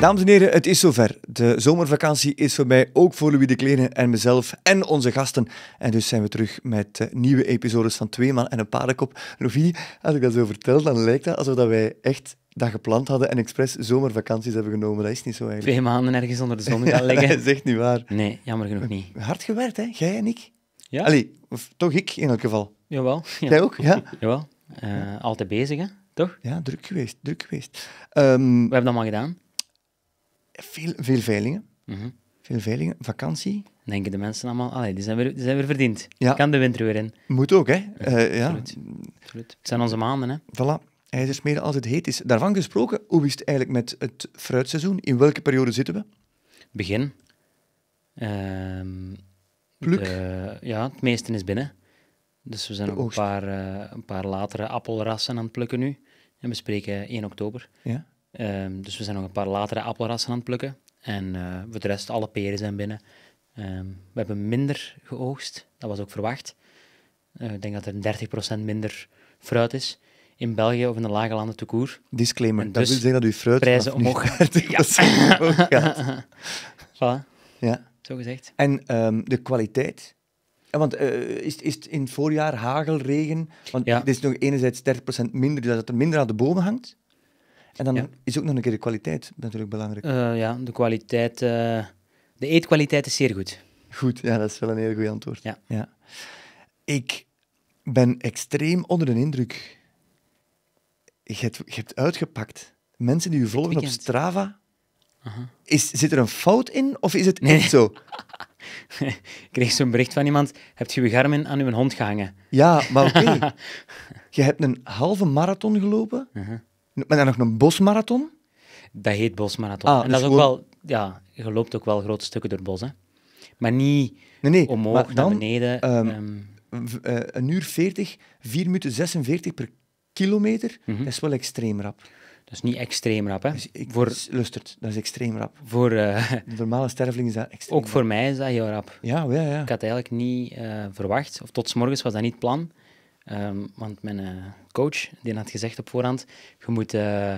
Dames en heren, het is zover. De zomervakantie is voorbij, ook voor Louis de Kleren en mezelf en onze gasten. En dus zijn we terug met eh, nieuwe episodes van Twee Man en een Paardenkop. Louis, als ik dat zo vertel, dan lijkt dat alsof wij echt dat gepland hadden en expres zomervakanties hebben genomen. Dat is niet zo eigenlijk. Twee maanden ergens onder de zon gaan liggen. dat is echt niet waar. Nee, jammer genoeg niet. Hard gewerkt, hè? Jij en ik? Ja. Allee, of toch ik in elk geval. Jawel. Jij ook? Ja. Jawel. Eh, altijd bezig, hè? Toch? Ja, druk geweest, druk geweest. Ehm, we hebben dat maar gedaan. Veel, veel veilingen. Mm Veel veilingen. Vakantie. Denken de mensen allemaal, allee, die, zijn weer, die zijn weer verdiend. Kan de winter weer in. Moet ook, hè. ja. Eh, absoluut. Het zijn onze maanden, hè. Voilà. meer als het heet is. Daarvan gesproken, hoe is het eigenlijk met het fruitseizoen? In welke periode zitten we? Begin. Ehm, Pluk. ja, het meeste is binnen. Dus we zijn ook een paar, eh, een paar latere appelrassen aan het plukken nu. En we spreken 1 oktober. Ja. Ehm, dus we zijn nog een paar latere appelrassen aan het plukken. En uh, voor de rest, alle peren zijn binnen. Ehm, we hebben minder geoogst, dat was ook verwacht. Eh, ik denk dat er 30% minder fruit is in België of in de lage landen te koer. Disclaimer, dat dus wil zeggen dat uw fruit prijzen omhoog gaat. ja. ja. zo gezegd. En ehm, de kwaliteit? Eh, want is, is het in het voorjaar hagel, regen? Want het is nog enerzijds 30% minder, dus dat er minder aan de bomen hangt. En dan is ook nog een keer de kwaliteit natuurlijk belangrijk. Eh, ja, de kwaliteit. Eh, de eetkwaliteit is zeer goed. Goed, ja, dat is wel een heel goed antwoord. Ja. ja. Ik ben extreem onder de indruk. Je hebt, je hebt uitgepakt. Mensen die u volgen op Strava. Is, zit er een fout in of is het nee. zo? ik kreeg zo'n bericht van iemand. Hebt je uw Garmin aan uw hond gehangen? Ja, maar oké. je hebt een halve marathon gelopen. Maar dan nog een bosmarathon? Dat heet bosmarathon. Ah, en dat dus is ook wel, ja, je loopt ook wel grote stukken door het bos, hè. Maar niet nee, nee, omhoog, maar dan, naar beneden. Ehm, ehm, eh, een uur 40, 4 minuten 46 per kilometer, mhm. dat is wel extreem rap. Dat is niet extreem rap, hè? Dus voor... Dus, Lustert, dat is extreem rap. Voor eh, uh... normale sterveling is dat extreem Ook voor mij is dat heel rap. Ja, ja, ja. Ik had eigenlijk niet eh, verwacht, of tot s morgens was dat niet het plan, ehm, want mijn coach, die had gezegd op voorhand, je moet... Uh,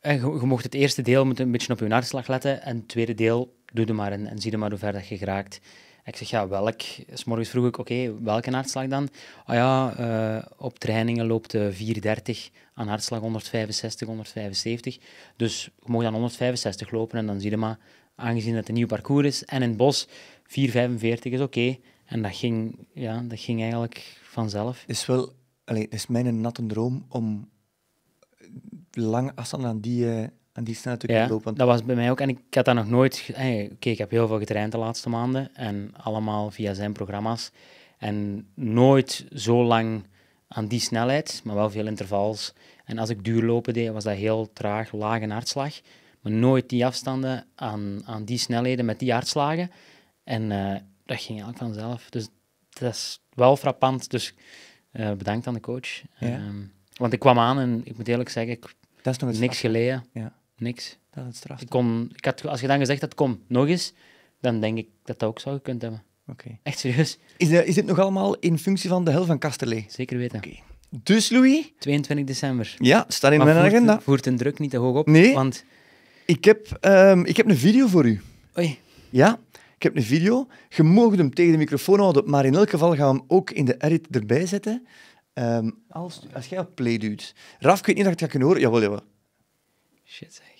je, mocht het eerste deel moet een beetje op je hartslag letten en het tweede deel doe het maar en, en zie je maar hoe ver dat je geraakt. Ik zeg, ja, welk? S morgens vroeg ik, oké, welke hartslag dan? Ah ja, eh, op trainingen loopt uh, 430 aan hartslag 165, 175. Dus je mag dan 165 lopen en dan zie je maar, aangezien het een nieuw parcours is en in het bos, 445 is oké. En dat ging, ja, dat ging eigenlijk vanzelf. Is wel Allee, het is mijn natte droom om lang afstand aan die, eh, aan die snelheid te kunnen ja, lopen. dat was bij mij ook. En ik had dat nog nooit... Hey, Oké, ik heb heel veel getraind de laatste maanden. En allemaal via zijn programma's. En nooit zo lang aan die snelheid, maar wel veel intervals. En als ik duurlopen deed, was dat heel traag, lage hartslag. Maar nooit die afstanden aan, aan die snelheden met die hartslagen. En eh, dat ging eigenlijk vanzelf. Dus dat is wel frappant. Dus eh, bedankt aan de coach. Ehm, want ik kwam aan en ik moet eerlijk zeggen, ik dat is nog niks geleden. Ja. Niks. Dat is straf. Ik kon, ik had, als je dan gezegd dat kom, nog eens, dan denk ik dat dat ook zou kunnen. hebben. Oké. Echt serieus. Is, is dit nog allemaal in functie van de hel van Kasterlee? Zeker weten. Oké. Dus, Louis... 22 december. Ja, staat in mijn agenda. Voert een druk niet te hoog op. Nee, want... ik, heb, ehm, ik heb een video voor u. Oei. Ja, ik heb een video. Je mag hem tegen de microfoon houden, maar in elk geval gaan we hem ook in de edit erbij zetten. Ehm, als, als jij op play duwt. Raf, ik weet niet of je het horen. kunnen horen. Jawel, jawel. Shit, zeg.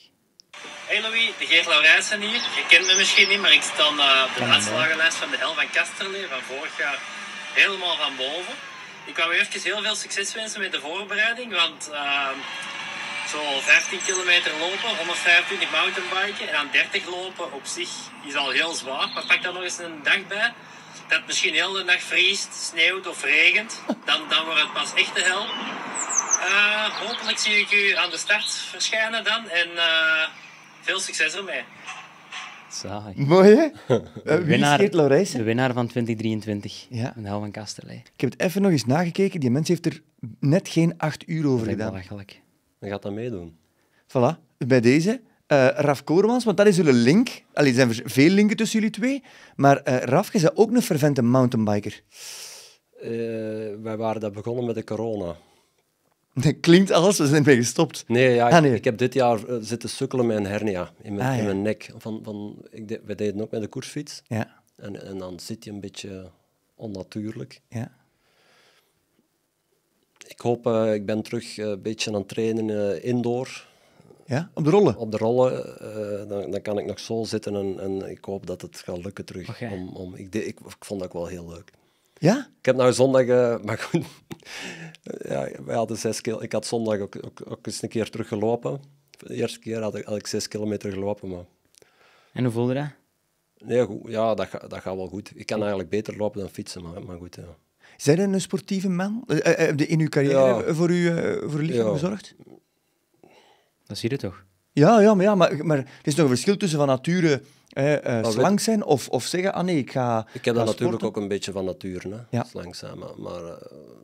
Hey Louis, de Geert Laurijsen hier. Je kent me misschien niet, maar ik sta uh, de les van de Hel van Kasterlee van vorig jaar helemaal van boven. Ik wou je even heel veel succes wensen met de voorbereiding, want... Ehm, zo 15 kilometer lopen, 125 mountainbiken en dan 30 lopen op zich is al heel zwaar. Maar pak daar nog eens een dag bij, dat misschien heel de nacht vriest, sneeuwt of regent, dan, dan wordt het pas echt de hel. Eh, hopelijk zie ik u aan de start verschijnen dan en eh, veel succes ermee. Zaai. Mooi, hè? Uh, winnaar, De winnaar van 2023, ja. Hel van Kasterlei. Ik heb het even nog eens nagekeken. Die mens heeft er net geen acht uur over dat gedaan. Belachelijk dan gaat dat meedoen. Voilà, bij deze. Uh, Raf Koormans, want dat is jullie link. Allee, er zijn veel linken tussen jullie twee. Maar uh, Raf, je ook een fervente mountainbiker. Eh, wij waren dat begonnen met de corona. Dat klinkt als, we zijn mee gestopt. Nee, ja, ah, ik, ah, nee. ik heb dit jaar zitten sukkelen met een hernia in mijn, ah, in mijn nek. Van, van, ik we deden ook met de koersfiets. Ja. En, en dan zit je een beetje onnatuurlijk. Ja ik hoop, eh, ik ben terug eh, een beetje aan het trainen eh, indoor. Ja, op de rollen? Op de rollen. Dan, dan, kan ik nog zo zitten en, en, ik hoop dat het gaat lukken terug. Om, om, ik, ik, ik vond dat wel heel leuk. Ja? Ik heb nou zondag, maar goed, ja, wij hadden zes ik had zondag ook, ook, eens een keer teruggelopen. De eerste keer had ik, had zes kilometer gelopen, maar... En hoe voelde dat? Nee, goed, ja, dat, dat gaat wel goed. Ik kan eigenlijk beter lopen dan fietsen, maar, maar goed, ja. Zijn een sportieve man? Heb eh, eh, eh, in uw carrière voor, uw, voor uw lichaam ja. gezorgd? Dat zie je toch? Ja, ja, maar, ja maar, maar er is toch een verschil tussen van nature eh, slank zijn of, of zeggen, ah nee, ik ga Ik heb dat natuurlijk ook een beetje van nature, hè, zijn. Maar,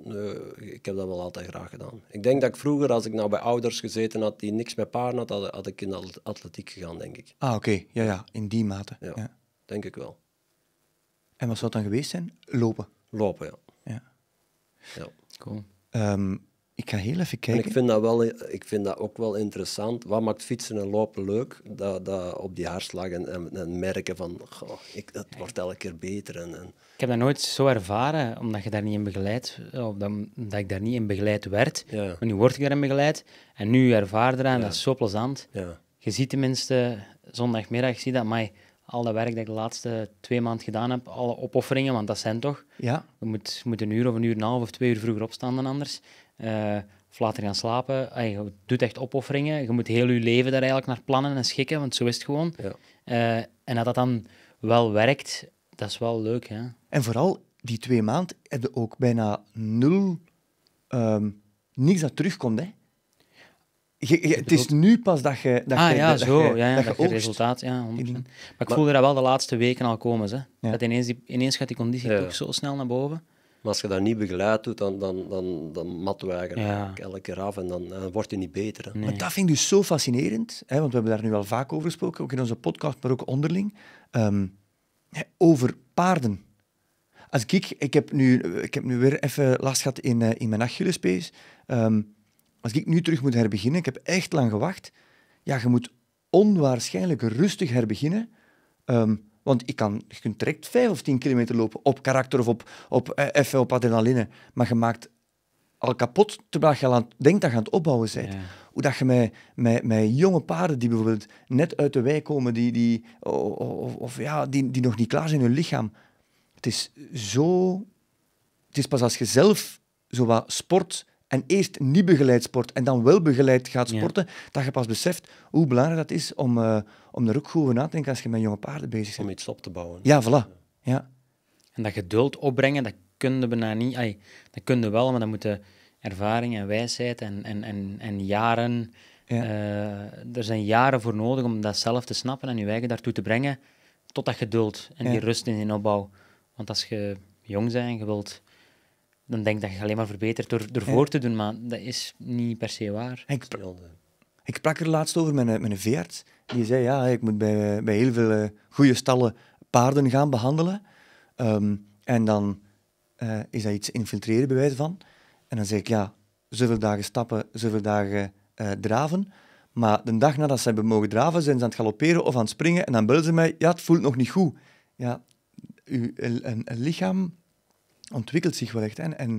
nee, ik heb dat wel altijd graag gedaan. Ik denk dat ik vroeger, als ik nou bij ouders gezeten had die niks met paarden had, had, had ik in de atletiek gegaan, denk ik. Ah, oké. Ja, ja, in die mate. Ja, denk ik wel. En wat zou het dan geweest zijn? Lopen? Lopen, ja. Ja. Cool. Ehm, ik ga heel even kijken. ik, vind dat wel, ik vind dat ook wel interessant. Wat maakt fietsen en lopen leuk? Dat, dat op die haarslag en, en, merken van ik, het wordt elke keer beter. En, en, Ik heb dat nooit zo ervaren, omdat je daar niet in begeleid, eh, of dat, dat ik daar niet in begeleid werd. Maar nu word ik daarin begeleid en nu ervaar eraan, dat is zo plezant. Ja. Je ziet tenminste zondagmiddag, zie dat, maar al dat werk dat ik de laatste twee maanden gedaan heb, alle opofferingen, want dat zijn toch. Ja. Je moet, moet een uur of een uur en een half of twee uur vroeger opstaan dan anders. Uh, of later gaan slapen. je doet echt opofferingen. Je moet heel je leven daar eigenlijk naar plannen en schikken, want zo is het gewoon. Ja. Eh, en dat dat dan wel werkt, dat is wel leuk. Hè? En vooral die twee maanden hebben ook bijna nul, um, niks dat terugkomt. Hè? Je, het is nu pas dat je... Dat ah je, ja, zo. ja, ja, dat, resultaat... Ja, Maar ik voelde dat wel de laatste weken al komen. Hè. Dat ineens, die, ineens gaat die conditie toch zo snel naar boven. Maar als je dat niet begeleid doet, dan, dan, dan, dan matten we eigenlijk elke keer af en dan, dan eh, wordt het niet beter. Maar dat vind ik dus zo fascinerend, hè, want we hebben daar nu al vaak over gesproken, ook in onze podcast, maar ook onderling, ehm, over paarden. Als ik, ik, heb nu, ik heb nu weer even last gehad in, eh, in mijn Achillespees. Um, als ik nu terug moet herbeginnen, ik heb echt lang gewacht. Ja, je moet onwaarschijnlijk rustig herbeginnen. Ehm, want ik kan, je kunt direct vijf of tien kilometer lopen op karakter of op, op eh, op adrenaline. Maar je maakt al kapot terwijl je aan, denkt dat je aan het opbouwen bent. Hoe dat je met, met, met, jonge paarden die bijvoorbeeld net uit de wei komen, die, die, of, ja, die, die nog niet klaar zijn in hun lichaam. Het is zo... Het is pas als je zelf zo wat sport en eerst niet begeleid sport en dan wel begeleid gaat sporten, dat je pas beseft hoe belangrijk dat is om, uh, om de ook goed over na te denken als je met jonge paarden bezig bent. Om iets op te bouwen. Ja, voilà. Ja. En dat geduld opbrengen, dat kunnen we bijna niet... dat kunnen we wel, maar dan moeten ervaring en wijsheid en, en, en, jaren... Eh, er zijn jaren voor nodig om dat zelf te snappen en je eigen daartoe te brengen, tot dat geduld en die rust in je opbouw. Want als je jong bent en je wilt dan denk dat je alleen maar verbetert door, door voor te doen, maar dat is niet per se waar. Ik, ik er laatst over met een, met een Die zei, ja, ik moet bij, bij heel veel eh, goede stallen paarden gaan behandelen. Ehm, en dan eh, is dat iets infiltreren, bij wijze van. En dan zeg ik, ja, zoveel dagen stappen, zoveel dagen eh, draven. Maar de dag nadat ze hebben mogen draven, zijn ze aan het galopperen of aan het springen. En dan bellen ze mij, ja, het voelt nog niet goed. Ja, u, een, een lichaam ontwikkelt zich wel echt. Hè? En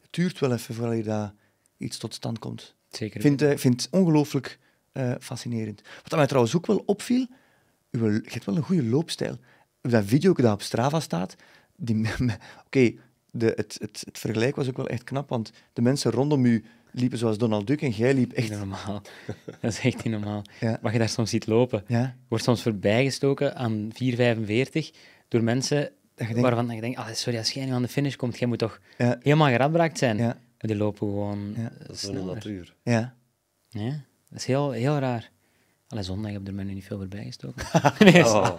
het duurt wel even voordat daar iets tot stand komt. Zeker. Ik vind, eh, het ongelooflijk eh, fascinerend. Wat mij trouwens ook wel opviel, je hebt wel een goede loopstijl. Dat video dat op Strava staat, oké, het, het, het vergelijk was ook wel echt knap, want de mensen rondom u liepen zoals Donald Duck en jij liep echt... normaal. Dat is echt niet normaal. Ja. Wat je daar soms ziet lopen. Ja. Wordt soms voorbijgestoken aan 4,45 door mensen dat je waarvan je denkt, ah, sorry, als jij nu aan de finish komt, jij moet toch helemaal geradbraakt zijn. Ja. Maar die lopen gewoon ja. Dat is natuur. Ja. ja. Dat is heel, heel raar. alleen zondag heb er mij nu niet veel voorbij gestoken. nee, oh.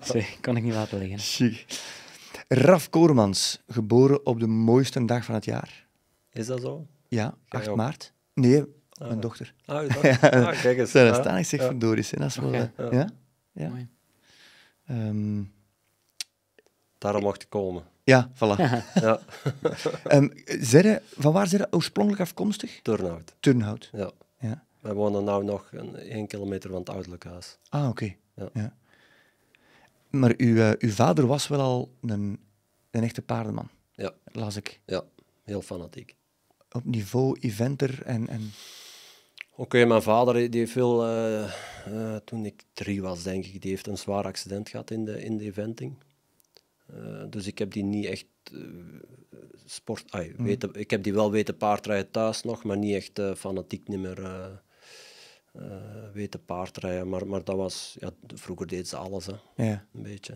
sorry, kan ik niet laten liggen. Raf Koormans, geboren op de mooiste dag van het jaar. Is dat zo? Ja, 8 maart. Nee, ah, mijn dochter. Ah, je ah, kijk eens. Daar staan ik zeg, verdorie, dat is wel... Ja? Ja. Mooi. Ehm, daarom mocht ik komen. Ja, voilà. ja. Ehm, van waar zijn oorspronkelijk afkomstig? Turnhout. Turnhout. Ja. ja. Wij wonen nu nog een, één kilometer van het ouderlijk huis. Ah, oké. Ja. Maar uw, eh, uw vader was wel al een, een echte paardenman. Ja. Las ik. Ja, heel fanatiek. Op niveau eventer en... en... Oké, mijn vader die heeft veel... Eh, eh, toen ik drie was, denk ik, die heeft een zwaar accident gehad in de, in de eventing. Eh, dus ik heb die niet echt eh, sport. Mm. ik heb die wel weten paardrijden thuis nog, maar niet echt eh, fanatiek niet meer weten paardrijden. Maar, maar dat was, ja, vroeger deed ze alles, hè. Ja. een beetje.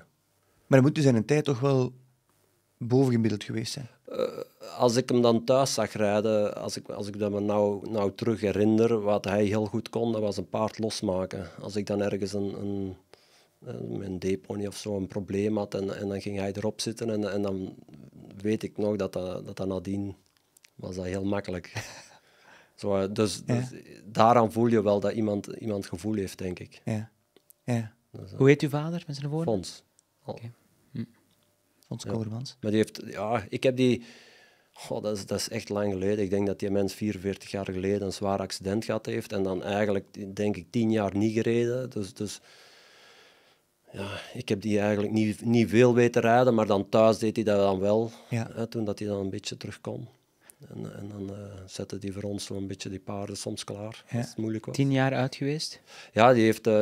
Maar dat moet dus in een tijd toch wel bovengemiddeld geweest zijn? als ik hem dan thuis zag rijden, als ik, als ik dat me nou, nou terug herinner, wat hij heel goed kon, dat was een paard losmaken. Als ik dan ergens een, een eh, mijn D-pony of zo een probleem had en, en dan ging hij erop zitten en, en dan weet ik nog dat dat, dat, dat nadien was dat heel makkelijk. zo, eh, dus, dus, daaraan voel je wel dat iemand, iemand gevoel heeft, denk ik. Ja. Ja. Dus, eh, Hoe heet uw vader met zijn woorden? Fons. Okay. Hm. Fons Kovermans. Maar die heeft, ja, ik heb die... Oh, dat, is, dat is echt lang geleden. Ik denk dat die mens 44 jaar geleden een zwaar accident gehad heeft en dan eigenlijk, denk ik, 10 jaar niet gereden. Dus, dus ja, ik heb die eigenlijk niet, niet veel weten rijden, maar dan thuis deed hij dat dan wel, ja. toen dat hij dan een beetje terugkwam. En, en dan eh, zette hij voor ons zo'n beetje die paarden soms klaar, als het moeilijk was. Tien jaar uit geweest? Ja, die, heeft, eh,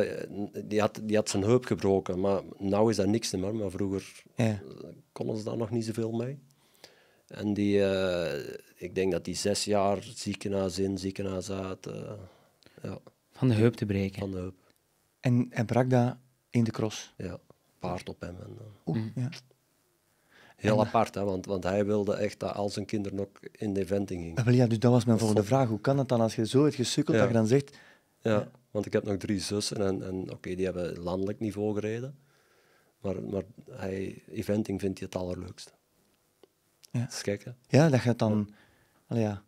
die, had, die had zijn heup gebroken, maar nu is dat niks meer, maar vroeger ja. Eh, konden ze daar nog niet zoveel mee. En die, ik denk dat die zes jaar ziekenhuis in, ziekenhuis uit. ja. Van de heup te breken? Van de heup. En, en brak dat in de cross? Ja, paard op hem. En, mm. ja. Heel apart, hè, want, want hij wilde echt dat al zijn kinderen ook in de eventing gingen. Ah, ja, dus dat was mijn volgende vraag. Hoe kan het dan als je zo hebt gesukkeld dat je dan zegt... Ja, want ik heb nog drie zussen en, en oké, die hebben landelijk niveau gereden. Maar, maar hij, eventing vindt hij het allerleukste. Ja. Dat is gek, hè? Ja, dat gaat dan... Ja. ja.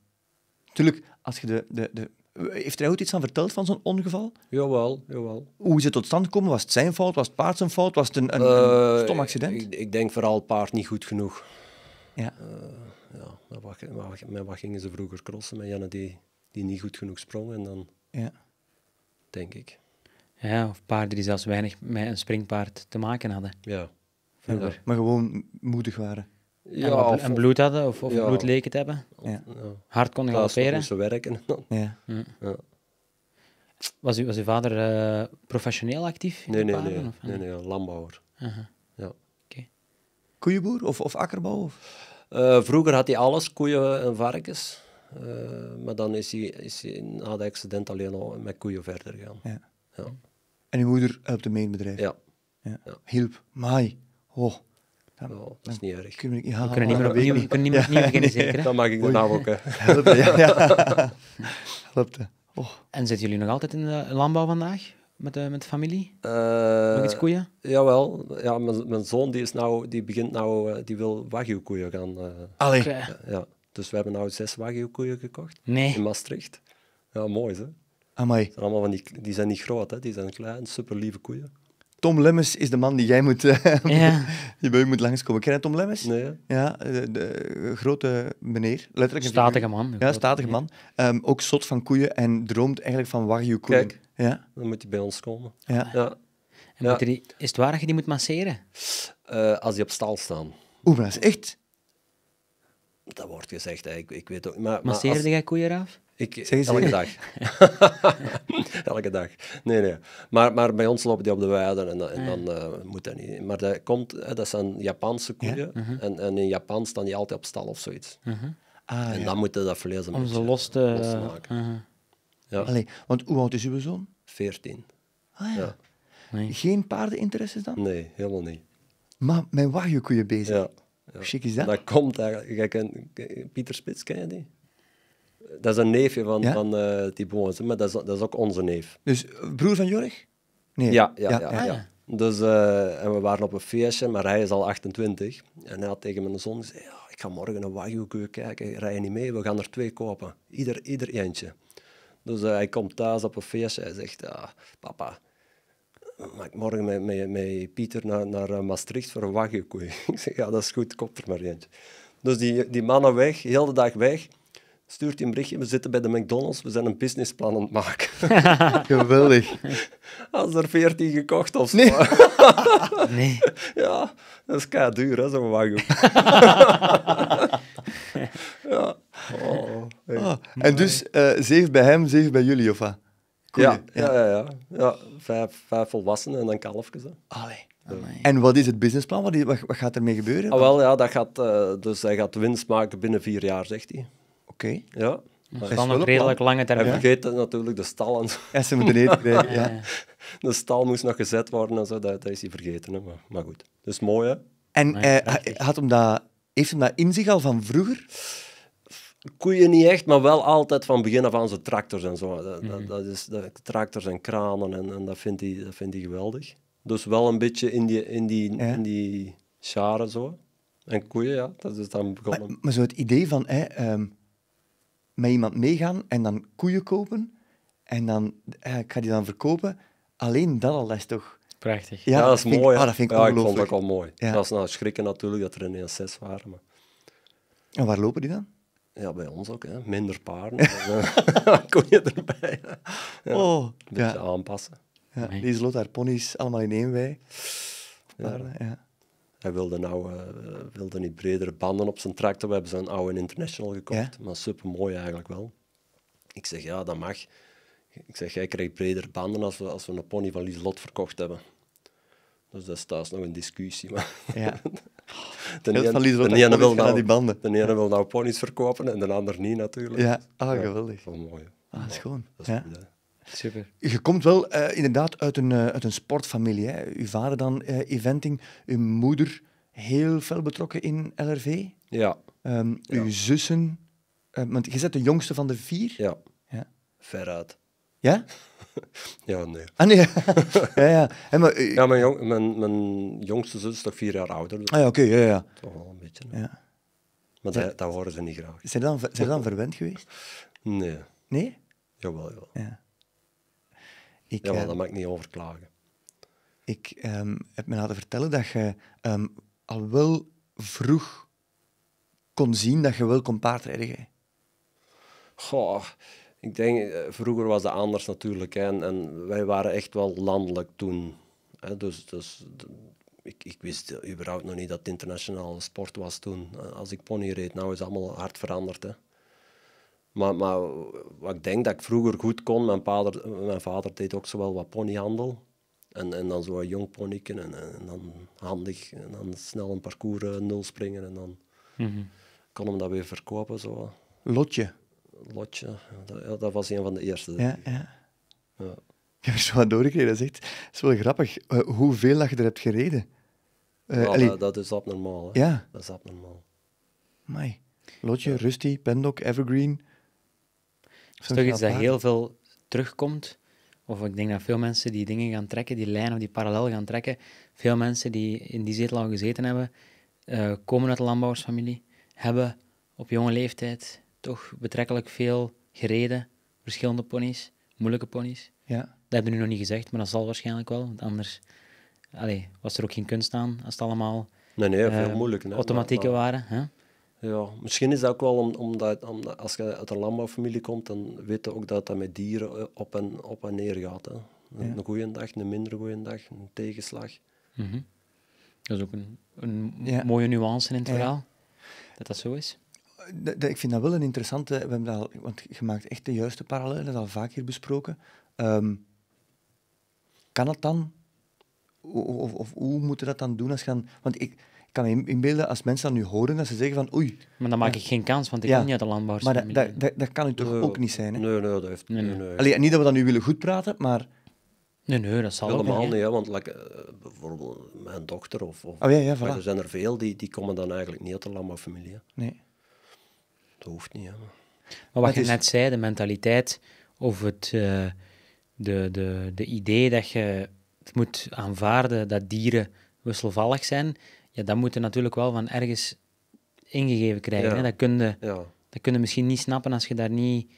Tuurlijk, als je de, de, de heeft hij ooit iets aan verteld van zo'n ongeval? Jawel, jawel. Hoe is het tot stand gekomen? Was het zijn fout? Was het paard zijn fout? Was het een, eh, stom accident? Ik, ik, denk vooral paard niet goed genoeg. Ja. Eh, ja met, wat, gingen ze vroeger crossen? Met Janne die, die niet goed genoeg sprong. En dan, ja. denk ik. Ja, of paarden die zelfs weinig met een springpaard te maken hadden. Ja. ja maar gewoon moedig waren. Ja, en, of, bloed hadden, of, of bloed leek het hebben. Ja. Hard kon galopperen. ze werken. ja. Hm. ja. Was, u, was uw vader eh, professioneel actief? Nee, de paarden, nee. Of, nee, landbouwer. Uh-huh. ja. Koeienboer of, of akkerbouw? Eh, vroeger had hij alles, koeien en varkens. Eh, maar dan is hij, is na de accident alleen al met koeien verder gegaan. Ja. Ja. En uw moeder helpt de mee bedrijf? Ja. ja. Hielp, Mai. ho. Oh dat is niet erg. Kunnen we, ja, kunnen niet meer opnieuw, kunnen niet opnieuw beginnen, zeker? Hè? Dan maak ik de naam ook. ja. Oh. En zitten jullie nog altijd in de landbouw vandaag? Met de, met de familie? Eh, nog iets koeien? Jawel. Ja, mijn, mijn zoon die is nou, die begint nou, eh, die wil wagyu-koeien gaan... Uh, Allee. Ja, Dus we hebben nou zes wagyu-koeien gekocht. In Maastricht. Ja, mooi, hè? Amai. allemaal van die, die zijn niet groot, hè. Die zijn klein, super lieve koeien. Tom Lemmes is de man die jij moet, eh, ja. die bij u moet langskomen. Ken je Tom Lemmes? Nee. Ja, eh, de, eh, grote meneer. Letterlijk statige man. Ja, statige man. Ehm, ook zot van koeien en droomt eigenlijk van wagyu koeien. Kijk, ja. dan moet hij bij ons komen. Ja. ja. En is het waar dat je die moet masseren? als die op stal staan. Oeh, maar is echt... Dat wordt gezegd, ik, ik weet ook... Maar, Masseerde jij koeien af? Ik, zeg elke dag. elke dag. Nee, nee. Maar, maar bij ons lopen die op de weide en, en ah, dan eh, moet dat niet. Maar dat komt, eh, dat zijn Japanse koeien. Uh-huh. en, en in Japan staan die altijd op stal of zoiets. Uh-huh. Ah, en dan moeten dat vlees Om ze los te, uh-huh. ja. Allee, want hoe oud is uw zoon? Veertien. Ah, ja. Nee. Geen paardeninteresses dan? Nee, helemaal niet. Maar met wagyu je bezig? Ja. Hoe chic is dat? Dat komt eigenlijk... Pieter Spits, ken je die? dat is een neefje van, ja? van uh, Thibaut, maar dat is, dat is ook onze neef. Dus eh, broer van Jorig? Nee. Ja, ja, ja. Ah, dus, eh, en we waren op een feestje, maar hij is al 28. En hij had tegen mijn zoon gezegd, ik ga morgen een wagyu kijken, rij je niet mee? We gaan er twee kopen, ieder, ieder eentje. Dus hij komt thuis op een feestje, hij zegt, ja, papa, mag ik morgen met, met, met Pieter naar, naar Maastricht voor een wagyu Ik zeg, ja, dat is goed, kop er maar eentje. Dus die, die mannen weg, heel de dag weg stuurt een berichtje, we zitten bij de McDonald's, we zijn een businessplan aan het maken. Geweldig. Als er veertien gekocht of zo. Nee. Ja, dat is kei duur, hè, zo'n wagen. ja. Oh, ah. en dus uh, eh, zeven bij hem, zeven bij jullie, of wat? Ja, ja, ja, ja, Vijf, vijf volwassenen en dan kalfjes. Allee. En wat is het businessplan? Wat, gaat ermee gebeuren? Ah, wel, ja, dat gaat, eh, dus hij gaat winst maken binnen vier jaar, zegt hij. Okay. Ja. Dat is ook redelijk lange termijn. En vergeet dat natuurlijk de stallen en Ja, ze moeten eten krijgen, ja. De stal moest nog gezet worden en zo, dat, dat is hij vergeten. Hè. Maar, maar goed, dus mooi, hè. En eh, had hem dat, heeft hem dat in zich al van vroeger? Koeien niet echt, maar wel altijd van begin af aan zijn tractors en zo. Dat, mhm. dat is, dat, tractors en kranen en, en dat, vindt hij, dat vindt hij geweldig. Dus wel een beetje in die, in die, in die scharen zo. En koeien, ja, dat is dan begonnen. Maar, zo het idee van... Hè, ehm, met iemand meegaan en dan koeien kopen. En dan, eh, ik ga die dan verkopen. Alleen dat al, is toch... Prachtig. Ja, dat is vind mooi. Ik, ah, dat vind ik ja, ik dat al mooi. Dat is nou schrikken natuurlijk dat er ineens 6 waren. Maar... En waar lopen die dan? Ja, bij ons ook. Hè. Minder paarden. dan je eh, erbij. Ja. Oh, Een beetje aanpassen. Ja, Lieslotte, haar ponies, allemaal in één wei. ja. Hij wilde, nou, eh, wilde niet bredere banden op zijn tractor. We hebben zijn oude International gekocht, maar super mooi eigenlijk wel. Ik zeg, ja, dat mag. Ik zeg, jij krijgt bredere banden als we, als we een pony van Lieslot verkocht hebben. Dus dat staat nog een discussie. Maar ja. Nou- de ene wil, nou, ja. wil nou ponies verkopen en de ander niet natuurlijk. Ja, ah, geweldig. Dat ah, is mooi. Dat is ja. goed, Super. Je komt wel eh, inderdaad uit een, eh, uit een sportfamilie. Hè? Uw vader dan eh, eventing, uw moeder heel veel betrokken in LRV. Ja. Um, uw zussen, want je bent de jongste van de vier. Ja. ja. Veruit. Ja? ja, nee. Ah, nee. ja, ja. Hey, maar, ja mijn, jong, jongste zus is toch vier jaar ouder. ah, ja, oké, ja, ja. Toch wel een beetje. Ja. Maar Dat, horen ze niet graag. Zijn ze dan, dan verwend geweest? Nee. Nee? Jawel, jawel. Ja. Ik, ja, eh, dat mag ik niet overklagen. Ik heb me laten vertellen dat je ehm, al wel vroeg kon zien dat je wel kon paardrijden. Goh, ik denk, eh, vroeger was dat anders natuurlijk. Hè, en, wij waren echt wel landelijk toen. Hè, dus, dus ik, ik, wist überhaupt nog niet dat het internationale sport was toen. Eh, als ik pony reed, nou is allemaal hard veranderd. Maar, wat ik denk dat ik vroeger goed kon, mijn vader, mijn vader deed ook zowel wat ponyhandel. En, en dan zo een jong ponyken en, en, dan handig. En dan snel een parcours uh, nul springen en dan mhm. kon hem dat weer verkopen. Zo. Lotje? Lotje, dat, ja, dat was een van de eerste. Ja, ja. ja. heb er zo wat doorgekregen. Dat is, echt, dat is wel grappig. Eh, hoeveel dat je er hebt gereden? Uh, dat, dat, is abnormaal. Ja. Dat is abnormaal. Mai. Lotje, Rusty, Pendok, Evergreen is toch is dat heel veel terugkomt. Of ik denk dat veel mensen die dingen gaan trekken, die lijn of die parallel gaan trekken. Veel mensen die in die zetel gezeten hebben, eh, komen uit de landbouwersfamilie, hebben op jonge leeftijd toch betrekkelijk veel gereden, verschillende ponies, moeilijke ponies. Ja. Dat hebben we nu nog niet gezegd, maar dat zal waarschijnlijk wel, want anders allee, was er ook geen kunst aan als het allemaal nee, nee, veel eh, moeilijk, waren. Hè? Ja, misschien is dat ook wel omdat, omdat, als je uit een landbouwfamilie komt, dan weet je ook dat dat met dieren eh, op en, op en neer gaat. Hè. Een goede dag, een minder goede dag, een tegenslag. Mhm. Dat is ook een, een mooie nuance in het verhaal, dat dat zo is. ik vind dat wel een interessante, we hebben dat al, want je maakt echt de juiste parallellen, dat is al vaak hier besproken. Ehm, kan dat dan, of, of, hoe moeten we dat dan doen als gaan, want ik, kan inbeelden als mensen dat nu horen, dat ze zeggen van oei. Maar dan maak ik geen kans, want ik ja. niet uit de landbouw. Maar dat, dat, dat kan natuurlijk toch ook niet zijn? Hè? Nee, nee, dat heeft... Nee, nee. niet dat we dat nu willen goed praten, maar... Nee, nee, dat zal Helemaal niet, hè? want eh, bijvoorbeeld mijn dochter of... of oh, ja, ja, Er zijn er veel die, die komen dan eigenlijk niet uit de landbouwfamilie. Nee. Dat hoeft niet, Maar, wat je net zei, de mentaliteit of het... Eh, de, de, de idee dat je het moet aanvaarden dat dieren wisselvallig zijn, ja, dat moet je natuurlijk wel van ergens ingegeven krijgen. Hè? Dat kun je, dat kun misschien niet snappen als je daar niet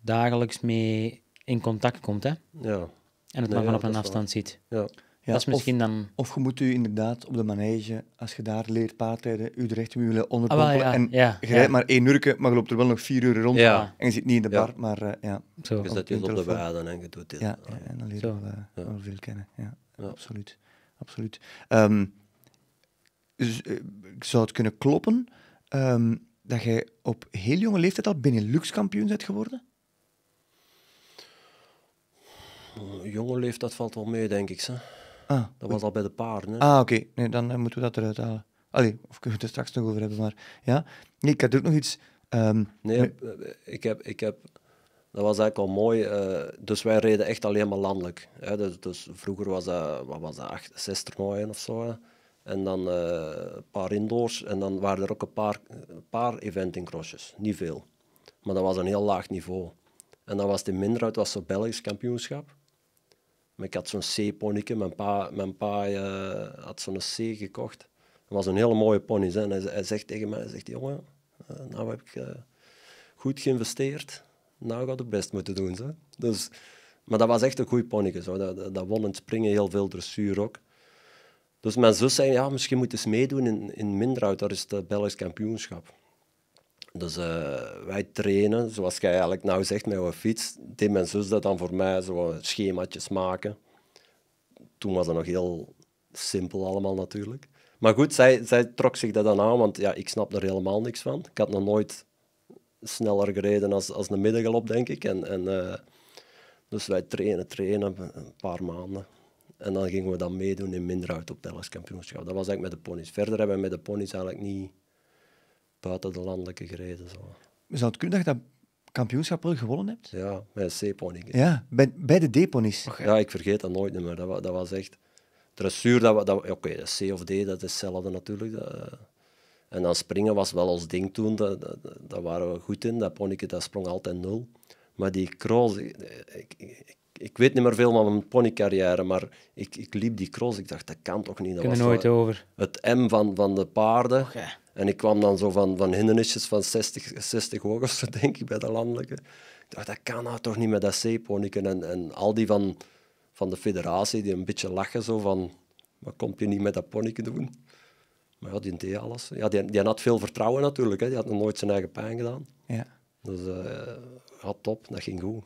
dagelijks mee in contact komt. Hè? Ja. En het maar van op een afstand ziet. Ja. Ja, dat is misschien of, dan... of je moet u inderdaad op de manege, als je daar leert paardrijden, u de rechten willen ah, onderpompen. en je rijdt maar één uurke, maar je loopt er wel nog vier uur rond. En je zit niet in de bar, maar uh, ja. Zo. Je zet je op de waden en je doet dit. Ja, en dan leer je wel, eh, wel, veel kennen. Ja, Absoluut. absoluut. Ehm, eh, zou het kunnen kloppen ehm, dat jij op heel jonge leeftijd al Benelux-kampioen bent geworden? Jonge leeftijd valt wel mee, denk ik. Hè. Ah, dat was al bij de paarden. Ah, oké. Nee, dan eh, moeten we dat eruit halen. Allee, of kunnen we het er straks nog over hebben. Maar ja, nee, ik had ook nog iets... Ehm, nee, eh, ik heb, ik heb... Dat was eigenlijk al mooi. dus wij reden echt alleen maar landelijk. Hè. Dus, dus, vroeger was dat, wat was dat acht, zes of zo. Hè. En dan eh, een paar indoors. En dan waren er ook een paar, een paar eventing crossjes. Niet veel. Maar dat was een heel laag niveau. En dan was het in minderheid was zo'n Belgisch kampioenschap. Maar ik had zo'n C-ponnetje. Mijn pa, mijn pa uh, had zo'n C gekocht. Dat was een hele mooie pony. En hij, zegt tegen mij, hij zegt, jongen, eh, nou heb ik goed geïnvesteerd. Nou gaat het best moeten doen. Zo. Dus, maar dat was echt een goed ponnetje. Dat, dat, dat won in het springen heel veel dressuur ook. Dus mijn zus zei, ja, misschien moet eens meedoen in, in Minderhout, dat is het eh, Belgisch kampioenschap. Dus eh, wij trainen, zoals jij eigenlijk nou zegt, met een fiets. Deed mijn zus dat dan voor mij, zo schemaatjes maken. Toen was dat nog heel simpel allemaal natuurlijk. Maar goed, zij, zij trok zich dat dan aan, want ja, ik snap er helemaal niks van. Ik had nog nooit sneller gereden als, als de middengalop, denk ik. En, en, eh, dus wij trainen, trainen, een paar maanden. En dan gingen we dan meedoen in Minderhout op Delfts kampioenschap. Dat was eigenlijk met de ponies. Verder hebben we met de ponies eigenlijk niet buiten de landelijke gereden. Zo. Zou het kunnen dat je dat kampioenschap wel gewonnen hebt? Ja, met C-pony. Ja, bij, de D-ponies. Ja, ik vergeet dat nooit meer. Dat, dat was echt... Dressuur, dat, dat, oké, C of D, dat is hetzelfde natuurlijk. Eh. en dan springen was wel ons ding toen, daar waren we goed in. Dat ponyke, dat sprong altijd nul. Maar die cross, ik, ik weet niet meer veel van mijn ponycarrière, maar ik, ik liep die cross. Ik dacht, dat kan toch niet? Dat was nooit over. Het M van, van de paarden. En ik kwam dan zo van, van hindernisjes van 60, 60 hoog of zo, denk ik, bij de landelijke. Ik dacht, dat kan nou toch niet met dat c En, en al die van, van de federatie, die een beetje lachen zo van... Wat kom je niet met dat ponyken doen? Maar ja, die deed alles. Ja, die, had veel vertrouwen natuurlijk. Hè. Die had nog nooit zijn eigen pijn gedaan. Ja. Dus uh, eh, had top, dat ging goed.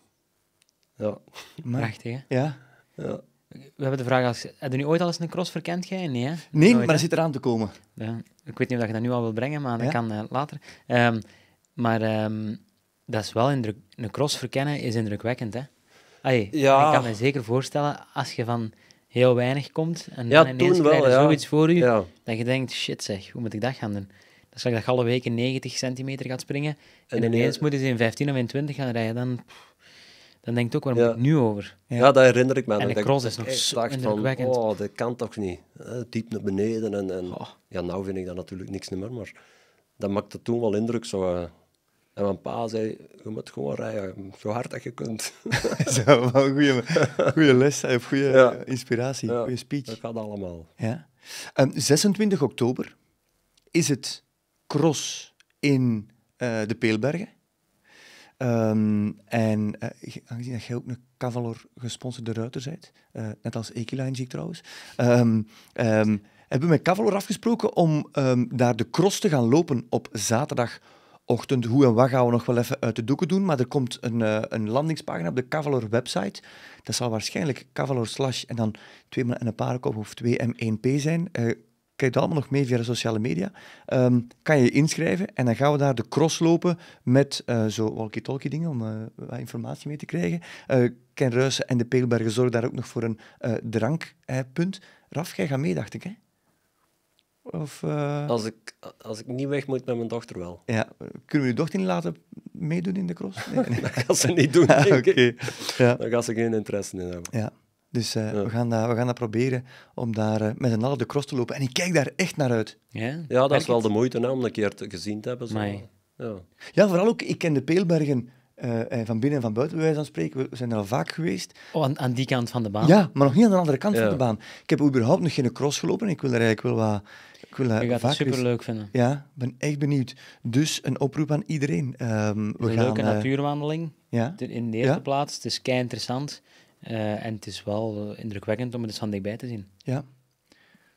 Ja. Prachtig, hè? Ja. ja. We hebben de vraag als... Heb je nu ooit al eens een cross verkend, jij? Nee, hè? Nee, maar dat zit eraan te komen. Ja. Ik weet niet of je dat nu al wil brengen, maar dat kan eh, later. Ehm, maar ehm, dat is wel indruk... Een cross verkennen is indrukwekkend, hè? ja. Ik kan me zeker voorstellen, als je van heel weinig komt en dan ineens wel, krijg zoiets voor je, dat je denkt, shit zeg, hoe moet ik dat gaan doen? Dan zeg je dat je alle weken 90 centimeter gaat springen en, ineens moet je in 15 of in 20 gaan rijden, dan dan denk ik ook, waar moet ik nu over? Ja, dat herinner ik me. En de cross is nog zo Van, oh, dat kan toch niet? Diep naar beneden. En, en... Ja, nou vind ik dat natuurlijk niks meer, maar dat maakte toen wel indruk. Zo, eh. En mijn pa zei, je moet gewoon rijden, zo hard dat je kunt. zo, goede les, eh, goede eh, inspiratie, goede speech. Dat gaat allemaal. Ja. Um, ehm, 26 oktober is het cross in de Peelbergen. Ehm, en eh, aangezien dat jij ook een Cavalor gesponsorde ruiter bent, eh, net als Equiline zie ik trouwens, ehm, ehm, hebben we met Cavalor afgesproken om daar de cross te gaan lopen op zaterdagochtend. Hoe en wat gaan we nog wel even uit de doeken doen, maar er komt een, eh, een landingspagina op de Cavalor website. Dat zal waarschijnlijk Cavalor slash en dan 2 en een paar of twee m 1 p zijn krijg je allemaal nog mee via de sociale media. Ehm, kan je je inschrijven en dan gaan we daar de cross lopen met uh, zo walkie-talkie dingen om uh, informatie mee te krijgen. Uh, Ken en de Peelbergen zorgen daar ook nog voor een drankpunt. Raf, jij gaat mee, dacht ik, hè? Of, als, ik, als ik niet weg moet met mijn dochter wel. Ja. Kunnen we je dochter niet laten meedoen in de cross? Nee, nee. dat ze niet doen, ah, okay. ja. Daar gaat ze geen interesse in hebben. Ja. Dus eh, we, gaan dat, we gaan dat proberen om daar eh, met een halve de cross te lopen. En ik kijk daar echt naar uit. Ja, ja dat is wel de moeite hè, om een keer te, gezien te hebben. Zo. Ja. ja, vooral ook, ik ken de Peelbergen eh, van binnen en van buiten, bij wijze van spreken. We zijn er al vaak geweest. Oh, aan, aan die kant van de baan? Ja, maar nog niet aan de andere kant van de baan. Ik heb überhaupt nog geen cross gelopen. Ik wil er eigenlijk wel wat... Ik wil, je gaat het superleuk leuk vinden. Ja, ben echt benieuwd. Dus een oproep aan iedereen. Ehm, we een gaan, leuke natuurwandeling. Ja? In de eerste plaats. Het is kei interessant. Eh, en het is wel indrukwekkend om het eens van dichtbij te zien. Ja.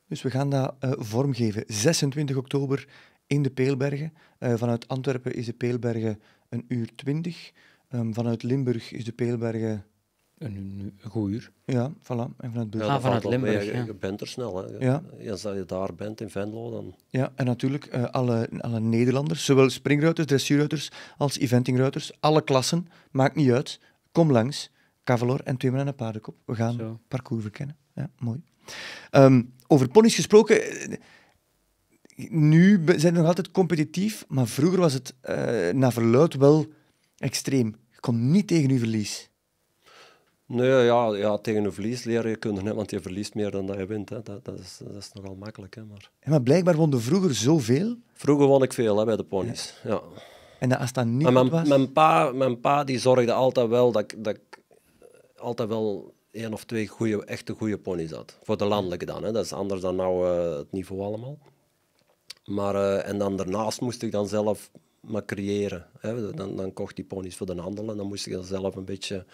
Dus we gaan dat eh, vormgeven. 26 oktober in de Peelbergen. Eh, vanuit Antwerpen is de Peelbergen een uur 20. Ehm, vanuit Limburg is de Peelbergen. Een, een, goed uur. Ja, voilà. En vanuit, ah, ja, vanuit Limburg. Je, bent er snel. Hè. Ja. Als je daar bent in Venlo, dan. Ja, en natuurlijk alle, alle Nederlanders, zowel springruiters, dressuurruiters als eventingruiters, alle klassen, maakt niet uit. Kom langs. Cavalor en twee man en een paardenkop. We gaan parcours verkennen. Ja, mooi. Ehm, over ponies gesproken, nu zijn we nog altijd competitief, maar vroeger was het uh, eh, naar verluid wel extreem. Je kon niet tegen je verlies. Nee, ja, ja, tegen een verlies leren je kunt net, want je verliest meer dan dat je wint. Hè. Dat, dat, is, dat is nogal makkelijk. Hè, maar... Ja, maar blijkbaar won vroeger zoveel. Vroeger won ik veel hè, bij de ponies. Ja. En dat, als dat niet en mijn, Mijn pa, mijn pa die zorgde altijd wel dat, dat ik altijd wel één of twee goede, echte goede ponies had. Voor de landelijke dan, hè. dat is anders dan nou eh, het niveau allemaal. Maar, eh, en dan daarnaast moest ik dan zelf maar creëren. Hè. Dan, dan kocht die ponies voor de handel en dan moest ik er zelf een beetje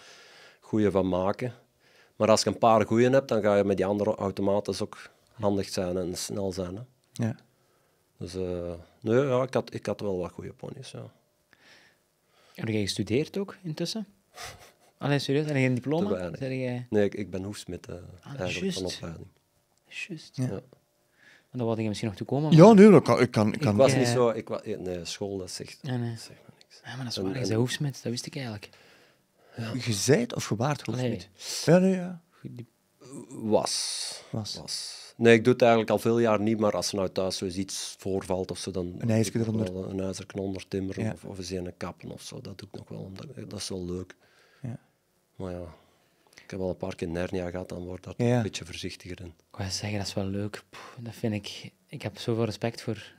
goede van maken. Maar als je een paar goeie hebt, dan ga je met die andere automaten ook handig zijn en snel zijn. Hè. Ja. Dus eh, nee, ja, ik, had, ik had wel wat goede ponies. Ja. Heb jij gestudeerd ook intussen? Alleen serieus, en geen diploma? Nee, ik, ik ben hoefsmid eh, ah, van opleiding. Juist. Ja. ja. En dan wilde je misschien nog toe komen. Ja, nee, dat kan, ik kan. Ik, kan. ik was niet zo. Ik, nee, school, dat zegt, ja, nee. zegt niks. Ja, maar dat is waar. je en... hoefsmid, dat wist ik eigenlijk. Ja. Je of gewaard waart Ja, ja. Was. Was. was. Nee, ik doe het eigenlijk al veel jaar niet, maar als er nou thuis iets voorvalt of zo, dan... Een ijzerknonder. Een timmeren of, of eens een kappen of zo, dat doe ik nog wel, dat is wel leuk. Maar ja, ik heb al een paar keer Nernia gehad, dan wordt dat een beetje voorzichtiger in. Ik wou zeggen, dat is wel leuk. dat vind ik... Ik heb zoveel respect voor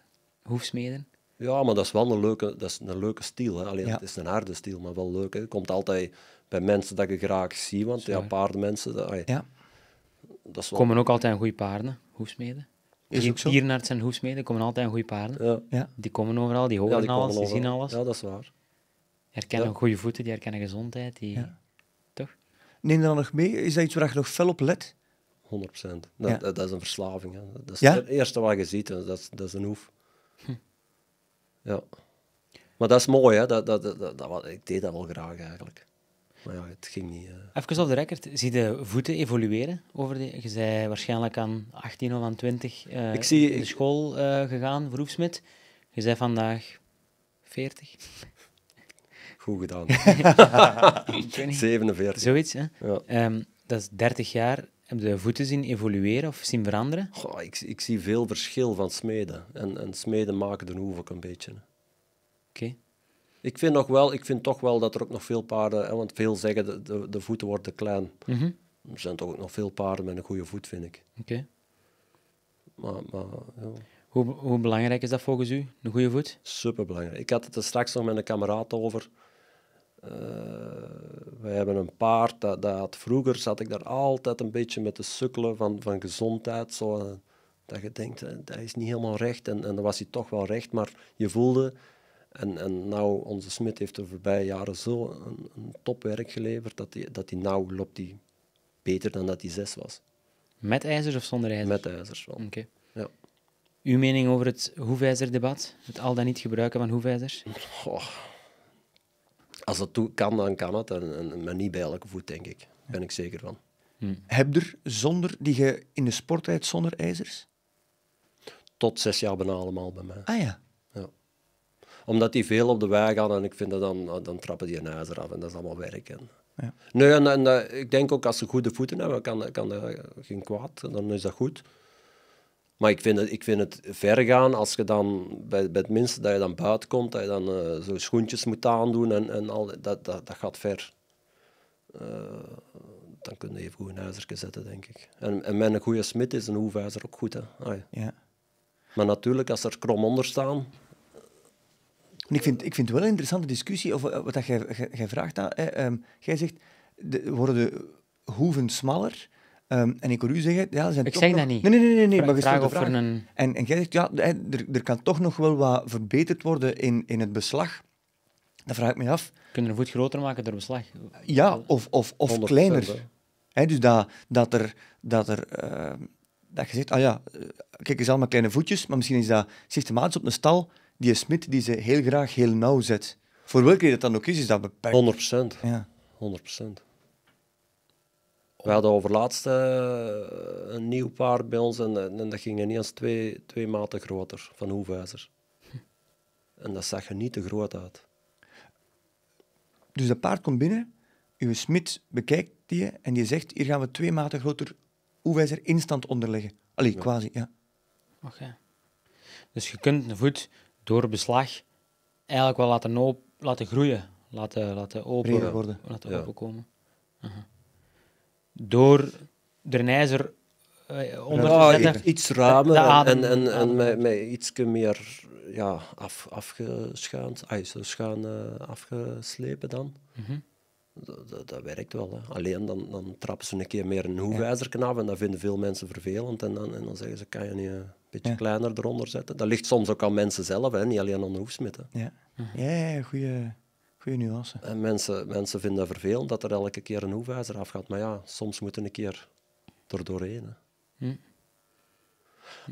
hoefsmeden. Ja, maar dat is wel een leuke, dat is een leuke stijl. Alleen, Het is een harde stijl, maar wel leuk. Het komt altijd bij mensen dat je graag ziet, want Sorry. ja, paardenmensen... Dat, ja. Dat is wel... Komen ook altijd goede paarden, hoefsmeden. Is ook zo? Hier naar zijn hoefsmeden komen altijd goede paarden. Ja. Die komen overal, die horen alles, die zien alles. Ja, dat is waar. Die herkennen goede voeten, die herkennen gezondheid. Die... Neem je dan nog mee? Is dat iets waar je nog fel op let? 100 Dat, dat, is een verslaving. Hè. Dat is het eerste wat je ziet. Dat is, dat is een hoef. Ja. Maar dat is mooi, hè? Dat, dat, dat, ik deed dat wel graag eigenlijk. Maar ja, het ging niet. Eh. Even op de record, zie de voeten evolueren? Over de, je zei waarschijnlijk aan 18 of aan 20 uh, eh, ik zie, de school uh, gegaan, beroepsmid. Je zei vandaag 40. Goed gedaan. 47. Zoiets, hè? Ehm, dat is 30 jaar. Heb je voeten zien evolueren of zien veranderen? Goh, ik, ik, zie veel verschil van smeden. En, en smeden maken de hoef ook een beetje. Oké. Ik vind, nog wel, ik vind toch wel dat er ook nog veel paarden... Hè, want veel zeggen, de, de, de voeten worden klein. Mm Er zijn toch ook nog veel paarden met een goede voet, vind ik. Oké. Maar, maar ja. hoe, hoe belangrijk is dat volgens u, een goede voet? Superbelangrijk. Ik had het er straks nog met een kameraad over. Eh, we hebben een paard, dat, had, vroeger zat ik daar altijd een beetje met de sukkelen van, van gezondheid. Zo, eh, dat je denkt, eh, dat is niet helemaal recht. En, en dan was hij toch wel recht, maar je voelde... En, en nou, onze Smit heeft de voorbije jaren zo een, een topwerk geleverd dat hij dat die nou loopt die beter dan dat hij zes was. Met ijzers of zonder ijzers? Met ijzers Oké. Ja. Uw mening over het hoefijzerdebat? Het al dan niet gebruiken van hoefijzers? Goh. als dat kan, dan kan het. En, en, maar niet bij elke voet, denk ik. Daar ben ik zeker van. Hm. Heb er zonder die je in de sport rijdt zonder ijzers? Tot zes jaar bijna allemaal bij mij. Ah ja. ja. Omdat die veel op de wei gaan en ik vind dat dan, ah, dan trappen die een ijzer af en dat is allemaal werk. En... Ja. en, en, eh, ik denk ook als ze goede voeten hebben, kan, kan eh, geen kwaad. Dan is dat goed. Maar ik vind het, ik vind het ver gaan als je dan bij, het minste dat je dan buiten komt, dat je dan eh, zo schoentjes moet aandoen en, en al dat, dat, dat gaat ver. Eh, dan kun je even goed een zetten, denk ik. En, en met een goede smid is een hoefijzer ook goed. Hè? ja. Maar natuurlijk, als er krom onder staan. ik, vind, ik vind het wel een interessante discussie. Of, eh, wat dat jij, jij, vraagt, ehm, jij zegt, de, worden de hoeven smaller? Ehm, en ik hoor u zeggen... Ja, zijn ik zeg dat niet. Nee, nee, nee, nee, nee maar je Een... En, en jij zegt, ja, er, kan toch nog wel wat verbeterd worden in, in het beslag. Dan vraag ik me af... Kunnen we voet groter maken door beslag? Ja, of, of, of kleiner. He, dus dat, dat er... Dat er ehm, dat je zegt, ah ja, eh, kijk eens allemaal kleine voetjes, maar misschien is dat systematisch op een stal die een smid die ze heel graag heel nauw zet. Voor welke reden dat dan ook is, is dat beperkt. 100 procent. Ja. 100 procent. We hadden overlaatst eh, een nieuw paard bij ons en, eh, en dat ging ineens twee, twee maten groter van Hoefijzer. En dat zag er niet te groot uit. Dus dat paard komt binnen, uw smid bekijkt die en die zegt: Hier gaan we twee maten groter Hoefijzer instant onderleggen. Allee, quasi, ja. Oké. Dus je kunt de voet door beslag eigenlijk wel laten, laten groeien, laten, laten, open, worden. laten ja. openkomen. Mhm door de uh, onder te zetten. Iets ruimer en, en, en, met, met iets meer ja, af, eh, afgeslepen dan. Mhm. dat, dat, werkt wel. Hè. Alleen dan, dan trappen ze een keer meer een hoefijzer en dat vinden veel mensen vervelend. En dan, en dan zeggen ze, kan je niet een beetje kleiner eronder zetten? Dat ligt soms ook aan mensen zelf, hè, niet alleen aan de hoefsmitten. Mhm. Ja, ja, ja goede Goeie nuance. En mensen, mensen vinden het vervelend dat er elke keer een hoefijzer afgaat. Maar ja, soms moet een keer er doorheen. Hm.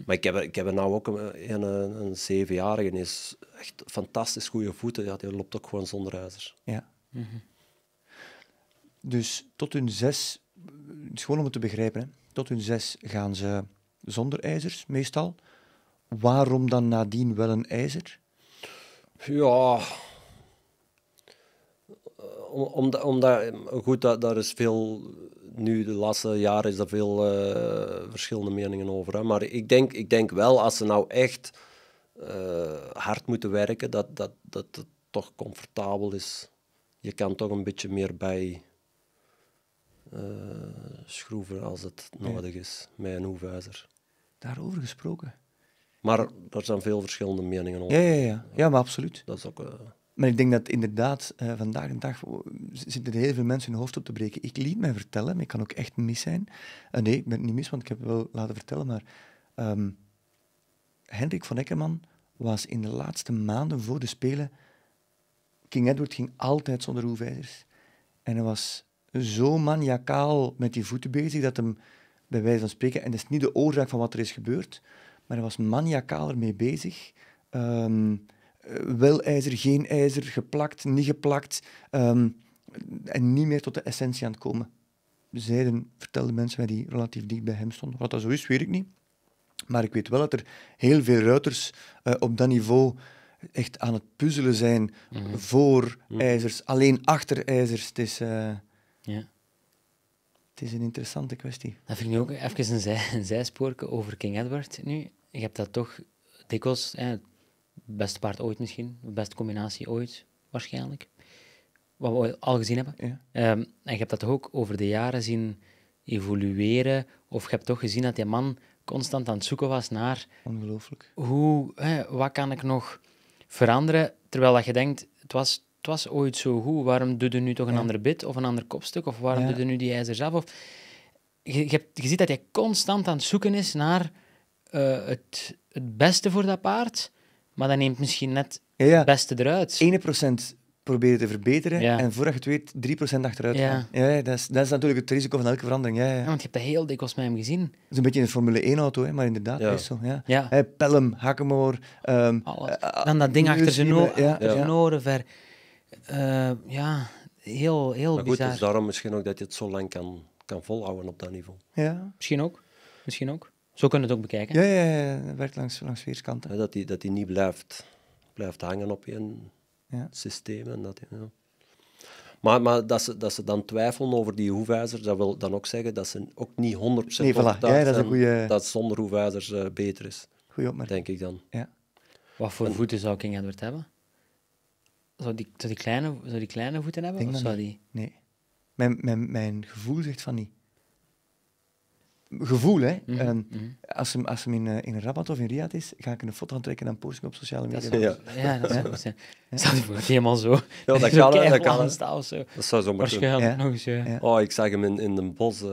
Maar ik heb, ik heb nou ook een, een, een zevenjarige, die is echt fantastisch goede voeten. Ja, die loopt ook gewoon zonder ijzer. Ja. Mhm. Dus tot hun zes, is gewoon om het te begrijpen, hè. tot hun zes gaan ze zonder ijzers meestal. Waarom dan nadien wel een ijzer? Ja, omdat, omdat goed, daar, daar is veel, nu de laatste jaren is daar veel eh, verschillende meningen over. Hè? Maar ik denk, ik denk wel, als ze nou echt eh, hard moeten werken, dat, dat, dat het toch comfortabel is. Je kan toch een beetje meer bij eh, schroeven als het nodig is, met een hoefijzer. Daarover gesproken. Maar er zijn veel verschillende meningen over. Ja, ja, ja. ja maar absoluut. Dat is ook... Maar ik denk dat inderdaad eh, vandaag de dag zitten heel veel mensen hun hoofd op te breken. Ik liet mij vertellen, maar ik kan ook echt mis zijn. Eh, nee, ik ben niet mis, want ik heb het wel laten vertellen, maar ehm, Hendrik van Eckerman was in de laatste maanden voor de Spelen... King Edward ging altijd zonder hoefijzers. En hij was zo maniacaal met die voeten bezig dat hem, bij wijze van spreken, en dat is niet de oorzaak van wat er is gebeurd, maar hij was maniacaal ermee bezig... Ehm, eh, wel ijzer, geen ijzer, geplakt, niet geplakt. Ehm, en niet meer tot de essentie aan het komen. Zeiden, vertelden mensen mij die relatief dicht bij hem stonden. Wat dat zo is, weet ik niet. Maar ik weet wel dat er heel veel ruiters eh, op dat niveau echt aan het puzzelen zijn mhm. voor mhm. ijzers, alleen achter ijzers. Het is, eh, ja. het is een interessante kwestie. Dat vind ik ook even een, zij, over King Edward nu. Je hebt dat toch dikwijls, Beste paard ooit misschien. Beste combinatie ooit, waarschijnlijk. Wat we al gezien hebben. Ehm, en je hebt dat toch ook over de jaren zien evolueren. Of je hebt toch gezien dat die man constant aan het zoeken was naar... Ongelooflijk. Hoe, hè, wat kan ik nog veranderen? Terwijl dat je denkt, het was, het was ooit zo goed. Waarom doe je nu toch een ander bit of een ander kopstuk? Of waarom doe je nu die ijzer zelf? Of, je, hebt, je ziet dat hij constant aan het zoeken is naar eh, het, het beste voor dat paard. Maar dat neemt misschien net het beste eruit. 1% proberen te verbeteren en voordat je het weet, 3% achteruit gaan. Ja. dat, is, dat is natuurlijk het risico van elke verandering. Ja, want je hebt dat heel dikwijls met hem gezien. Het is een beetje een Formule 1-auto, maar inderdaad, ja. Is zo. Ja. Ja. Hey, Pelham, Hakkemoor... Ehm, eh, eh, Dan dat ding achter zijn, oren, eh, ja, heel, heel maar goed, Dus daarom misschien ook dat je het zo lang kan, kan volhouden op dat niveau. Ja. Misschien ook. Misschien ook. Zo kunnen we het ook bekijken. Ja, ja, ja, dat werkt langs, langs dat, die, dat die niet blijft, blijft hangen op je ja. systeem. En dat, ja. Maar, maar dat, ze, dat ze dan twijfelen over die hoefijzers, dat wil dan ook zeggen dat ze ook niet 100% nee, voilà. ja, dat dat zonder hoefijzers eh, beter is. Goeie opmerking. Denk ik dan. Ja. Wat voor voeten zou King Edward hebben? Zou die, zou die, kleine, zou die kleine voeten hebben? Denk of zou die... Nee. Mijn, mijn, mijn gevoel zegt van niet gevoel. Hè. Mm als hem, als hem in, eh, in Rabat of in Riyadh is, ga ik een foto aantrekken en post ik op sociale media. Dat ja. ja. dat zou zijn. voor, helemaal zo. Ja, dat kan. Dat, kan. of zo. dat zou zo maar kunnen. Ja. nog eens, ja. Oh, ik zag hem in, in de bos uh,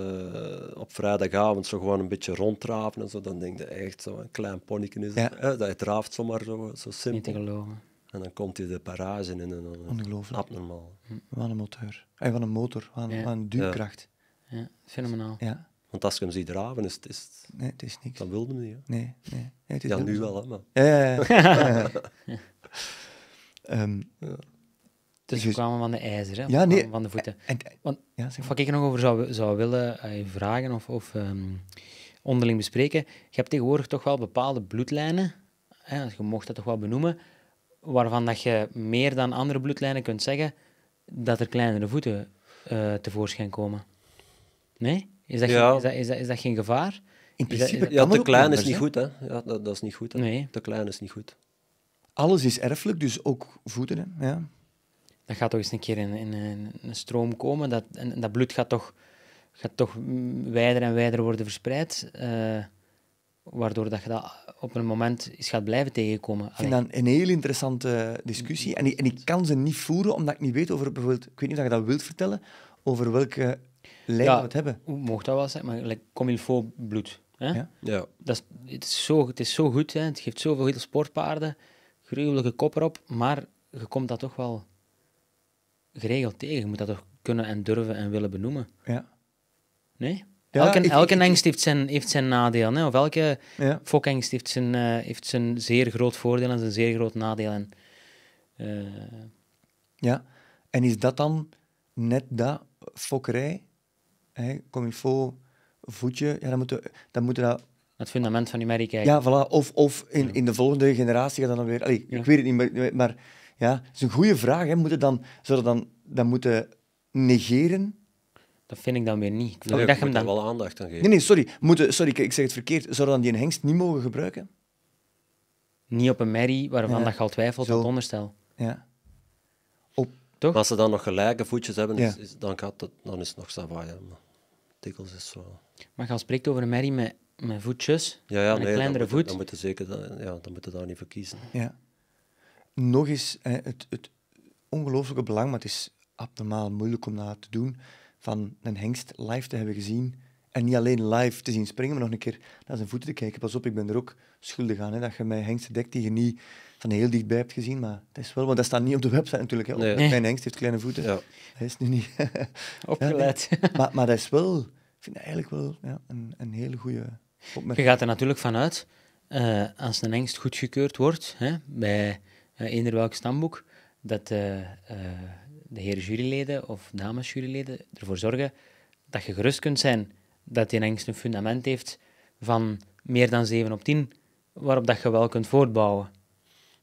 op vrijdagavond zo gewoon een beetje rondtraven en zo. Dan denk je echt, zo een klein ponnetje is hè, dat hij draaft zomaar zo, zo simpel. Niet geloven. En dan komt hij de parage in en dan... Eh, Ongelooflijk. Abnormaal. Hm. Wat een motor. Hey, wat een motor. Wat een, wat duurkracht. Ja, fenomenaal. Ja. Want als je hem ziet draven, is Is het... Nee, het is Dan wilde hem niet, Nee, nee. ja, nu wel, hè, maar... Ja, ja, ehm, Dus we dus- kwamen van de ijzer, hè? van, de voeten. Want ja, wat ik er nog over zou, zou willen eh, vragen of, of ehm, onderling bespreken, je hebt tegenwoordig toch wel bepaalde bloedlijnen, hè, je mocht dat toch wel benoemen, waarvan dat je meer dan andere bloedlijnen kunt zeggen dat er kleinere voeten eh, tevoorschijn komen. Nee? Is dat, geen, is is is dat geen gevaar? In principe ja, te klein is niet goed, hè? Ja, dat, dat is niet goed. Hè? Te klein is niet goed. Alles is erfelijk, dus ook voeden. Ja. Dat gaat toch eens een keer in, een stroom komen. Dat, en, dat bloed gaat toch, gaat toch wijder en wijder worden verspreid. Eh, waardoor dat je dat op een moment eens gaat blijven tegenkomen. Ik vind dat een heel interessante discussie. En ik, en ik kan ze niet voeren, omdat ik niet weet over bijvoorbeeld... Ik weet niet of je dat wilt vertellen, over welke lijkt ja, wat hebben. Mocht dat wel zijn, maar like, faut bloed. Ja. ja. Dat is, het, is zo, het is zo goed, hè? het geeft zoveel sportpaarden, gruwelijke kop erop, maar je komt dat toch wel geregeld tegen. Je moet dat toch kunnen en durven en willen benoemen. Ja. Nee? elke, elke angst heeft zijn, heeft zijn nadeel, hè? of elke ja. heeft zijn, eh, heeft zijn zeer groot voordeel en zijn zeer groot nadeel. En, eh, Ja, en is dat dan net dat fokkerij Hey, kom je voor, voetje, ja, dan moeten dan moeten dat... Het fundament van die merrie kijken. Ja, voilà. Of, of in, in de volgende generatie gaat dan weer... Allee, Ik weet het niet, maar, maar ja, is een goede vraag. Hè. Moeten dan, zou dat dan, dan moeten negeren? Dat vind ik dan weer niet. Ik nee, dat je hem dan... wel aandacht aan geven. Nee, nee, sorry. Moeten, sorry, ik zeg het verkeerd. Zou dan die een hengst niet mogen gebruiken? Niet op een merrie waarvan dat je al twijfelt op onderstel. Ja. Op... Toch? Maar als ze dan nog gelijke voetjes hebben, dan, gaat dat, dan is het nog savaai zo. Maar je spreekt over een merrie met, met voetjes, ja, ja, met een kleinere voet. dan moeten zeker, ja, dan moeten daar niet voor kiezen. Ja. Nog eens, het, het ongelooflijke belang, maar het is abnormaal moeilijk om dat te doen, van een hengst live te hebben gezien. En niet alleen live te zien springen, maar nog een keer naar zijn voeten te kijken. Pas op, ik ben er ook schuldig aan, hè, dat je mijn hengsten dekt die je niet van heel dichtbij hebt gezien, maar het is wel, want dat staat niet op de website natuurlijk. Hè. Nee. Mijn hengst heeft kleine voeten. Ja. Hij is nu niet opgeleid. maar, maar dat is wel, ik vind dat eigenlijk wel ja, een, een hele goede opmerking. Je gaat er natuurlijk vanuit, uh, als een hengst goedgekeurd wordt, hè, bij uh, eender welk stamboek, dat eh, de heren juryleden of dames juryleden ervoor zorgen dat je gerust kunt zijn dat die angst een fundament heeft van meer dan 7 op 10, waarop dat je wel kunt voortbouwen.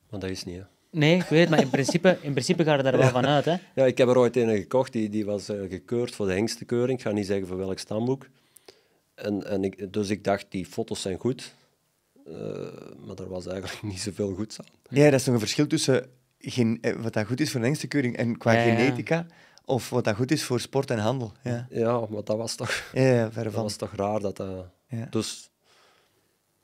Maar dat is niet, hè? Nee, ik weet het, maar in principe, in principe ga je daar wel van uit, hè? Ja, ik heb er ooit een gekocht, die, die was eh, gekeurd voor de hengstenkeuring. Ik ga niet zeggen voor welk stamboek. En, en ik, dus ik dacht, die foto's zijn goed. Eh, maar er was eigenlijk niet zoveel goeds aan. Nee, ja, dat is toch een verschil tussen geen, eh, wat dat goed is voor de hengstenkeuring en qua genetica... Of wat dat goed is voor sport en handel. Ja, ja maar dat was toch... Ja, dat was toch raar dat dat... Dus...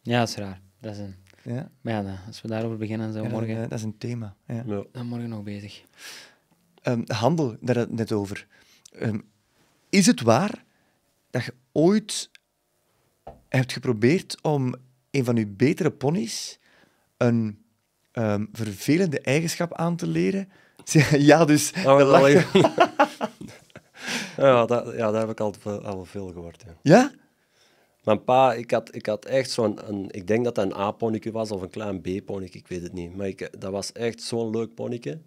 Ja, dat is raar. Dat is een... Ja. Maar ja, als we daarover beginnen, zijn we morgen... dat is een thema. Ja. Dan morgen nog bezig. Ehm, handel, daar had het net over. Ehm, is het waar dat je ooit hebt geprobeerd om een van je betere ponies een ehm, vervelende eigenschap aan te leren? Ja, dus... Ah, dat ja, dat, ja, daar heb ik al, al veel gehoord. Ja? ja? Mijn pa, ik had, ik had echt zo'n, ik denk dat dat een A-ponnetje was of een klein B-ponnetje, ik weet het niet. Maar ik, dat was echt zo'n leuk ponnetje.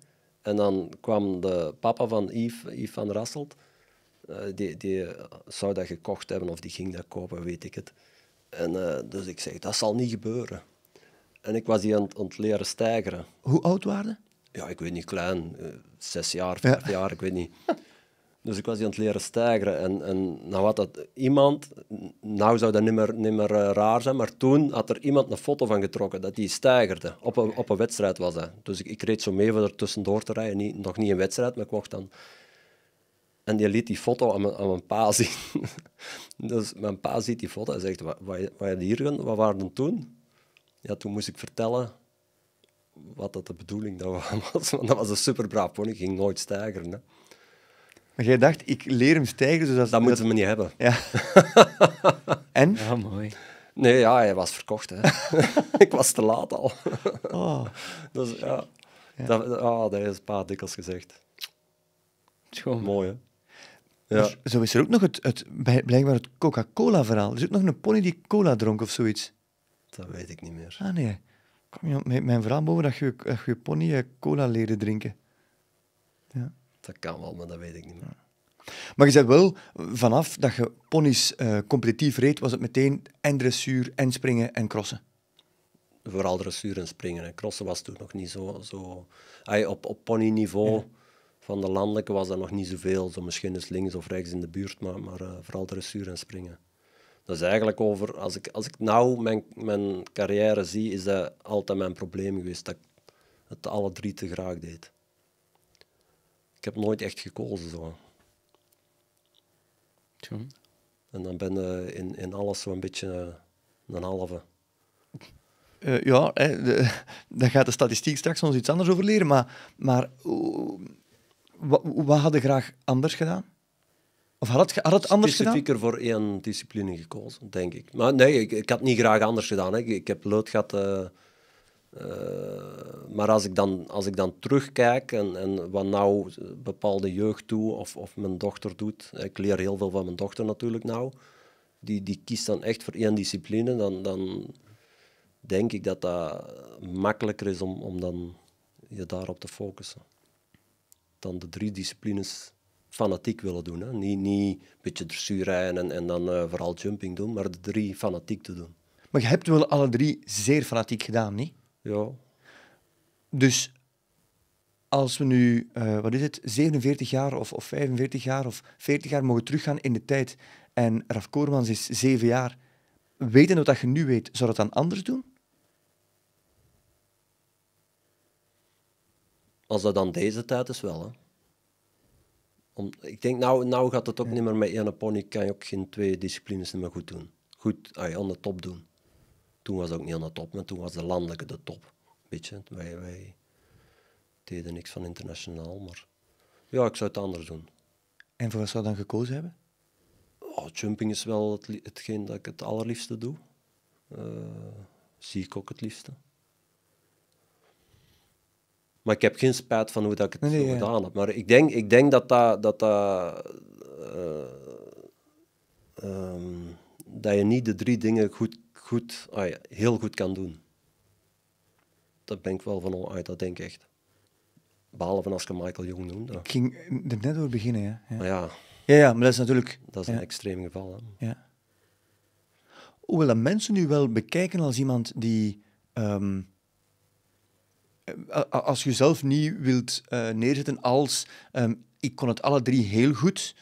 En dan kwam de papa van Yves, Yves van Rasselt, eh, die, die eh, zou dat gekocht hebben of die ging dat kopen, weet ik het. En eh, dus ik zeg, dat zal niet gebeuren. En ik was die aan, het leren stijgeren. Hoe oud waren Ja, ik weet niet, klein. Uh, zes jaar, vijf jaar, ik weet niet. Dus ik was aan het leren stijgeren. En, en nou had dat iemand, nou zou dat niet meer, niet meer eh, raar zijn, maar toen had er iemand een foto van getrokken dat die stijgerde. Op een, op een wedstrijd was dat. Dus ik, ik reed zo mee voor er tussendoor te rijden. Niet, nog niet een wedstrijd, maar ik mocht dan. En die liet die foto aan mijn, aan mijn pa zien. dus mijn pa ziet die foto en zegt: Wat, wat, die hier, wat waren dan toen? Ja, toen moest ik vertellen wat dat de bedoeling dat was. Want dat was een superbraaf pony, ik ging nooit stijgeren. Hè. Maar jij dacht, ik leer hem stijgen. Dus dat, moeten we niet hebben. Ja. en? Ja, mooi. Nee, ja, hij was verkocht. Hè. ik was te laat al. oh. Dus ja, ja. Dat, oh, dat is een paar dikwijls gezegd. Schoon. Mooi, hè? Ja. Dus zo is er ook nog het, het blijkbaar het Coca-Cola-verhaal. Er ook nog een pony die cola dronk of zoiets. Dat weet ik niet meer. Ah, nee. Kom je op mijn verhaal boven dat je dat je, pony eh, cola leert drinken. Ja. Dat kan wel, maar dat weet ik niet meer. Maar je zei wel, vanaf dat je ponies eh, competitief reed, was het meteen en dressuur, en springen, en crossen? Vooral dressuur en springen. En crossen was toen nog niet zo... zo... op, op ponyniveau van de landelijke was dat nog niet zoveel. Zo misschien eens links of rechts in de buurt, maar, maar eh, vooral dressuur en springen. Dat is eigenlijk over... Als ik, als ik nou mijn, mijn carrière zie, is dat altijd mijn probleem geweest. Dat ik het alle drie te graag deed. Ik heb nooit echt gekozen. Zo. En dan ben je eh, in, in alles zo'n beetje eh, een halve. Eh, ja, hè, dan gaat de statistiek straks ons iets anders over leren. Maar, maar wat, had je graag anders gedaan? Of had het, had het anders Specifieker voor één discipline gekozen, denk ik. Maar nee, ik, ik had niet graag anders gedaan. Hè. Ik, heb lood gehad eh, maar als ik dan, als ik dan terugkijk en, en wat nou bepaalde jeugd doet of, of mijn dochter doet, ik leer heel veel van mijn dochter natuurlijk nou, die, die kiest dan echt voor één discipline, dan, dan denk ik dat dat makkelijker is om, om dan je daarop te focussen. Dan de drie disciplines fanatiek willen doen. Hè? Niet, niet een beetje dressuur rijden en, en dan eh, vooral jumping doen, maar de drie fanatiek te doen. Maar je hebt wel alle drie zeer fanatiek gedaan, niet? Ja. Dus als we nu, eh, wat is het, 47 jaar of, of 45 jaar of 40 jaar mogen teruggaan in de tijd en Raf Koormans is 7 jaar, weten wat je nu weet, zou dat dan anders doen? Als dat dan deze tijd is, wel. Hè? Om, ik denk, nou, nou gaat het ook niet meer met één pony, kan je ook geen twee disciplines meer goed doen. Goed, ah je aan de top doen. Toen was het ook niet aan de top, maar toen was de landelijke de top. Beetje, wij, wij deden niks van internationaal, maar ja, ik zou het anders doen. En voor wat zou dan gekozen hebben? Oh, jumping is wel het, hetgeen dat ik het allerliefste doe. Eh, zie ik ook het liefste. Maar ik heb geen spijt van hoe dat ik het zo gedaan heb. Maar ik denk, ik denk dat dat. dat, dat eh, ehm, je niet de drie dingen goed goed, ah heel goed kan doen. Dat ben ik wel van uit, dat denk ik echt. Behalve als ik Michael Jong noemde. Ik ging er net door beginnen, hè? Ja. ja. ja. maar dat is natuurlijk... Dat is een extreem geval, hè. Ja. Hoewel mensen nu wel bekijken als iemand die... Ehm, eh, als je zelf niet wilt eh, neerzetten als ehm, ik kon het alle drie heel goed,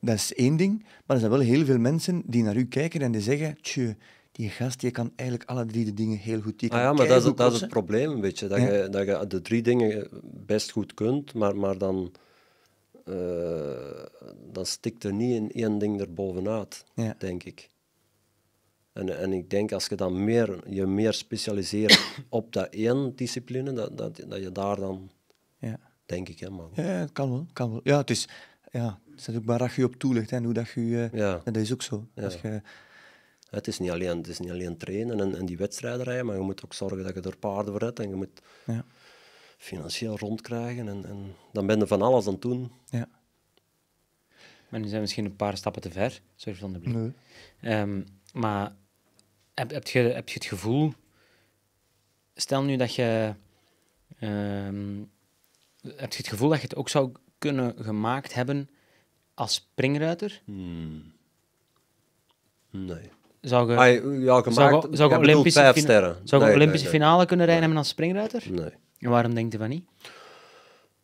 dat is één ding. Maar er zijn wel heel veel mensen die naar u kijken en die zeggen, tje, je gast je kan eigenlijk alle drie de dingen heel goed. tekenen. Ah ja, maar dat is, het, dat is, het probleem weet je, Dat, je, dat je de drie dingen best goed kunt, maar, maar dan, eh, dan stikt er niet in één ding erbovenuit, ja. denk ik. En, en ik denk als je dan meer, je meer specialiseert op dat één discipline, dat, dat, dat je daar dan, ja. denk ik, helemaal. man. Ja, kan wel, kan wel. Ja, het is, ja, het is natuurlijk waar je op toelicht en hoe dat je, ja. dat is ook zo. Als je, het is niet alleen, het is niet alleen trainen en, die wedstrijden rijden, maar je moet ook zorgen dat je er paarden voor hebt en je moet ja. financieel rondkrijgen. En, en dan ben je van alles aan het doen. Ja. Maar nu zijn we misschien een paar stappen te ver. Sorry van de blik. Nee. Ehm, maar heb, heb, je, heb je het gevoel... Stel nu dat je... Um, heb je het gevoel dat je het ook zou kunnen gemaakt hebben als springruiter? Hmm. Nee. Ah, zou je, zou Olympische, vijf sterren. Zou Olympische finale kunnen rijden met een springruiter? Nee. En waarom denkt je van niet?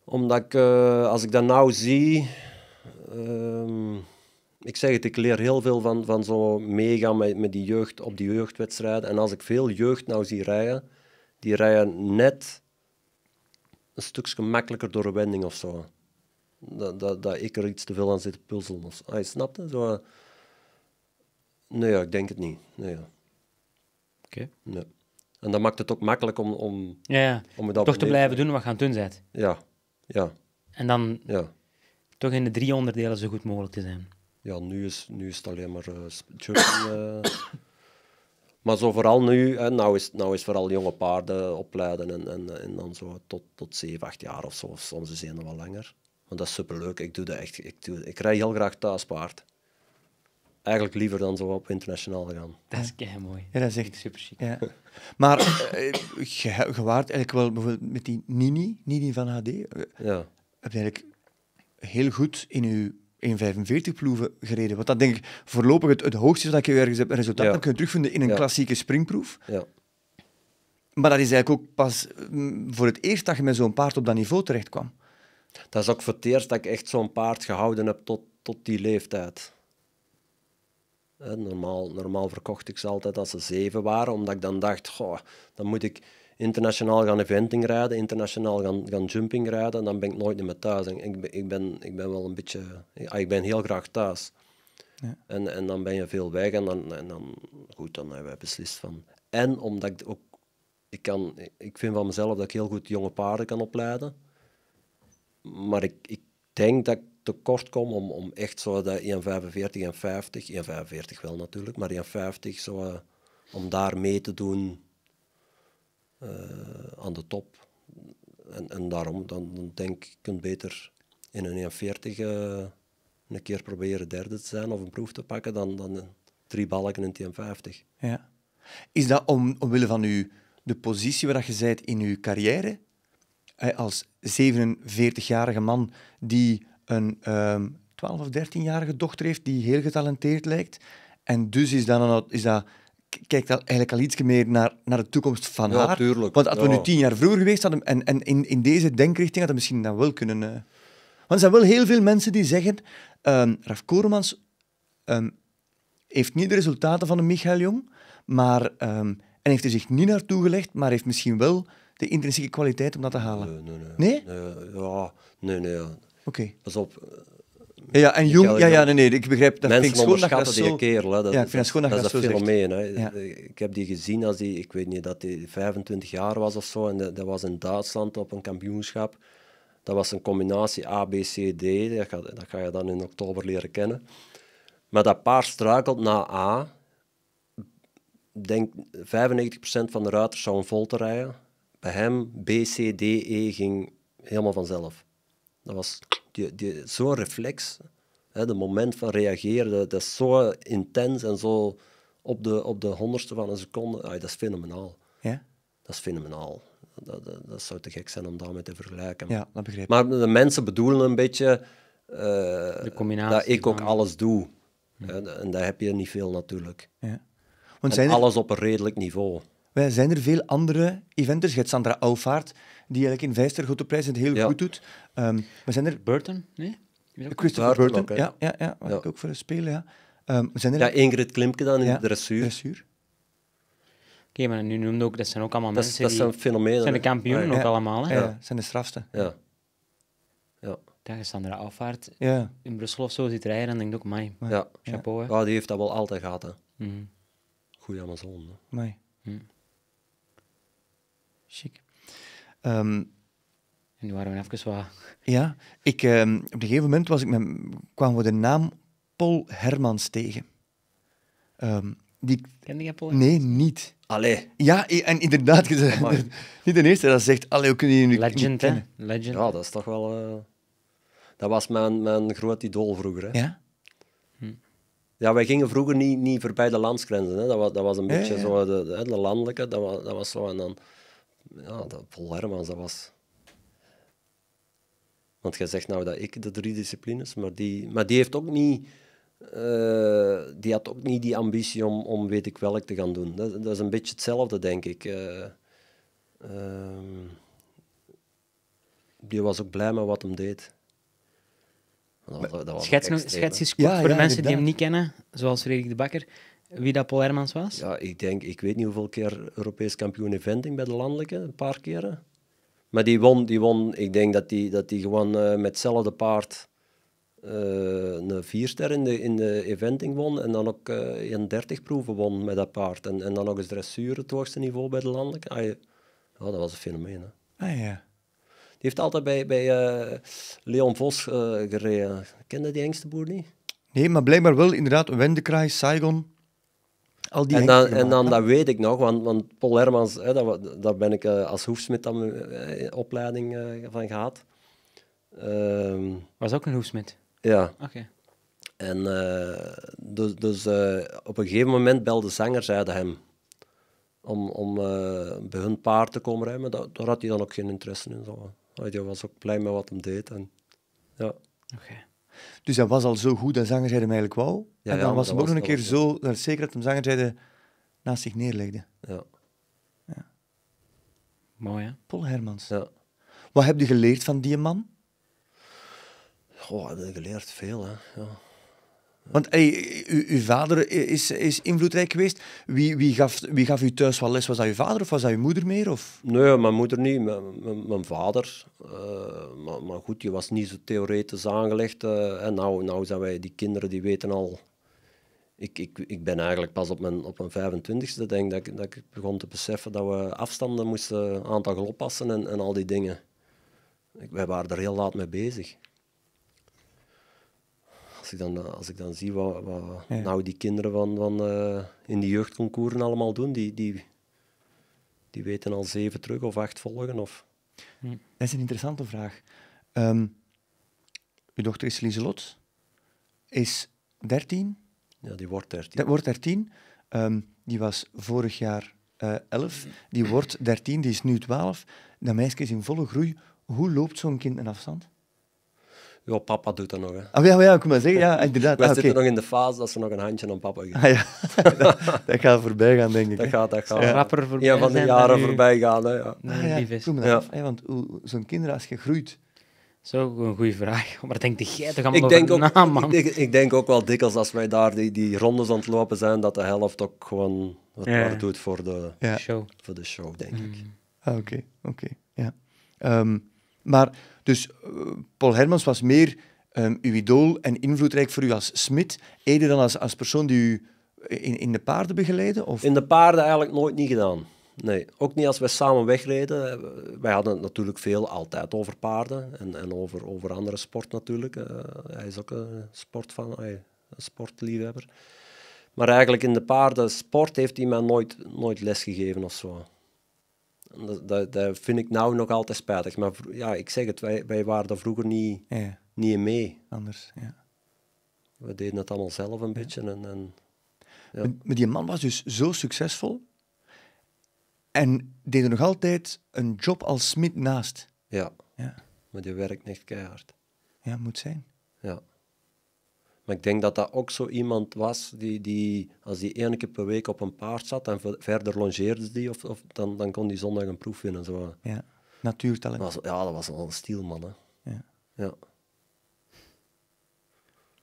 Omdat ik, eh, als ik dat nou zie... Ehm, ik zeg het, ik leer heel veel van, van zo meegaan met, met die jeugd op die jeugdwedstrijden. En als ik veel jeugd nou zie rijden, die rijden net een stukje gemakkelijker door een wending of zo. Dat, dat, dat ik er iets te veel aan zit te puzzelen. Hij ah, je snapt het? Zo, eh, Nee, ja, ik denk het niet. Nee, ja. Oké. Nee. En dat maakt het ook makkelijk om, om, ja, ja. om het toch te blijven doen wat je aan het doen bent. Ja, ja. En dan ja. toch in de drie onderdelen zo goed mogelijk te zijn. Ja, nu is, nu is het alleen maar uh, maar zo vooral nu, hè, nou, is, nou is vooral jonge paarden opleiden en, en, en dan zo tot, tot 7, 8 jaar of zo, of soms is het wel langer. Want dat is superleuk, ik doe dat echt. Ik, doe, ik rij heel graag thuispaard eigenlijk liever dan zo op internationaal gaan. Dat is kei mooi. Ja, dat is echt super chic. Ja. Maar eh, je, waart eigenlijk wel bijvoorbeeld met die Nini, Nini van HD. Eh, ja. Heb je eigenlijk heel goed in uw 1,45 ploeven gereden. Wat dat denk ik voorlopig het, hoogste dat je ergens hebt, een resultaat ja. terugvinden in een klassieke springproef. Ja. Maar dat is eigenlijk ook pas mm, voor het eerst dat je met zo'n paard op dat niveau terecht kwam. Dat is ook voor het eerst dat ik echt zo'n paard gehouden heb tot, tot die leeftijd. Normaal, normaal verkocht ik ze altijd als ze zeven waren, omdat ik dan dacht, goh, dan moet ik internationaal gaan eventing rijden, internationaal gaan, gaan jumping rijden, en dan ben ik nooit meer thuis. ik, ik, ben, ik ben wel een beetje... Ah, ik ben heel graag thuis. Ja. En, en dan ben je veel weg en dan, en dan... Goed, dan hebben we beslist van... En omdat ik ook... Ik, kan, ik vind van mezelf dat ik heel goed jonge paarden kan opleiden. Maar ik, ik denk dat kort kom om, om echt zo dat 1,45 en 50, 1,45 wel natuurlijk, maar 1,50 zo, eh, om daar mee te doen eh, aan de top. En, en daarom dan, dan denk ik, je kunt beter in een 1,40 uh, eh, een keer proberen derde te zijn of een proef te pakken dan, dan drie balken in 1,50. Ja. Is dat om, omwille van u, de positie waar je zit in uw carrière? Als 47-jarige man die een um, ehm, 12 of 13-jarige dochter heeft die heel getalenteerd lijkt. En dus is dat, is dat kijkt dat eigenlijk al iets meer naar, naar de toekomst van ja, haar. Want als we nu tien jaar vroeger geweest hadden en, en in, in deze denkrichting hadden we misschien dan wel kunnen... Eh. Want er zijn wel heel veel mensen die zeggen... Ehm, Raf Koremans ehm, heeft niet de resultaten van een Michael Jong, maar, en heeft er zich niet naartoe gelegd, maar heeft misschien wel de intrinsieke kwaliteit om dat te halen. Nee, nee, nee? nee ja, nee, nee. Oké. Ja, en jong, ja, ja, nee, nee, ik begrijp dat. Mensen onderschatten die zo... kerel. Hè. Dat, ja, ik vind dat, dat, dat, dat is dat fenomeen. Hè. Ik heb die gezien als die, ik weet niet, dat hij 25 jaar was of zo. En dat, dat was in Duitsland op een kampioenschap. Dat was een combinatie A, B, C, D. Dat ga, je dan in oktober leren kennen. Maar dat paar struikelt na A. Denk 95% van de ruiters zou vol te rijden. Bij hem B, C, D, E ging helemaal vanzelf. Dat was zo'n reflex. Hè, de moment van reageren, dat, is zo intens en zo op de, op de honderdste van een seconde. dat is fenomenaal. Ja? Dat is fenomenaal. Dat, dat, zou te gek zijn om daarmee te vergelijken. Ja, dat begrijp ik. Maar de mensen bedoelen een beetje uh, dat ik ook alles doe. En, en daar heb je niet veel natuurlijk. Ja. Want zijn alles op een redelijk niveau. Wij zijn er veel andere eventers. Je hebt Sandra Auvaart, die eigenlijk in Vijster grote prijzen het heel goed doet. Ehm, we zijn er... Burton, nee? Christopher Burton, Burton. ja. Ja, ja, ook voor het spelen, ja. Um, zijn er... Ja, Ingrid Klimke dan in de dressuur. dressuur. Oké, maar nu noemde ook, dat zijn ook allemaal dat mensen Dat zijn fenomenen. zijn de kampioenen ah, ook allemaal, hè? Ja, zijn de strafste. Ja. ja. Daar is Sandra Afvaart ja. in Brussel of zo zit rijden en ik ook, mij. Ja. Chapeau, hè? Ja, die heeft dat wel altijd gehad, hè. Mm. Goeie Amazon, hè. Mai. Mhm. Chic. Ehm, en nu waren we even wat... Ja, ik, ehm, op een gegeven moment was ik met, kwam we de naam Paul Hermans tegen. Um, die... Kende je Paul Nee, niet. Allee. Ja, en inderdaad, niet de eerste dat zegt, allee, hoe kun je nu Legend, hè? Legend. Ja, dat is toch wel... Eh, dat was mijn, mijn groot idool vroeger, hè? Ja? Hm. Ja, wij gingen vroeger niet, niet voorbij de landsgrenzen, hè? Dat was, dat was een beetje zo, de, de, de landelijke, dat was, dat was zo, en dan ja, dat, Paul Hermans, dat was... Want jij zegt nou dat ik de drie disciplines, maar die, maar die heeft ook niet... Eh, die had ook niet die ambitie om, om weet ik welk te gaan doen. Dat, dat is een beetje hetzelfde, denk ik. Uh, die was ook blij met wat hem deed. Dat, dat, was schets, extreem, schets voor de mensen die hem niet kennen, zoals Frederik de Bakker wie dat Paul Hermans was? Ja, ik denk, ik weet niet hoeveel keer Europees kampioen in bij de landelijke, een paar keren. Maar die won, die won ik denk dat die, dat die gewoon uh, met hetzelfde paard eh, een vierster in de, in de eventing won. En dan ook uh, een 30 proeven won met dat paard. En, en dan nog eens dressuur, het hoogste niveau bij de landelijke. Ah, je, dat was een fenomeen. Hè. Ah ja. Die heeft altijd bij, bij Leon Vos gereden. Kende die engste boer niet? Nee, maar blijkbaar wel inderdaad Wendekraai, Saigon al die en dan, en dan dat weet ik nog, want, want Paul Hermans, hè, dat, daar ben ik eh, als hoefsmid dan, uh, opleiding eh, van gehad. Ehm, was ook een hoefsmid? Ja. Oké. En dus, dus op een gegeven moment belde zangers uit hem om, om bij hun paard te komen rijden, maar daar had hij dan ook geen interesse in. Zo. Hij was ook blij met wat hem deed. En, ja. Oké. Dus dat was al zo goed dat zanger zeiden hem eigenlijk wou. Ja, en dan was ze ook nog een keer zo dat zeker dat hem zanger zeiden naast zich neerlegde. Ja. ja. Mooi, hè? Paul Hermans. Ja. Wat heb je geleerd van die man? Goh, heb geleerd veel, hè. Ja. Want hey, uw vader is, is invloedrijk geweest. Wie, wie, gaf, wie gaf u thuis wel les? Was dat uw vader of was dat uw moeder meer? Nee, mijn moeder niet. Mijn, mijn, vader. Uh, maar, maar, goed, je was niet zo theoretisch aangelegd. en eh, nou, nou zijn wij, die kinderen die weten al... Ik, ik, ik ben eigenlijk pas op mijn, op mijn 25 ste denk dat ik, dat ik begon te beseffen dat we afstanden moesten, aantal oppassen en, en al die dingen. Ik, wij waren er heel laat mee bezig als ik dan, eh, als ik dan zie wat, wat nou die kinderen van, van eh, in die jeugdconcoursen allemaal doen, die, die, die weten al zeven terug of acht volgen. Of... Hm. Dat is een interessante vraag. Um, uw dochter is Lieselot, is 13. Ja, die wordt dertien. Dat wordt 13. Ehm, die was vorig jaar uh, eh, 11, die wordt 13, die is nu 12. Dat meisje is in volle groei. Hoe loopt zo'n kind een afstand? Ja, papa doet dat nog. Hè. Ah, ja, oh ja, ik maar zeggen, ja, inderdaad. Wij ah, zitten nog in de fase dat ze nog een handje aan papa geven. Ah, ja. dat, dat, gaat voorbij gaan, denk ik. Dat gaat, dat gaat. Ja. Rapper voorbij ja, van de jaren voorbij gaan. Hè, ja. Ah, ja, me ja. Af, hè, want zo'n kinderen, als je groeit... Zo, een goede vraag. Maar denk jij toch allemaal ik denk ook, na, man? Ik denk, ik denk, ook wel dikwijls als wij daar die, die rondes aan het lopen zijn, dat de helft ook gewoon wat ja. doet voor de, show. voor de show, denk mm. ik. Ah, oké, okay, oké, okay, ja. Um, maar... Dus eh, Paul Hermans was meer ehm, uw idool en invloedrijk voor u als smid, eerder dan als, als persoon die u in, in de paarden begeleidde? Of? In de paarden eigenlijk nooit niet gedaan. Nee, ook niet als wij samen wegreden. Eh, wij hadden het natuurlijk veel altijd over paarden en, en over, over andere sport natuurlijk. Eh, hij is ook een, sport van, een sportliefhebber. Maar eigenlijk in de paardensport heeft hij mij nooit, nooit lesgegeven of zo. Dat, dat, dat, vind ik nou nog altijd spijtig. Maar ja, ik zeg het, wij, wij waren er vroeger niet, niet mee. Anders, ja. We deden het allemaal zelf een beetje. En, en ja. Maar die man was dus zo succesvol en deed er nog altijd een job als smid naast. Ja. ja. Maar die werkt echt keihard. Ja, moet zijn. Ja. Maar ik denk dat dat ook zo iemand was die, die als die één keer per week op een paard zat en verder longeerde die, of, of dan, dan kon die zondag een proef winnen. Zo. Ja, natuurtalent. Was, ja, dat was al een stielman. Hè. Ja. ja.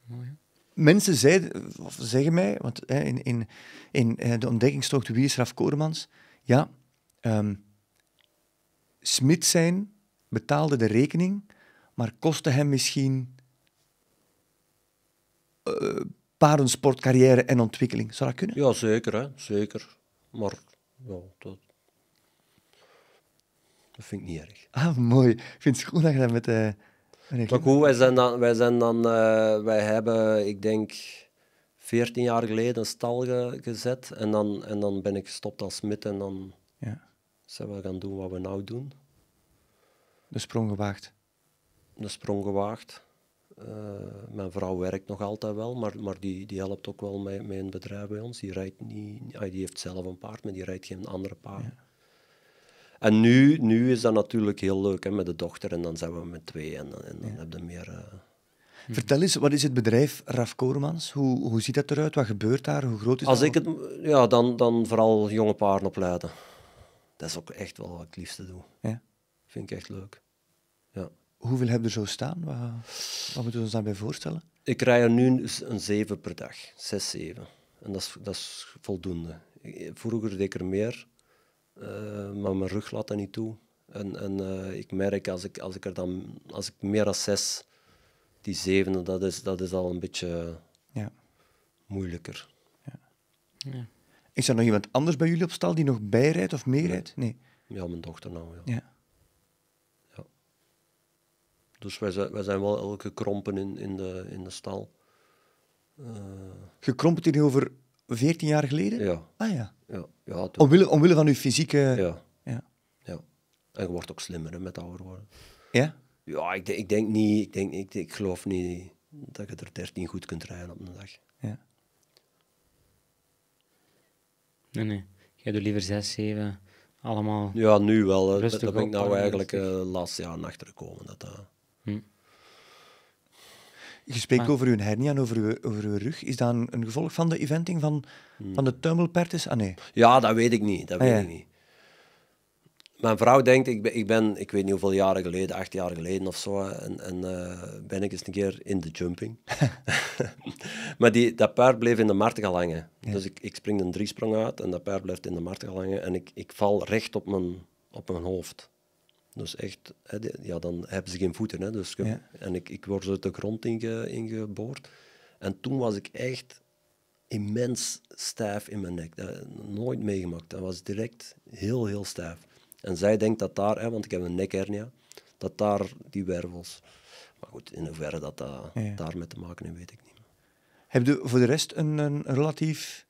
Mooi. Mensen zeiden, of zeggen mij, want hè, in, in, in eh, de ontdekkingstocht Wie is Raf Koremans? Ja, ehm, smid zijn betaalde de rekening, maar kostte hem misschien Parensport, eh, paardensportcarrière en ontwikkeling. Zou dat kunnen? Ja, zeker. Hè? Zeker. Maar ja, dat, dat vind ik niet erg. Ah, mooi. Ik vind het goed dat je dat met... Uh, maar goed, wij, zijn dan, wij, zijn dan, eh, wij hebben, ik denk, 14 jaar geleden een stal gezet. En dan, en dan ben ik gestopt als smid en dan ja. zijn we gaan doen wat we nou doen. De sprong gewaagd. De sprong gewaagd. Eh, mijn vrouw werkt nog altijd wel, maar, maar die, die helpt ook wel met, een bedrijf bij ons. Die, rijdt niet, ah, die heeft zelf een paard, maar die rijdt geen andere paard. Ja. En nu, nu is dat natuurlijk heel leuk hè, met de dochter en dan zijn we met twee en, dan hebben heb meer... Eh, hm. Vertel eens, wat is het bedrijf Raf Korman?s Hoe, hoe ziet dat eruit? Wat gebeurt daar? Hoe groot is Als Ik het, ja, dan, dan vooral jonge paarden opleiden. Dat is ook echt wel wat ik liefste doe. Ja. Vind ik echt leuk. Ja hoeveel heb je er zo staan? Wat, moeten we ons daarbij voorstellen? Ik rij er nu een zeven per dag, 6, 7. En dat is, dat is voldoende. Vroeger deed ik er meer, eh, maar mijn rug laat dat niet toe. En, en eh, ik merk als ik, als ik er dan als ik meer dan zes die zevende, dat is, dat is al een beetje ja. moeilijker. Ja. Ja. Is er nog iemand anders bij jullie op stal die nog bijrijdt of meerijdt? Nee. nee. Ja, mijn dochter nou. Ja. Dus wij zijn, wij zijn wel al gekrompen in, in, de, in de stal. Uh... Eh, gekrompen hier over 14 jaar geleden? Ja. Ah ja. ja, ja omwille, van uw fysieke... Ja. ja. ja. En je wordt ook slimmer met ouder worden. Ja? Ja, ik, ik denk niet... Ik, denk, ik, ik geloof niet dat je er 13 goed kunt rijden op een dag. Ja. Nee, nee. Jij doet liever 6, 7, allemaal. Ja, nu wel. dat ben ik nou eigenlijk uh, laatste jaar achtergekomen. Dat, dat, eh, je spreekt over uw hernia en over uw, over rug. Is dat een, gevolg van de eventing van, hmm. van de tuimelpertis? Ah, nee. Ja, dat weet ik niet. Dat ah, weet ik niet. Mijn vrouw denkt, ik ben, ik ben, ik weet niet hoeveel jaren geleden, acht jaar geleden of zo, en, eh, ben ik eens een keer in de jumping. maar die, dat paard bleef in de martel hangen. Dus ik, ik spring een driesprong uit en dat paard blijft in de martel hangen en ik, ik val recht op mijn, op mijn hoofd. Dus echt, ja, dan hebben ze geen voeten. Hè, dus En ik, ik word ze de grond in ingeboord. En toen was ik echt immens stijf in mijn nek. Dat nooit meegemaakt. Dat was direct heel, heel stijf. En zij denkt dat daar, hè, want ik heb een nekhernia, dat daar die wervels. Maar goed, in hoeverre dat, dat ja. daarmee te maken heeft, weet ik niet. Heb je voor de rest een, een relatief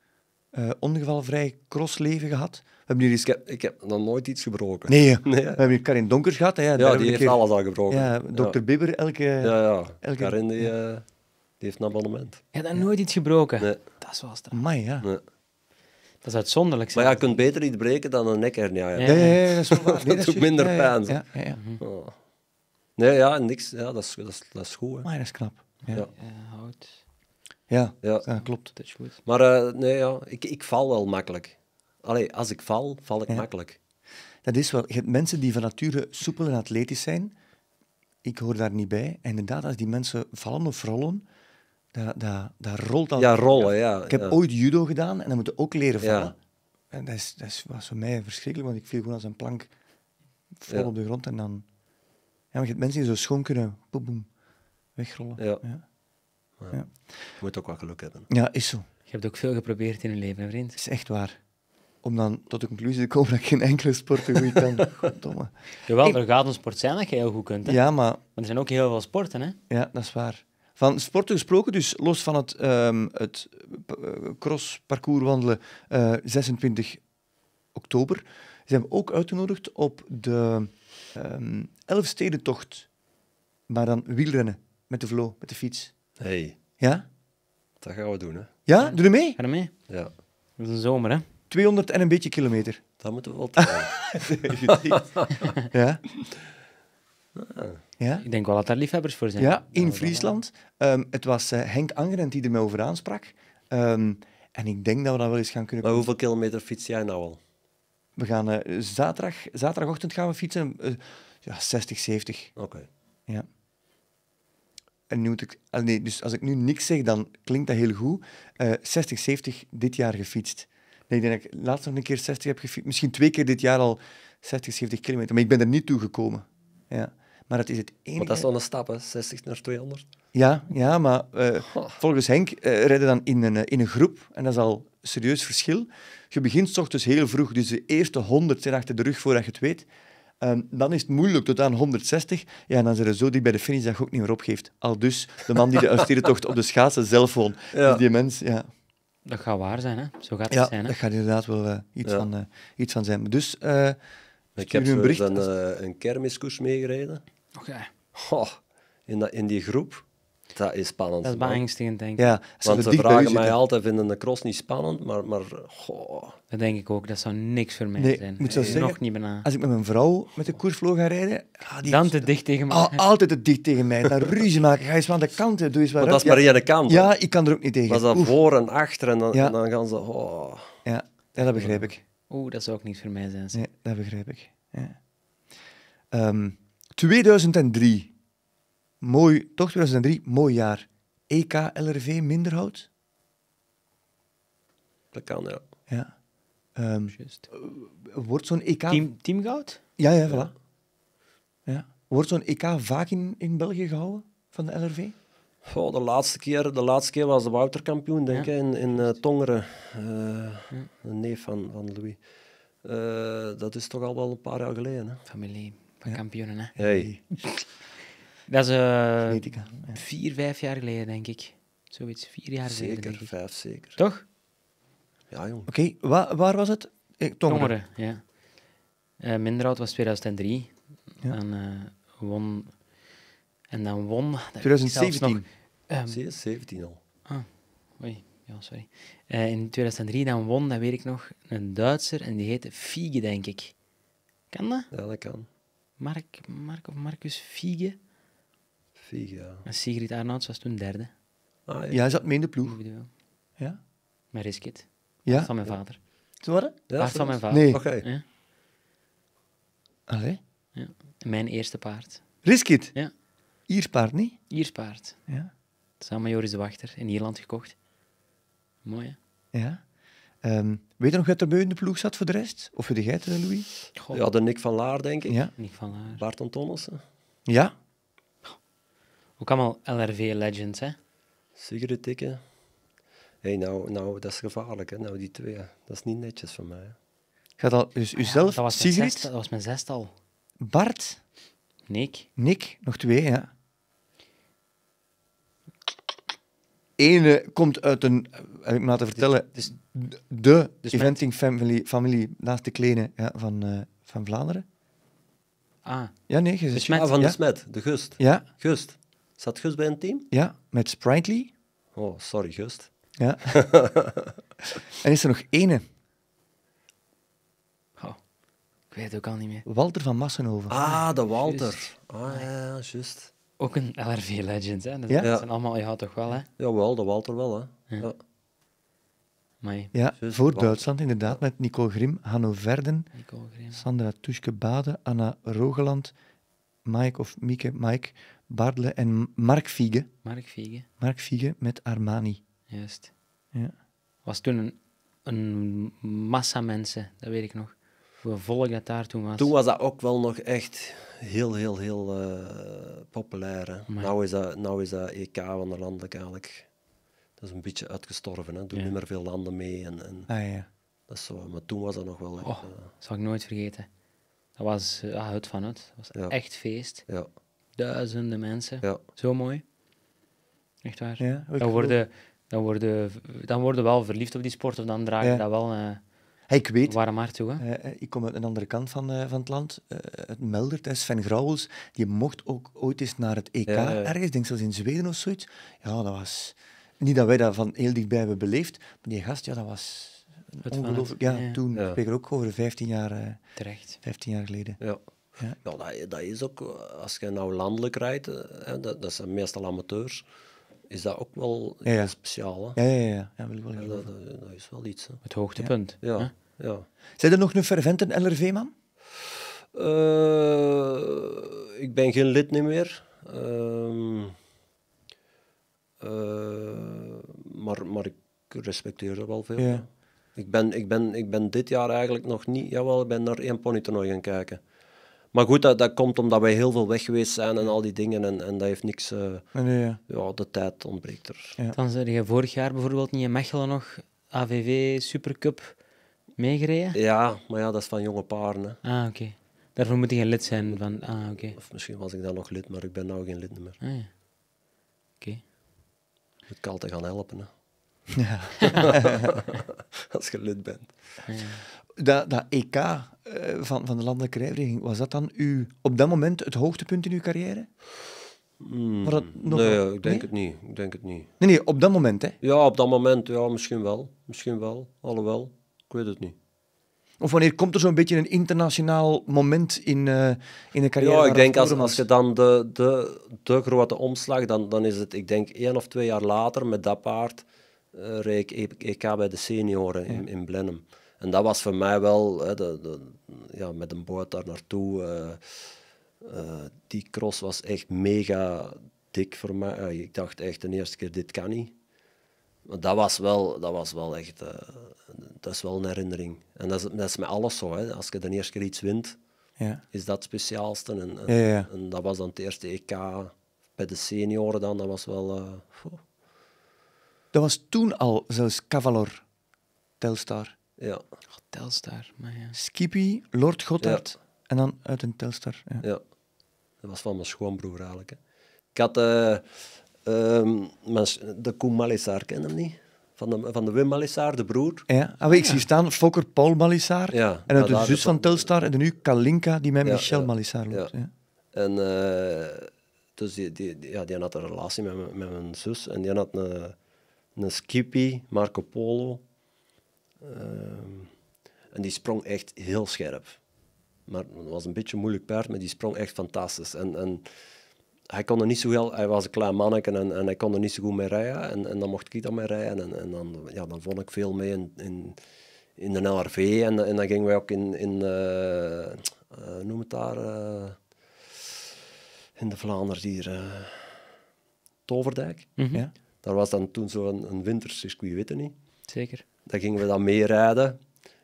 uh, ongevalvrij crossleven gehad? hebben jullie eens, ik heb nog nooit iets gebroken. Nee, we hebben Karin Donkers gehad. Hè, ja, die heeft alles al gebroken. Ja, dokter ja. Bibber, elke... Ja, ja. Karin die, uh, die heeft een abonnement. Je hebt nooit iets gebroken? Nee. Dat is wel straf. ja. Dat is uitzonderlijk. Zeg. Maar ja, je kunt beter iets breken dan een nekhernia. Ja, nee, dat is ook dat minder pijn. Ja, ja, mhm. oh. Nee, ja, niks. Ja, dat is, dat is, goed. Maar dat is knap. Ja. hout. Ja, ja. klopt. Dat is goed. Maar eh, nee, ja, ik, ik val wel makkelijk. Allee, als ik val, val ik makkelijk. Dat is wel. Je hebt mensen die van nature soepel en atletisch zijn. Ik hoor daar niet bij. En inderdaad, als die mensen vallen of rollen, dat, dat, dat rolt al. Ja, rollen, ja. Ik heb ooit judo gedaan en dan moeten ook leren vallen. En dat, is, dat was voor mij verschrikkelijk, want ik viel gewoon als een plank vol op de grond en dan... Ja, maar je hebt mensen die zo schoon kunnen, boem, wegrollen. Ja. Ja. ja. Je moet ook wat geluk hebben. Ja, is zo. Je hebt ook veel geprobeerd in je leven, vriend. Is echt waar om dan tot de conclusie te komen dat ik geen enkele sport goed kan. Goddomme. Jawel, er gaat een sport zijn dat je heel goed kunt. Hè? Ja, maar... er zijn ook heel veel sporten, hè? Ja, dat is waar. Van sporten gesproken, dus los van het, um, het eh, cross parcours wandelen uh, eh, 26 oktober, zijn we ook uitgenodigd op de um, Elfstedentocht. Maar dan wielrennen, met de vlo, met de fiets. Hey. Ja? Dat gaan we doen, hè? Ja? Doe je mee? Ga er mee. Ja. Dat is een zomer, hè? 200 en een beetje kilometer. Dat moeten we wel ja. ja. Ik denk wel dat daar liefhebbers voor zijn. Ja, in Friesland. Ehm, het was eh, Henk Angerent die er mij over aansprak. Ehm, en ik denk dat we dat wel eens gaan kunnen... Maar hoeveel kilometer fiets jij nou al? We gaan eh, zaterdag, zaterdagochtend gaan we fietsen. Eh, ja, 60, 70. Oké. Ja. En nu moet ik, ah, nee, dus als ik nu niks zeg, dan klinkt dat heel goed. Uh, 60, 70 dit jaar gefietst ik denk dat ik laatst nog een keer 60 heb gefietst. Misschien twee keer dit jaar al 60, 70 kilometer. Maar ik ben er niet toe gekomen. Ja. Maar dat is het enige... Want dat is wel een stap, 60 naar 200. Ja, ja maar eh, volgens Henk uh, redden dan in een, in een groep. En dat is al een serieus verschil. Je begint ochtends heel vroeg, dus de eerste 100 zijn achter de rug voordat je het weet. Ehm, dan is het moeilijk tot aan 160. Ja, en dan zijn er zo die bij de finish dat je ook niet meer opgeeft. Al dus de man die de tocht op de schaatsen zelf woont. Dus die mens, ja. Dat gaat waar zijn, hè? Zo gaat het ja, zijn. Hè? Dat gaat inderdaad wel eh, iets, van, eh, iets van zijn. Dus uh, ik heb een een kermiskoers meegereden. Oké. in, dat, in die groep dat is spannend. Dat is beangstigend, denk ik. Ja, Want ze vragen mij altijd, vinden de cross niet spannend, maar... maar goh. Dat denk ik ook, dat zou niks voor mij nee, zijn. Moet nee, zeggen, nog niet bijna. Als ik met mijn vrouw met de koersvloer ga rijden... Ah, dan te dicht tegen mij. altijd te dicht tegen mij. Dan ruzie maken, ga eens aan de kant. doe eens wat dat is maar aan de kant. Ja, ik kan er ook niet tegen. Was dat voor en achter en dan, dan gaan ze... Oh. Ja, dat begrijp ik. Oeh, dat zou ook niet voor mij zijn. Nee, dat begrijp ik. Ja. Um, ehm, 2003 mooi, toch 2003, mooi jaar. EK, LRV, minderhout? Dat kan, ja. Ja. Um, wordt zo'n EK... Team, teamgoud? Ja, ja, voilà. Ja. ja. Wordt zo'n EK vaak in, in België gehouden, van de LRV? Oh, de, laatste keer, de laatste keer was de Wouter kampioen, denk ik, in, in eh, Tongeren. Uh, eh, De neef van, van Louis. Eh, dat is toch al wel een paar jaar geleden. Hè? Familie van kampioenen, hè? Hey. Dat is uh, vier, vijf jaar geleden, denk ik. Zoiets, vier jaar zeker, geleden. Zeker, vijf zeker. Toch? Ja, jong. Oké, waar was het? Eh, Tongeren. Tongeren. ja. Uh, minder oud was 2003. Ja. En, won... en dan won... 2017. Nog, 17 ehm, al. Ah, oei. Ja, sorry. in 2003 dan won, dat weet ik nog, een Duitser en die heette Fiege, denk ik. Kan dat? Ja, dat kan. Mark, Mark of Marcus Fiege. Veeg, ja. En Sigrid Arnouds was toen derde. Ah, ja. hij zat mee in de ploeg. Ja? Met Riskit. Ja? Van mijn vader. Te worden? paard van mijn vader. Nee. Oké. Allee? Ja. Mijn eerste paard. Riskit? Ja. Iers paard, niet? Iers paard. Ja. Samen Joris de Wachter, in Ierland gekocht. Mooi, Ja. Ehm, weet je nog wat er bij in de ploeg zat voor de rest? Of voor de geiten, Louis? Ja, de Nick van Laar, denk ik. Ja. Nick van Laar. Bart Antonissen. Ja. Ook allemaal LRV-legends, hè? Sigrid Dikke. hey, nou, nou, dat is gevaarlijk, hè? Nou, die twee. Dat is niet netjes van mij. Gaat al, dus uzelf, ja, Sigrid? dat was mijn zestal. Bart? Nick. Nick, nog twee, ja. Ene komt uit een, heb eh, ik me laten vertellen, dus, de dus eventing Family Family. naast de kleine ja, van, eh, van Vlaanderen. Ah. Ja, nee, je de, ah, van de Smet, de Gust. Ja. Gust. Zat Gus bij een team? Ja, met Sprightly. Oh, sorry, Gust. Ja. en is er nog ene? Oh, ik weet het ook al niet meer. Walter van Massenhoven. Ah, de ah, Walter. oh, ja, juist. Ook een LRV-legend, hè? Dat zijn allemaal, ja, toch wel, hè? Jawel, de Walter wel, hè? Ja. Ja, voor Duitsland inderdaad, met Nico Grim, Hanno Verden, Grim. Sandra Tuschke-Bade, Anna Rogeland, Mike of Mieke Mike, Bardle en Mark Fiege. Mark Fiege. Mark Fiege met Armani. Juist. Ja. Was toen een, massa mensen, dat weet ik nog. Hoe volk dat daar toen was. Toen was dat ook wel nog echt heel, heel, heel eh, populair. Hè? Nou, is dat, nou is dat EK wanderlandelijk eigenlijk. Dat is een beetje uitgestorven. Hè? Doen niet meer veel landen mee. En, en... Ah, ja. dat is zo. Maar toen was dat nog wel. Echt, oh, Dat eh, zal ik nooit vergeten. Dat was uh, het vanuit. Dat was echt feest. Ja. Duizenden mensen. Ja. Zo mooi. Echt waar. Ja, dan, worden, dan, worden, dan worden wel verliefd op die sport of dan draag je dat wel... een eh, ik weet, warm hart toe, hè? Eh, eh, ik kom uit een andere kant van, van het land. het Meldert, Sven Grauwels, die mocht ook ooit eens naar het EK ergens, denk zelfs in Zweden of zoiets. Ja, dat was... Niet dat wij dat van heel dichtbij hebben beleefd, maar die gast, ja, dat was... Ongelooflijk. Ja, toen, ik ook over 15 jaar, 15 jaar geleden. Ja. Ja. ja dat, dat, is ook, als je nou landelijk rijdt, eh, hè, dat, dat zijn meestal amateurs, is dat ook wel speciaal. Ja, ja, ja. ja wil ik wel dat, dat, is wel iets. Hè. Het hoogtepunt. Ja. Ja. Zijn er nog een fervente LRV-man? Eh, ik ben geen lid meer. Ehm, eh, maar, maar ik respecteer dat wel veel. Ja. Ik, ben, ik, ben, ik ben dit jaar eigenlijk nog niet... Jawel, ik ben naar één ponytoernooi gaan kijken. Maar goed, dat, dat komt omdat wij heel veel weg geweest zijn en al die dingen. En, en dat heeft niks... Eh, nee, ja. ja. de tijd ontbreekt er. Dan zei je vorig jaar bijvoorbeeld niet in Mechelen nog AVV Supercup meegereden? Ja, maar ja, dat is van jonge paren. Ah, oké. Daarvoor moet je geen lid zijn van... Ah, oké. Of misschien was ik dan nog lid, maar ik ben nou geen lid meer. Ah, ja. Oké. Okay. Moet ik altijd gaan helpen, hè. Ja. Als je lid bent. Ah, ja dat, dat EK eh, van, van de Landelijke Rijvereniging, was dat dan uw, op dat moment het hoogtepunt in uw carrière? Hmm. nee, ik denk het niet. Ik denk het niet. Nee, nee, op dat moment, hè? Ja, op dat moment, ja, misschien wel. Misschien wel, alhoewel. Ik weet het niet. Of wanneer komt er zo'n beetje een internationaal moment in, eh, in de carrière? Ja, ik denk als, je dan de, de, de grote omslag, dan, dan is het, ik denk, één of twee jaar later met dat paard, uh, eh, reed ik EK bij de senioren in, in Blenheim. En dat was voor mij wel, hè, de, de, ja, met een boot daar naartoe, eh, eh, die cross was echt mega dik voor mij. Eh, ik dacht echt de eerste keer, dit kan niet. Maar dat was wel, dat was wel echt, dat is wel een herinnering. En dat is, dat is met alles zo, hè. als je de eerste keer iets wint, ja. is dat het speciaalste. En, en, dat was dan het eerste EK bij de senioren dan, dat was wel... Dat was toen al zelfs Cavalor, Telstar. Ja. Oh, Telstar, maar ja. Skippy, Lord Goddard en dan uit een Telstar. Ja. dat was van mijn schoonbroer eigenlijk. Hè. Ik had uh, de Koen Malissaar, ken hem niet? Van de, van de Wim Malissaar, de broer. Ja, ah, ik zie staan Fokker Paul Malissaar en uit de zus van Telstar en nu Kalinka, die met Michel Malissaar loopt. En... Eh, dus die, die, ja, die had een relatie met, met mijn zus en die had een, een Skippy, Marco Polo. Ehm, en die sprong echt heel scherp. Maar het was een beetje een moeilijk paard, maar die sprong echt fantastisch. En, en hij kon er niet zo heel... Hij was een klein manneke en, en hij kon er niet zo goed mee rijden. En, en dan mocht ik dan mee rijden. En, en dan, ja, dan vond ik veel mee in, in, in de NRV. En, dan gingen wij ook in... in eh, eh, noem het daar... Eh, in de Vlaanders hier... Toverdijk. Mhm. ja. Daar was dan toen zo'n een, een wintercircuit, weet je niet? Zeker. Dan gingen we dan meerijden.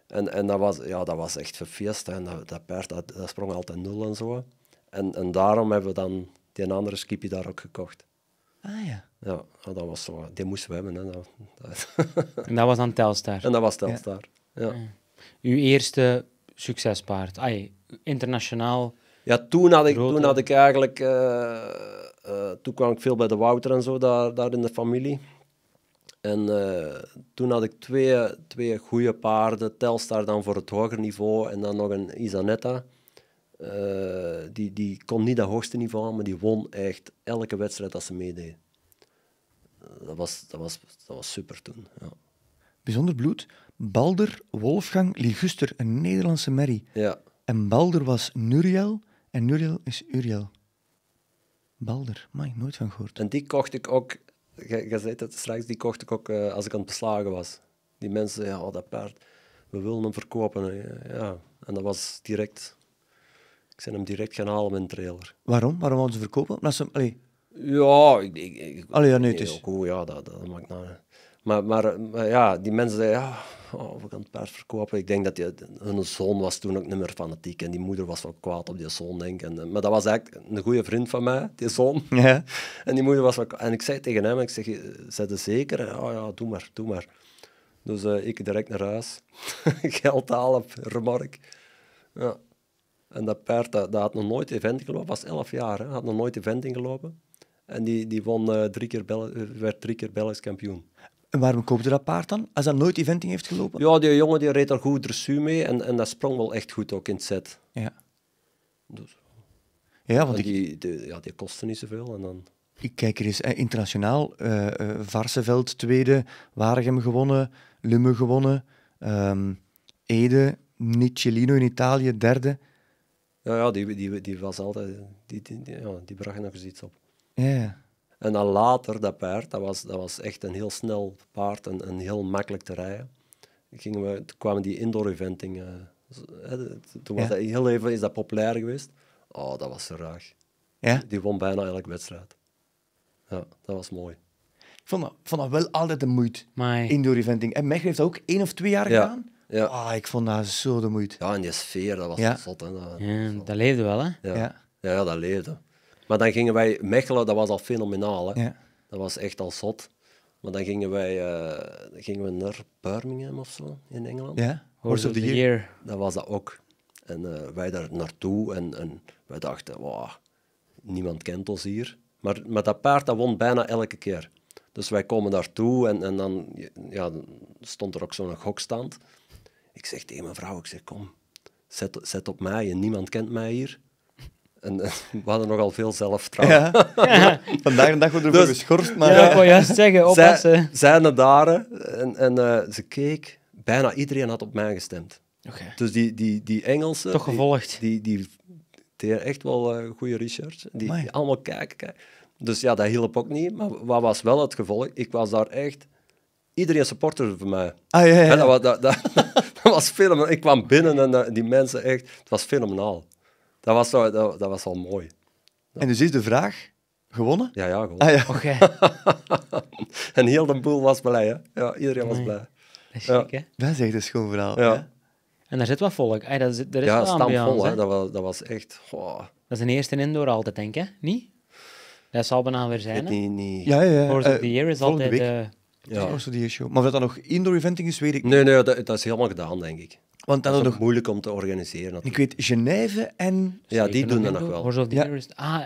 En, en dat, was, ja, dat was echt verfeest. En dat, paard dat, sprong altijd nul en zo. En, en daarom hebben we dan die andere skippy daar ook gekocht. Ah ja. Ja, dat was zo. Die moesten we hebben. Hè. en dat was dan Telstar. En dat was Telstar. Ah, ja. Uw eerste succespaard. Ai, internationaal. Ja, toen had ik, toen had ik eigenlijk. Eh, eh, toen kwam ik veel bij de Wouter en zo daar, daar in de familie. En eh, toen had ik twee, twee goede paarden, Telstar dan voor het hoger niveau en dan nog een Isanetta. Eh, die, die kon niet dat hoogste niveau aan, maar die won echt elke wedstrijd dat ze meedeed. Eh, dat was, dat was, dat was super toen. Ja. Bijzonder bloed. Balder, Wolfgang, Liguster, een Nederlandse merrie. Ja. En Balder was Nuriel en Nuriel is Uriel. Balder, maar nooit van gehoord. En die kocht ik ook je zei dat straks, die kocht ik ook eh, als ik aan het beslagen was. Die mensen, ja, dat paard, we willen hem verkopen. Ja. En dat was direct, ik ben hem direct gaan halen met een trailer. Waarom? Waarom wilden ze verkopen? ze, Ja, ik... ik, ik ja, nee, is... ja, dat, dat maakt nou... Maar, maar, ja, die mensen zeiden, ja, oh, we gaan het paard verkopen. Ik denk dat die, hun zoon was toen ook niet meer fanatiek en die moeder was wel kwaad op die zoon, denk eh, maar dat was eigenlijk een goede vriend van mij, die zoon. Ja. En die moeder was wel En ik zei tegen hem, ik zeg, eh, zeker? oh ja, doe maar, doe maar. Dus eh, ik direct naar huis. Geld halen op Remark. Ja. En dat paard, dat, had nog nooit event gelopen. was elf jaar, hè. had nog nooit event ingelopen. En die, die won, drie keer werd drie keer Belgisch kampioen. En waarom u dat paard dan? Als dat nooit eventing heeft gelopen? Ja, die jongen die reed er goed dressuur mee en, en dat sprong wel echt goed ook in het set. Ja. Dus. Ja, want die, die, ja, die kosten niet zoveel en dan... Ik kijk er eens, eh, internationaal, uh, Varseveld tweede, Waregem gewonnen, Lumme gewonnen, ehm, Ede, Nicellino in Italië derde. Ja, ja die, die, die was altijd, die, die, ja, die bracht nog eens iets op. ja. En dan later, dat paard, dat was, dat was echt een heel snel paard en, heel makkelijk te rijden. Gingen we, toen kwamen die indoor eventing. Eh, toen was dat, heel even is dat populair geweest. Oh, dat was raag. Ja? Die won bijna elke wedstrijd. Ja, dat was mooi. Ik vond dat, vond dat wel altijd de moeite, Maar. indoor-eventing. En Mech heeft dat ook één of twee jaar gedaan. Ja. Oh, ik vond dat zo de moeite. Ja, en die sfeer, dat was ja. Hè. Dat, ja, dat leefde wel, hè? Ja, ja. dat leefde. Maar dan gingen wij, Mechelen, dat was al fenomenaal. Hè? Dat was echt al zot. Maar dan gingen wij eh, gingen we naar Birmingham of zo in Engeland. Ja, Horse of the, year. Dat was dat ook. En eh, wij daar naartoe en, en wij dachten, wow, niemand kent ons hier. Maar, maar dat paard dat won bijna elke keer. Dus wij komen daartoe en, en dan ja, stond er ook zo'n gokstand. Ik zeg tegen mijn vrouw, ik zeg, kom, zet, zet op mij en niemand kent mij hier. En eh, we hadden nogal veel zelfvertrouwen. Ja. Vandaag een dag wordt dus- geschorst, maar... Ja, eh, wou juist zeggen, oppassen. Zij, zij daren en, en eh, ze keek. Bijna iedereen had op mij gestemd. Okay. Dus die, die, die Engelsen... Toch gevolgd. Die, die, die echt wel goede research. Die, allemaal kijken, kijken. Dus ja, dat hielp ook niet. Maar wat was wel het gevolg? Ik was daar echt... Iedereen supporter voor mij. Ah, ja, ja. Dat, dat, dat, was fenomenaal. Ik kwam binnen en die mensen echt... Het was fenomenaal dat, was zo, dat, was al mooi. En dus is de vraag gewonnen? Ja, ja, gewonnen. Ah, en heel de boel was blij, hè? Ja, iedereen was blij. Dat is ja. hè? Dat is echt een schoon verhaal. Ja. En daar zit wat volk. Ay, dat is, daar is ja, stamvol, hè? Dat was, dat was echt... Dat is een eerste indoor altijd, denk ik, hè? Niet? Dat zal bijna weer zijn, hè? Nee, nee. Ja, ja. ja. uh, the Year is eh, altijd... Eh, ja. die show. Maar of dat dan nog indoor eventing is, weet ik niet. Nee, nee dat, dat is helemaal gedaan, denk ik. Want dat, is nog... moeilijk om te organiseren. Ik weet, Genève en... Ja, die doen dat nog wel. Horse of the Ah,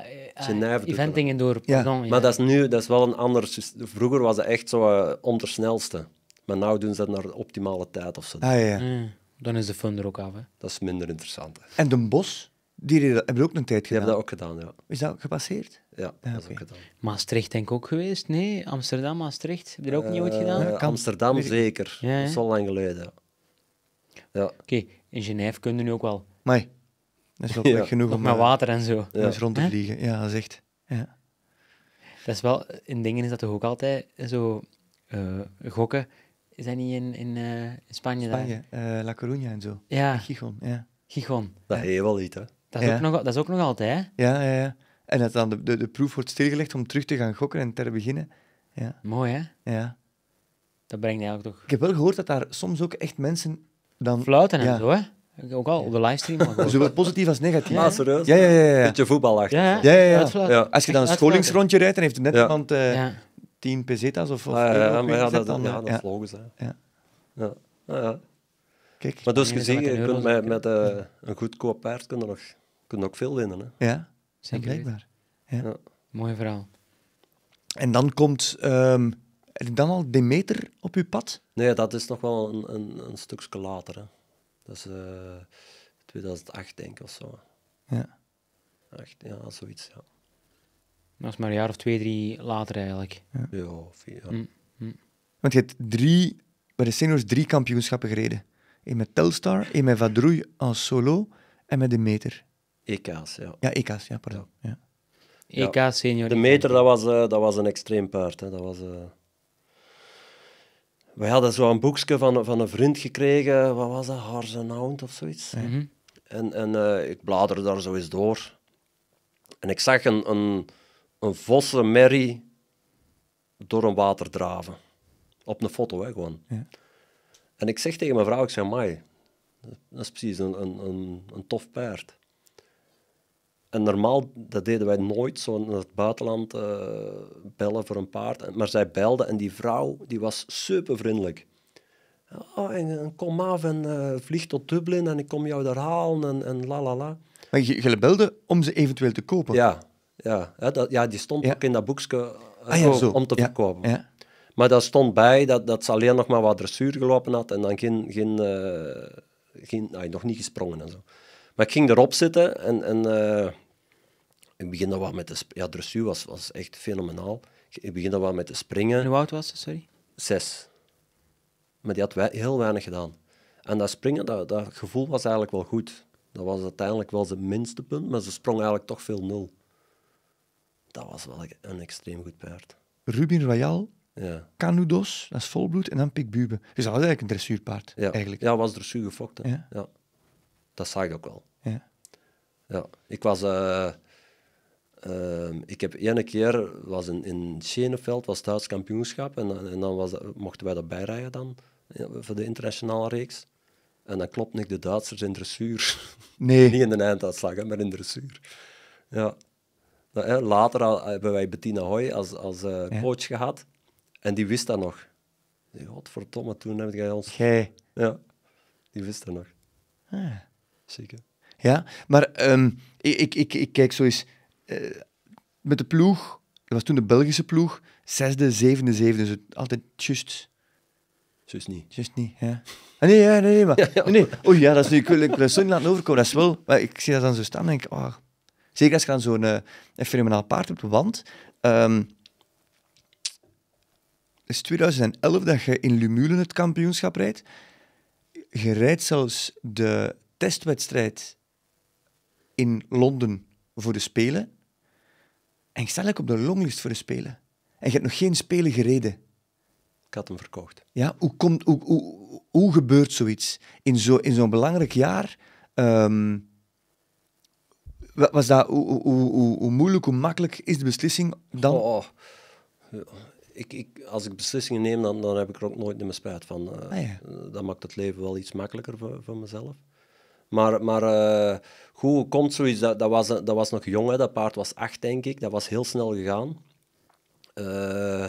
eh, ah eventing indoor, pardon. Ja. Maar dat is nu dat is wel een ander... Vroeger was het echt zo uh, eh, ondersnelste. Maar nu doen ze dat naar de optimale tijd of zo. Ah, ja. Hmm. dan is de fun er ook af, Dat is minder interessant. En de Bos, die hebben ook een tijd gedaan. Die hebben dat ook gedaan, ja. Is dat gepasseerd? Ja, ah, dat okay. gedaan. Maastricht denk ik ook geweest. Nee, Amsterdam, Maastricht. Heb je er ook niet ooit eh, gedaan? Amsterdam zeker. Ja, al lang geleden. Ja. Oké, in Genève kunnen nu ook wel. Maar dat is wel genoeg om... met eh, water en zo. Ja. rond te vliegen. Ja, dat is echt... Ja. Dat is wel... In dingen is dat toch ook altijd zo... Eh, gokken. Is dat niet in, in uh, Spanje? Spanje, La Coruña en zo. Ja. Gigon, ja. Gigon. Dat heet wel niet, hè? Dat is, ook, nog, dat is ook nog altijd, hè? Ja, ja, ja. En dat dan de, de, de, proef wordt stilgelegd om terug te gaan gokken en te beginnen. Ja. Mooi, hè? Ja. Dat brengt eigenlijk toch... Ik heb wel gehoord dat daar soms ook echt mensen dan... Fluiten en ja. zo, hè? Ook al op de livestream. Zowel positief als negatief. Ja, serieus? Ja, ja, ja. ja. Beetje voetbalachtig. Ja, ja, ja. ja. Als je dan een scholingsrondje rijdt, dan heeft er net iemand uh, eh, PZ pesetas of... of ja, maar ja, dat, dan, ja, eh, dat is logisch. Hè. Ja. Ja. Ja, Kijk, maar dus gezien, je kunt met, met uh, een goedkoop paard kunnen nog, kun ook veel winnen. Hè. Ja. Zeker. blijkbaar. Ja. Mooi verhaal. En dan komt. Um, dan al Demeter op uw pad? Nee, dat is nog wel een, een, een stukje later. Hè. Dat is 2008, eh, denk ik, of zo. Ja. Echt, ja, zoiets, ja. Dat is maar een jaar of twee, drie later eigenlijk. Ja, ja vier mm, mm. Want je hebt drie, bij de seniors drie kampioenschappen gereden. Eén met Telstar, één met Vadrouille als solo en met Demeter. EK's, ja. Ja, EK's, ja, pardon. Ja. EK senior. De meter, dat was, eh, dat was een extreem paard. Hè. Dat was, uh... Wij hadden zo'n boekje van, van een vriend gekregen, wat was dat, Horse en Hound of zoiets. Mhm. En, en eh, ik bladerde daar zo eens door. En ik zag een, een, een door een water draven. Op een foto, hè, gewoon. Ja. En ik zeg tegen mijn vrouw, ik zeg, mai, dat is precies een, een, een, een tof paard. En normaal, dat deden wij nooit, zo naar het buitenland eh, bellen voor een paard. Maar zij belde en die vrouw, die was super vriendelijk. Oh, en, eh, kom af en eh, vlieg tot Dublin en ik kom jou daar halen en, en la la la. Maar je, belde om ze eventueel te kopen? Ja, ja, hè, dat, ja die stond ook in dat boekje ah om, te ja. verkopen. Maar dat stond bij dat, dat ze alleen nog maar wat dressuur gelopen had en dan geen, geen, uh, geen, nou, nog niet gesprongen en zo. Maar ik ging erop zitten en, ik begin dan wat met de... Ja, dressuur was, was echt fenomenaal. Ik begin dan wat met te springen. En hoe oud was ze, sorry? Zes. Maar die had heel weinig gedaan. En dat springen, dat, dat gevoel was eigenlijk wel goed. Dat was uiteindelijk wel zijn minste punt, maar ze sprong eigenlijk toch veel nul. Dat was wel een extreem goed paard. Rubin Royal, ja. Canudos, dat is volbloed, en dan Buben. Dus dat was eigenlijk een dressuurpaard. Ja, eigenlijk. ja was dressuur gefokt. Ja. Dat zag ik ook wel. Ja. Ja. Ik was... Eh, uh, ik heb ene keer, was in, in Schenefeld was het Duits kampioenschap. En, en dan was, mochten wij dat bijrijden dan, eh, voor de internationale reeks. En dan klopte ik de Duitsers in dressuur. Nee. Niet in de einduitslag, maar in dressuur. Ja. Nou, later hebben wij Bettina Hoy als, als eh, coach gehad. En die wist dat nog. voor Godverdomme, toen heb jij ons... Gij. Ja, die wist dat nog. Ah. Zeker. Ja, maar ehm, ik, ik, ik, ik kijk zo eens eh, met de ploeg, dat was toen de Belgische ploeg, zesde, zevende, zevende, dus altijd just. Just niet. Just niet, ja. Ah, nee, nee, maar... ja. Nee, oei, oh ja, dat is nu... Ik wil, het zo niet laten overkomen, dat is wel... Maar ik zie dat dan zo staan en denk ik... Oh. Zeker als je dan zo'n eh, fenomenaal paard op de wand... het is 2011 dat je in Lumulen het kampioenschap rijdt. Je rijdt zelfs de testwedstrijd in Londen voor de Spelen. En stel ik op de longlist voor de spelen En je hebt nog geen spelen gereden. Ik had hem verkocht. Ja, hoe, komt, hoe, hoe, hoe gebeurt zoiets? In zo'n in zo'n belangrijk jaar... Ehm, was dat, hoe, hoe, hoe, hoe, moeilijk, hoe makkelijk is de beslissing dan? Oh, eh, Ik, ik, als ik beslissingen neem, dan, dan heb ik er ook nooit meer spijt van. Uh, eh, ah, eh, Dat maakt het leven wel iets makkelijker voor, voor mezelf. Maar, maar uh, komt zoiets. Dat, dat, was, dat was nog jong, hè. dat paard was acht, denk ik. Dat was heel snel gegaan. Eh,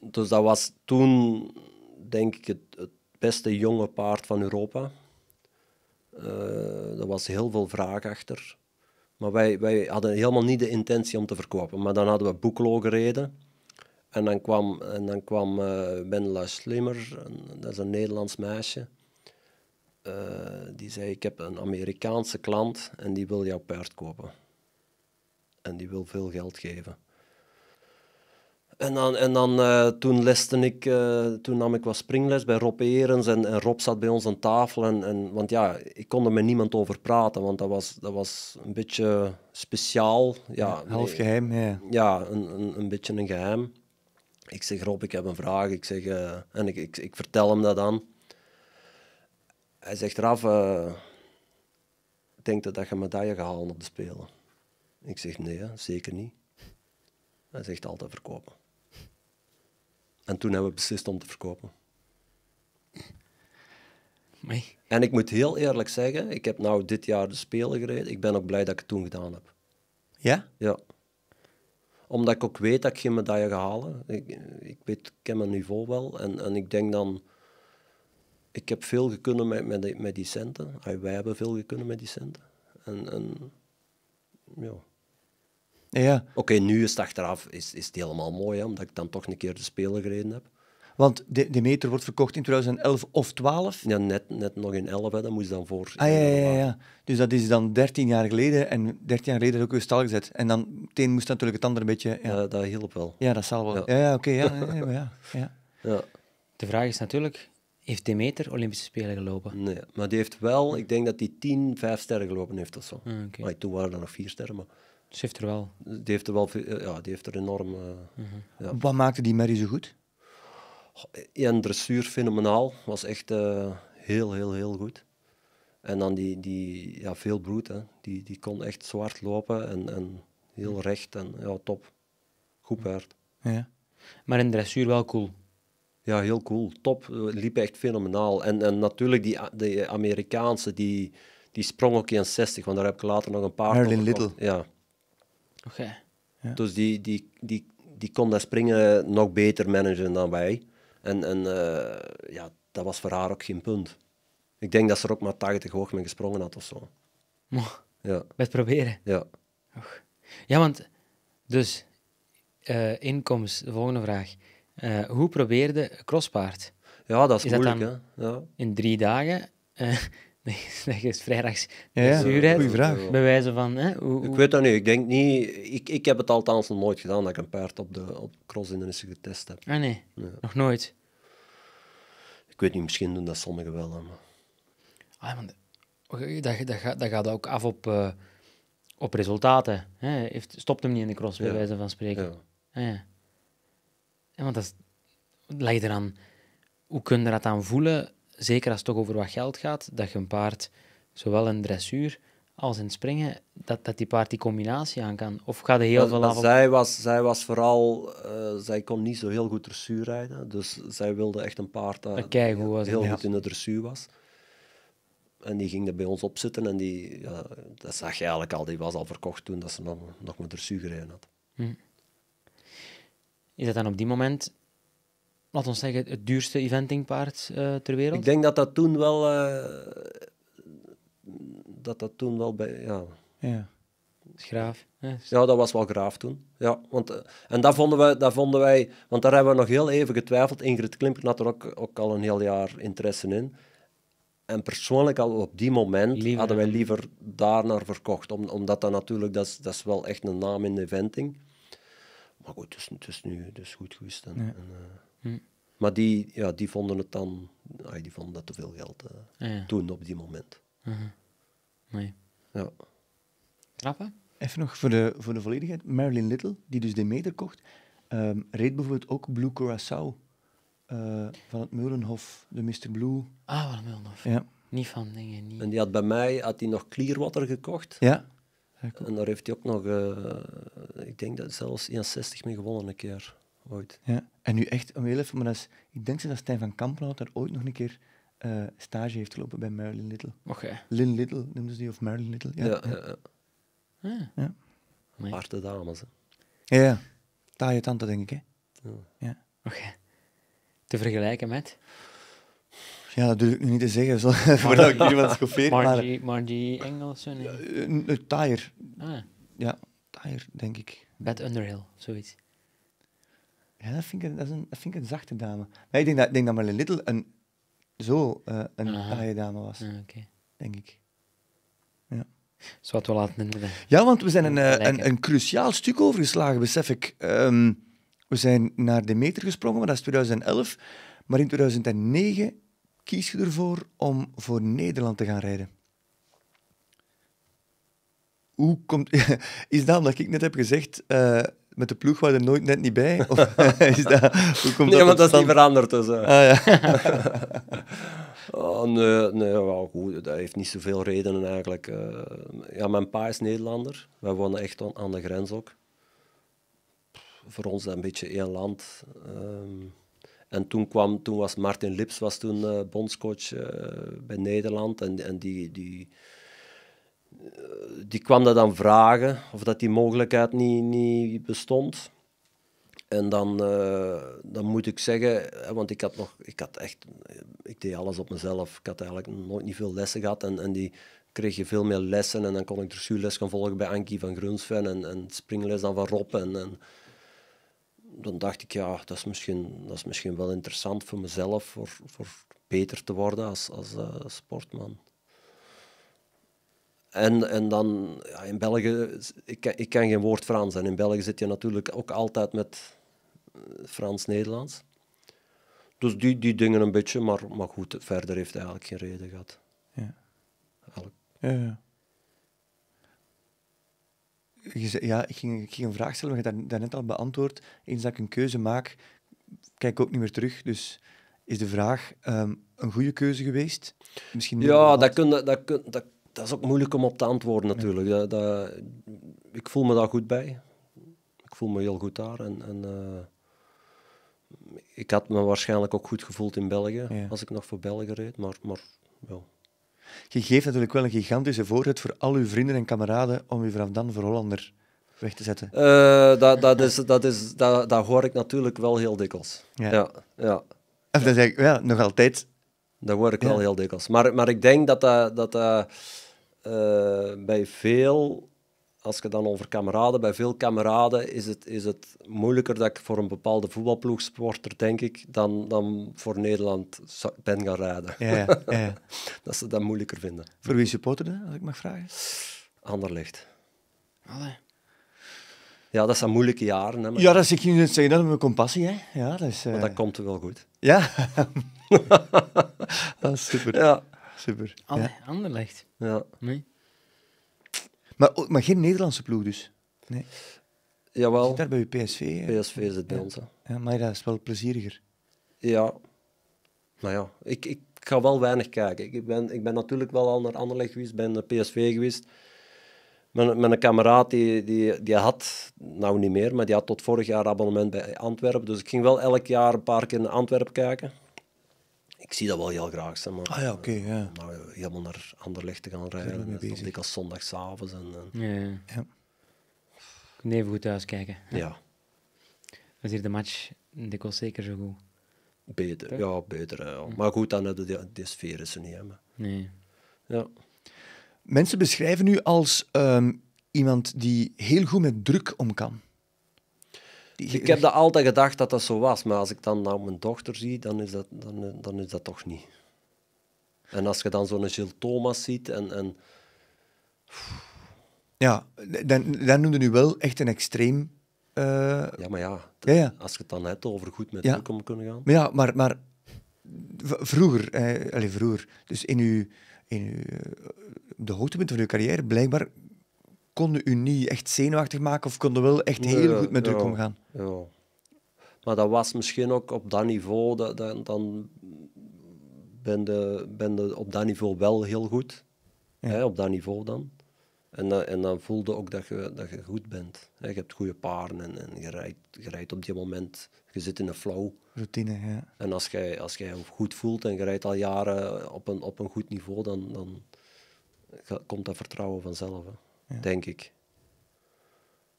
dus dat was toen, denk ik, het, beste jonge paard van Europa. Uh, er was heel veel vraag achter. Maar wij, wij hadden helemaal niet de intentie om te verkopen. Maar dan hadden we Boeklo gereden. En dan kwam, en dan kwam uh, Ben Slimmer, dat is een Nederlands meisje. Eh, die zei, ik heb een Amerikaanse klant en die wil jouw paard kopen. En die wil veel geld geven. En dan, en dan eh, toen leste ik, eh, toen nam ik wat springles bij Rob Erens en, Rob zat bij ons aan tafel. En, en, want ja, ik kon er met niemand over praten, want dat was, dat was een beetje speciaal. Ja, half geheim, ja. Ja, een, een, beetje een geheim. Ik zeg Rob, ik heb een vraag. Ik zeg, en ik, ik, ik vertel hem dat dan hij zegt, Raf, uh, eh, denkt denk dat, dat je medaille gaat halen op de Spelen. Ik zeg, nee, zeker niet. Hij zegt, altijd verkopen. En toen hebben we beslist om te verkopen. Nee. En ik moet heel eerlijk zeggen, ik heb nou dit jaar de Spelen gereden. Ik ben ook blij dat ik het toen gedaan heb. Ja? Ja. Omdat ik ook weet dat ik geen medaille ga halen. Ik, ik, weet, ken mijn niveau wel. En, en ik denk dan ik heb veel gekund met, met, die, met die centen. wij hebben veel gekund met die centen. En, ja. ja. Oké, nu is het achteraf is, is het helemaal mooi, omdat ik dan toch een keer de Spelen gereden heb. Want de, de meter wordt verkocht in 2011 of 12? Ja, net, net nog in 11, hè. dat moest dan voor. Ah, ja, ja, ja, Dus dat is dan 13 jaar geleden. En 13 jaar geleden dat ook weer stal gezet. En dan meteen moest natuurlijk het andere een beetje. Ja. dat hielp wel. Ja, dat zal wel. Ja, ja oké. ja, ja, ja. De vraag is natuurlijk: heeft meter Olympische Spelen gelopen? Nee, maar die heeft wel, ik denk dat hij tien, vijf sterren gelopen heeft of zo. Ah, okay. toen waren er nog vier sterren, maar... Dus heeft er wel... Die heeft er wel, eh, ja, die heeft er enorm... Uh, Wat maakte die Mary zo goed? een dressuur fenomenaal, was echt heel, eh, heel, heel, heel goed. En dan die, die ja, veel broed, hè. Die, die kon echt zwart lopen en, en heel recht en ja, top. Goed paard. Ja. Maar in dressuur wel cool. Ja, heel cool. Top. Eh, liep echt fenomenaal. En, en natuurlijk die, die Amerikaanse, die, die sprong ook in 60, want daar heb ik later nog een paar... Marilyn Little. Ja. Oké. Dus die, die, die, die kon dat springen nog beter managen dan wij. En, en eh, ja, dat was voor haar ook geen punt. Ik denk dat ze er ook maar 80 hoog mee gesprongen had of zo. ja. met proberen? Ja. Ja, want... Dus, uh, eh, de volgende vraag. Uh, hoe probeerde crosspaard? Ja, dat is, is moeilijk. ja. In drie dagen, uh, dat is vrijdags ja, ja. vraag. Bij wijze van... Hè, Ik weet dat niet. Ik denk niet... Ik, ik heb het althans nog nooit gedaan dat ik een paard op, de, op cross in getest heb. Ah nee. nog nooit? Ik weet niet, misschien doen dat sommigen wel. Maar... Ah, dat, dat, dat gaat ook af op, eh, op resultaten. Hè? Heeft, stopt hem niet in de cross, bij wijze van spreken. Ja. Ah, ja want dat is, hoe kun je dat dan voelen, zeker als het toch over wat geld gaat, dat je een paard zowel in dressuur als in springen, dat, dat die paard die combinatie aan kan? Of gaat hij heel veel af? Zij, was, zij was vooral, eh, zij kon niet zo heel goed dressuur rijden, dus zij wilde echt een paard dat heel, goed in de dressuur was. En die ging er bij ons opzetten. en die, dat zag je eigenlijk al, die was al verkocht toen dat ze nog, nog met dressuur gereden had. Hm. Is dat dan op die moment, laten we zeggen, het duurste eventingpaard uh, ter wereld? Ik denk dat dat toen wel... Eh, dat dat toen wel bij... Ja. ja. Graaf. Ja, dat was wel graaf toen. Ja, want, eh, en dat vonden, wij, dat vonden wij... Want daar hebben we nog heel even getwijfeld. Ingrid Klimper had er ook, ook al een heel jaar interesse in. En persoonlijk al op die moment liever, hadden wij liever daar naar verkocht. Om, omdat dat natuurlijk, dat is, dat is wel echt een naam in de venting. Maar goed, het is, het is nu dus goed geweest. ja. Eh, hm. Maar die, ja, die vonden het dan, die vonden dat te veel geld toen eh, op die moment. Uh mhm. Nee. Ja. Rafa? Even nog voor de, voor de volledigheid. Marilyn Little, die dus de meter kocht, ehm, reed bijvoorbeeld ook Blue Curaçao eh, van het Meulenhof, de Mr. Blue. Ah, van Meulenhof. Ja. Niet van dingen. Niet. En die had bij mij had die nog Clearwater gekocht. Ja. En daar heeft hij ook nog, eh, ik denk dat zelfs 61 mee gewonnen een keer, ooit. Ja, en nu echt, om heel even, maar dat ik denk dat Stijn van Kampenhout daar ooit nog een keer eh, stage heeft gelopen bij Marilyn Little. Oké. Little noemden ze die, of Marilyn Little. Ja, ja. ja. ja. ja. Ah. dames, hè. Ja, ja. Taaie tante, denk ik, hè. Ja. Oké. Te vergelijken met? Ja, dat durf ik nu niet te zeggen, zo, voordat ik iemand schoffeer. Margie, maar, Margie Engelsen? Uh, Tyre. Ah. Ja, taaier, denk ik. bed Underhill, zoiets. Ja, dat vind ik, dat is een, dat vind ik een zachte dame. Maar ik denk dat, denk dat Marlene Little een, zo eh, een taaie dame was. Ah, okay. Denk ik. Ja. wat we laten doen. Ja, want we zijn een, eh, een, een, cruciaal stuk overgeslagen, besef ik. Ehm, we zijn naar de meter gesprongen, maar dat is 2011. Maar in 2009 kies je ervoor om voor Nederland te gaan rijden? Hoe komt... Is dat omdat ik net heb gezegd... Eh, met de ploeg waren er nooit net niet bij? Of is dat, hoe komt nee, want dat is niet veranderd. Dus, eh. ah, ja. oh, nee, nee wel goed, dat heeft niet zoveel redenen eigenlijk. Eh. ja, mijn pa is Nederlander. Wij wonen echt aan, de grens ook. voor ons is dat een beetje één land. Ehm. En toen, kwam, toen was Martin Lips was toen eh, bondscoach eh, bij Nederland. En, en die, die, eh, die kwam dat dan vragen of dat die mogelijkheid niet, niet bestond. En dan, dan moet ik zeggen, want ik had nog, ik had echt, ik deed alles op mezelf. Ik had eigenlijk nooit niet veel lessen gehad. En, en die kreeg je veel meer lessen. En dan kon ik dressuurles gaan volgen bij Ankie van Grunsven en, en springles dan van Rob. En, en dan dacht ik, ja, dat is misschien, dat is misschien wel interessant voor mezelf, voor, voor beter te worden als, als eh, sportman. En, en dan, ja, in België, ik, ik ken geen woord Frans. En in België zit je natuurlijk ook altijd met eh, Frans-Nederlands. Dus die, die dingen een beetje, maar, maar goed, verder heeft hij eigenlijk geen reden gehad. Ja. ja. ja ja, ik ging, ik ging een vraag stellen, maar je hebt dat net al beantwoord. Eens dat ik een keuze maak, kijk ik ook niet meer terug. Dus is de vraag ehm, een goede keuze geweest? Misschien ja, dat, dat, dat, dat is ook moeilijk om op te antwoorden natuurlijk. Dat, dat, ik voel me daar goed bij. Ik voel me heel goed daar. En, en eh, ik had me waarschijnlijk ook goed gevoeld in België, als ik nog voor België reed. Maar, maar ja, je geeft natuurlijk wel een gigantische vooruit voor al uw vrienden en kameraden om u vanaf dan voor Hollander weg te zetten. Eh, dat, dat, is, dat, is, dat, dat hoor ik natuurlijk wel heel dikwijls. Ja. ja, ja. Of zeg ik, ja, nog altijd. Dat hoor ik wel heel dikwijls. Maar, maar ik denk dat dat, dat, eh, bij veel als je dan over kameraden, bij veel kameraden is het, is het moeilijker dat ik voor een bepaalde voetbalploeg sporter, denk ik, dan, dan voor Nederland ben gaan rijden. Ja, ja. dat ze dat moeilijker vinden. Voor wie supporterde, als ik mag vragen? Anderlicht. Allee. Ja, dat zijn moeilijke jaren. Hè, maar... Ja, dat is, ik net zeggen, dat mijn compassie. Hè? Ja, dat is, Maar eh, dat komt wel goed. Ja. dat is super. Ja. Super. Allee, ja. Ja. Nee. Maar, oh, maar geen Nederlandse ploeg dus? Nee. Jawel. Zit daar bij je PSV? PSV is bij ja. Ja, maar dat is wel plezieriger. Ja. Nou ja, ik, ik ga wel weinig kijken. Ik ben, ik ben natuurlijk wel al naar Anderlecht geweest, ben naar PSV geweest. Mijn, mijn kameraad die, die, die had, nou niet meer, maar die had tot vorig jaar abonnement bij Antwerpen. Dus ik ging wel elk jaar een paar keer naar Antwerpen kijken. Ik zie dat wel heel graag, zeg maar, ah, ja, oké eh, ja. maar helemaal naar licht te gaan rijden, dat ik als zondagsavonds. En, en... Ja, ja. ja. even goed thuis kijken. Ja. Was hier de match dikwijls zeker zo goed? Beter, ja, beter. Maar goed, dan eh, de, de sfeer is er niet. Hè. Nee. Ja. Mensen beschrijven u als ehm, iemand die heel goed met druk om kan. Ik heb dat altijd gedacht dat dat zo was, maar als ik dan nou mijn dochter zie, dan is dat, dan, eh, dan is dat toch niet. En als je dan zo'n Gilles Thomas ziet en... en... Ja, dan, dan noemde nu wel echt een extreem... Eh, ja, maar ja, ja, als je het dan hebt over goed met ja. om kunnen gaan... Maar ja, maar, maar vroeger, eh, allez, vroeger, dus in uw, in uw, eh, de hoogtepunt van uw carrière, blijkbaar konden u niet echt zenuwachtig maken of konden wel echt heel goed met druk omgaan. Ja. Maar dat was misschien ook op dat niveau, dat, dan ben je op dat niveau wel heel goed. Hè, op dat niveau dan. En, dan, en dan voelde ook dat je, dat je goed bent. Hè, je hebt goede paarden en, en je, rijdt, op die moment, je zit in een flow. Routine, En als jij, als jij goed voelt en je rijdt al jaren op een, op een goed niveau, dan, dan komt dat vertrouwen vanzelf denk ik.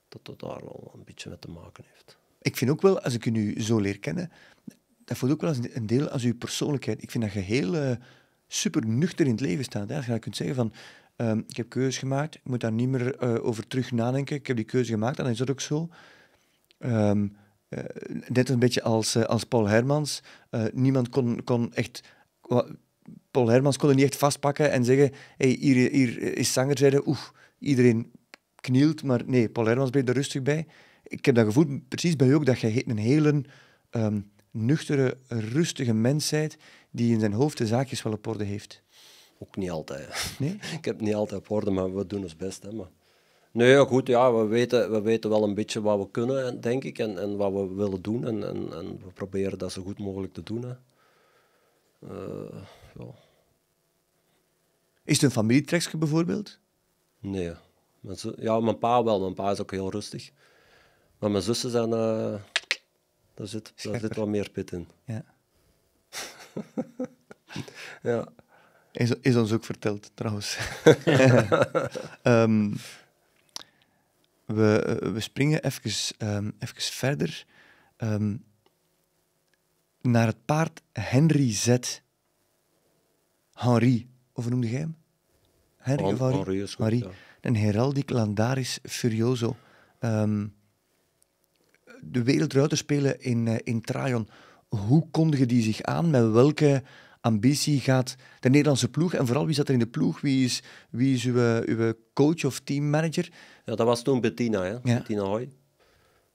Dat dat daar wel een beetje mee te maken heeft. Ik vind ook wel, als ik je nu zo leer kennen, dat voelt ook wel als een deel als je persoonlijkheid. Ik vind dat je heel uh, super nuchter in het leven staat. Hè? Als je kunt zeggen van, ehm, ik heb keuzes gemaakt, ik moet daar niet meer eh, over terug nadenken, ik heb die keuze gemaakt, dan is dat ook zo. Um, net een beetje als, als Paul Hermans. niemand kon, kon echt... Paul Hermans kon het niet echt vastpakken en zeggen, hey, hier, hier is zanger, zeiden, oeh, Iedereen knielt, maar nee, Palermo was bleef er rustig bij. Ik heb dat gevoel, precies bij u ook, dat je een hele ehm, nuchtere, rustige mens bent die in zijn hoofd de zaakjes wel op orde heeft. Ook niet altijd. Nee? Ik heb niet altijd op orde, maar we doen ons best. Hè, maar... Nee, ja, goed, ja, we, weten, we weten wel een beetje wat we kunnen, denk ik, en, en wat we willen doen. En, en, en we proberen dat zo goed mogelijk te doen. Hè. Eh, ja. Is het een familietrekje bijvoorbeeld? Nee. Mijn zo, ja, mijn pa wel. Mijn pa is ook heel rustig. Maar mijn zussen zijn... Eh, daar, zit, daar zit wat meer pit in. Ja. ja. Is, is ons ook verteld, trouwens. Ehm, we, eh, we springen even, um, verder ehm, naar het paard Henry Z. Henri, of noemde jij hem? Henry Henri van een heraldic landaris furioso. Um, de wereldruiter spelen in, uh, in Trajan. Hoe kondigen die zich aan? Met welke ambitie gaat de Nederlandse ploeg? En vooral, wie zat er in de ploeg? Wie is, wie is uw, uw coach of teammanager? Ja, dat was toen Bettina, Ja. Bettina Hoy.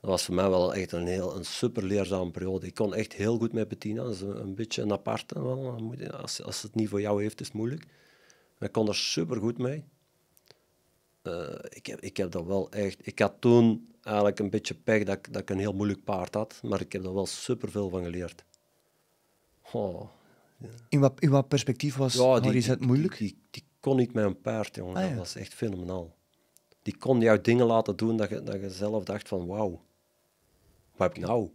Dat was voor mij wel echt een, heel, een super leerzame periode. Ik kon echt heel goed met Bettina. Dat is een, beetje een aparte. Als, als het niet voor jou heeft, is het moeilijk ik kon er supergoed mee. Eh, ik, heb, ik heb dat wel echt... Ik had toen eigenlijk een beetje pech dat, dat ik een heel moeilijk paard had. Maar ik heb er wel superveel van geleerd. Oh, in, wat, in wat perspectief was ja, die, die, moeilijk? Die, kon niet met een paard, jongen. Ah, dat was echt fenomenaal. Die kon jou dingen laten doen dat je, dat je zelf dacht van... Wauw, wat heb ik nou?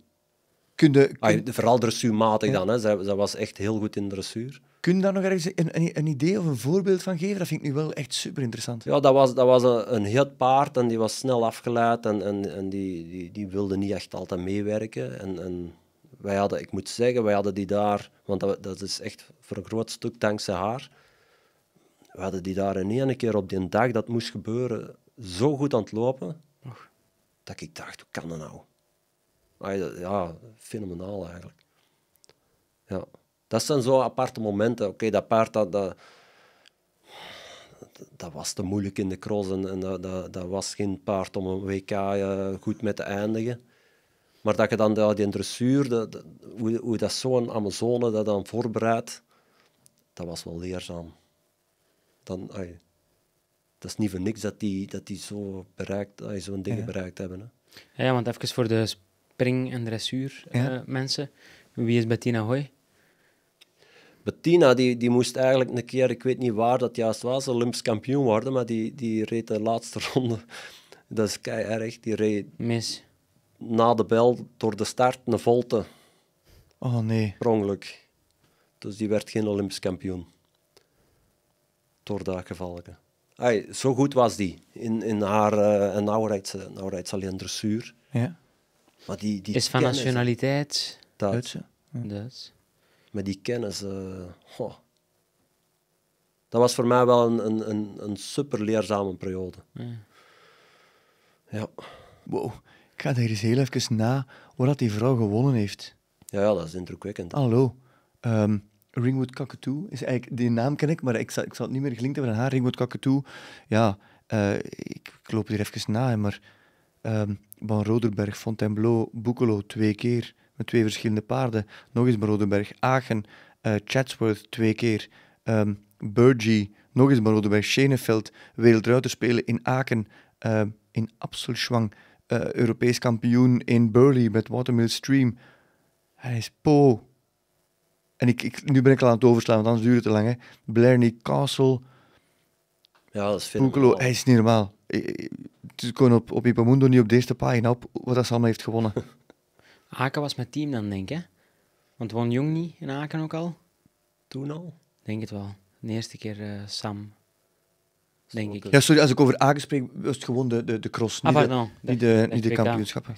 kun... Ah, vooral dressuurmatig dan, hè. Zij, was echt heel goed in dressuur. Kun je daar nog ergens een, een, idee of een voorbeeld van geven? Dat vind ik nu wel echt super interessant. Ja, dat was, dat was een, een paard en die was snel afgeleid en, en, en die, die, die wilde niet echt altijd meewerken. En, en wij hadden, ik moet zeggen, wij hadden die daar, want dat, is echt voor een groot stuk dankzij haar. We hadden die daar in één keer op die dag dat moest gebeuren zo goed aan het lopen, dat ik dacht, hoe kan dat nou? ja, fenomenaal eigenlijk. Ja. Dat zijn zo aparte momenten. Oké, dat paard, dat, dat, was te moeilijk in de cross en, en dat, dat, was geen paard om een WK eh, goed mee te eindigen. Maar dat je dan die, die dressuur, hoe, hoe dat zo'n Amazone dat dan voorbereidt, dat was wel leerzaam. Dan, dat is niet voor niks dat die, dat die zo bereikt, zo'n ding bereikt hebben. Hè. Ja, want even voor de spring- en dressuur eh, mensen. Wie is Bettina Hoy? Bettina, die, die moest eigenlijk een keer, ik weet niet waar dat juist was, Olympisch kampioen worden, maar die, die reed de laatste ronde. Dat is kei erg. Die reed Mis. na de bel door de start een volte. Oh nee. Prongelijk. Dus die werd geen Olympisch kampioen. Door dat geval. zo goed was die in, in haar uh, nauwheids, al alleen dressuur. Ja die, die is van nationaliteit Duits. Duits. Maar die kennis, dat was voor mij wel een, een, een, een super leerzame periode. Ja. ja. Wow, ik ga daar eens heel even na waar die vrouw gewonnen heeft. Ja, ja dat is indrukwekkend. Hallo. Ehm, Ringwood Cockatoo is eigenlijk, die naam ken ik, maar ik zal, ik zal het niet meer gelinkt hebben aan haar. Ringwood Cockatoo, ja, eh, ik, ik, loop hier even na, maar Um, Van Roderberg, Fontainebleau, Boekelo twee keer met twee verschillende paarden. Nog eens Van Roderberg, Aachen, eh, Chatsworth twee keer, um, Burgie, nog eens Van Roderberg, Scheneveld, spelen in Aachen, ehm, in Apselschwang, uh, eh, Europees kampioen in Burley met Watermill Stream. Hij is po. En ik, nu ben ik al aan het overslaan, want anders duurt het te lang. Hè. Castle. Ja, Boekelo, hij is niet normaal. Eh, eh, het kon op, op Ipamundo, niet op deze pagina, op wat Sam heeft gewonnen. Aken was mijn team dan, denk ik, hè? Want won Jong niet in Aken ook al? Toen al? Denk het wel. De eerste keer eh, Sam. Denk ik. Ja, sorry, als ik over Aken spreek, was het gewoon de, de, de cross, ah, niet, de, niet de, de, kampioenschappen.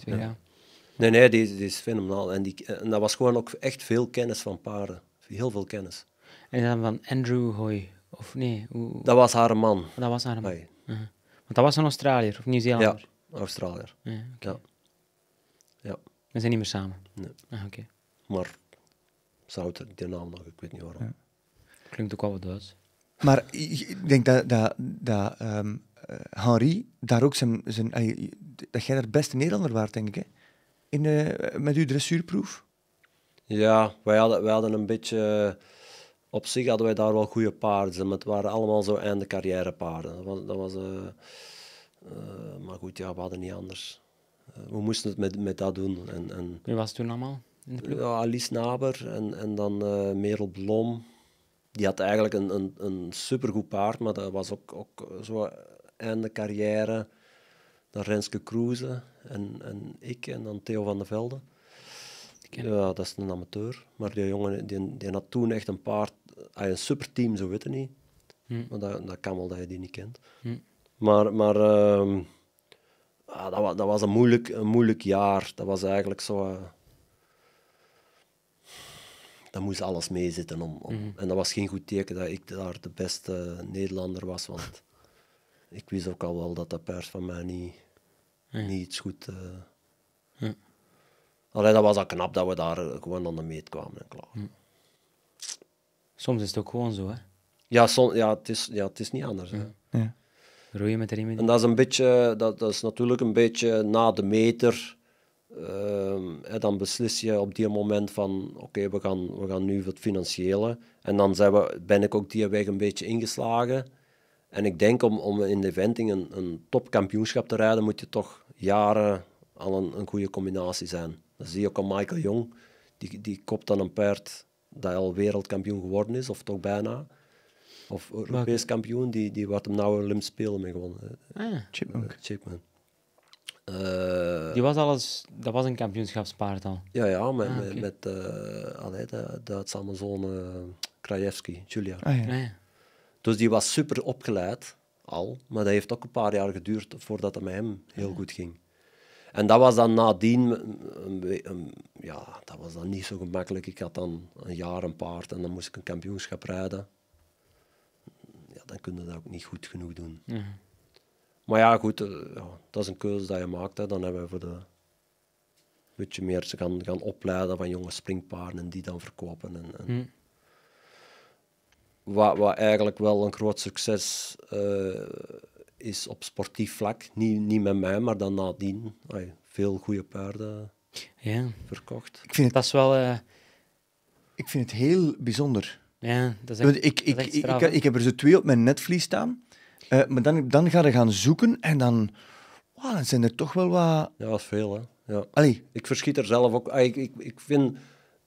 Nee, nee, die, is fenomenaal. En, die, en dat was gewoon ook echt veel kennis van paren. Heel veel kennis. En dan van Andrew Hoy, of nee? Dat was haar man. Dat was haar man dat was een Australiër of Nieuw-Zeelander? Ja, Australiër. Ja, ja. ja. We zijn niet meer samen? Nee. Ah, oké. Okay. Maar het die naam nog, ik weet niet waarom. Klinkt ook wel wat Duits. Maar ik denk dat, dat, dat um, Henri daar ook zijn, zijn... Dat jij daar beste Nederlander waard, denk ik, hè? In, eh, met uw dressuurproef. Ja, wij hadden, wij hadden een beetje op zich hadden wij daar wel goede paarden. Maar het waren allemaal zo einde carrière paarden. Dat was, dat was eh, eh, maar goed, ja, we hadden niet anders. Eh, we moesten het met, met dat doen. En, en, Wie was het toen allemaal in de ploeg? Alice Naber en, en dan Merel Blom. Die had eigenlijk een, een, een supergoed paard, maar dat was ook, ook zo einde carrière. Dan Renske Kroeze en, en ik en dan Theo van de Velde. Ja, dat is een amateur. Maar die jongen die, die had toen echt een paard hij ah een superteam zo weten niet. Maar dat, dat kan wel dat je die niet kent. Hm. Maar, maar ehm, ah, dat, dat, was een moeilijk, een moeilijk jaar. Dat was eigenlijk zo. Uh, moest alles mee zitten. Om, om. Mhm. En dat was geen goed teken dat ik daar de beste Nederlander was. Want ik wist ook al wel dat dat pers van mij niet, niet goed. Uh... Eh, Alleen dat was al knap dat we daar gewoon aan de meet kwamen en klaar. Hm. Soms is het ook gewoon zo, hè? Ja, ja, het, is, ja het is niet anders. Ja. ja. Roeien met de riemen. En dat is, een beetje, dat, dat is natuurlijk een beetje na de meter. Uh, dan beslis je op die moment van oké, we, gaan, we gaan nu wat financiële. En dan zijn we, ben ik ook die weg een beetje ingeslagen. En ik denk om, om in de venting een, een topkampioenschap te rijden, moet je toch jaren al een, een goede combinatie zijn. Dat zie je ook aan Michael Jong. Die, die kopt dan een paard dat hij al wereldkampioen geworden is, of toch bijna. Of Europees kampioen, die, die wat hem nou Spelen gewonnen. Ah, Chipman. Eh, die eh, was alles, dat was een kampioenschapspaard al. Ja, ja, met, ah, met, uh, allee, de Duitse Amazone Krajevski, Krajewski, Julia. Ah, ja. Ah, ja. Dus die was super opgeleid al, maar dat heeft ook een paar jaar geduurd voordat het met hem heel ah, goed ging. En dat was dan nadien, ja, dat was dan niet zo gemakkelijk. Ik had dan een jaar een paard en dan moest ik een kampioenschap rijden. Ja, dan kun je dat ook niet goed genoeg doen. Mhm. Maar ja, goed, eh, dat is een keuze die je maakt. Hè. Dan hebben we voor de een beetje meer ze gaan, opleiden van jonge springpaarden en die dan verkopen. En, en mhm. wat, wat eigenlijk wel een groot succes eh, is op sportief vlak, niet, niet met mij, maar dan nadien, veel goede paarden ja. verkocht. Ik vind het, pas wel... Eh, ik vind het heel bijzonder. Ja, dat is echt, ik, ik, ik, heb er zo twee op mijn netvlies staan. Eh, maar dan, dan ga je gaan zoeken en dan, wow, zijn er toch wel wat... Ja, dat veel, hè. Ja. Allee. Ik verschiet er zelf ook... Ik, ik, ik vind,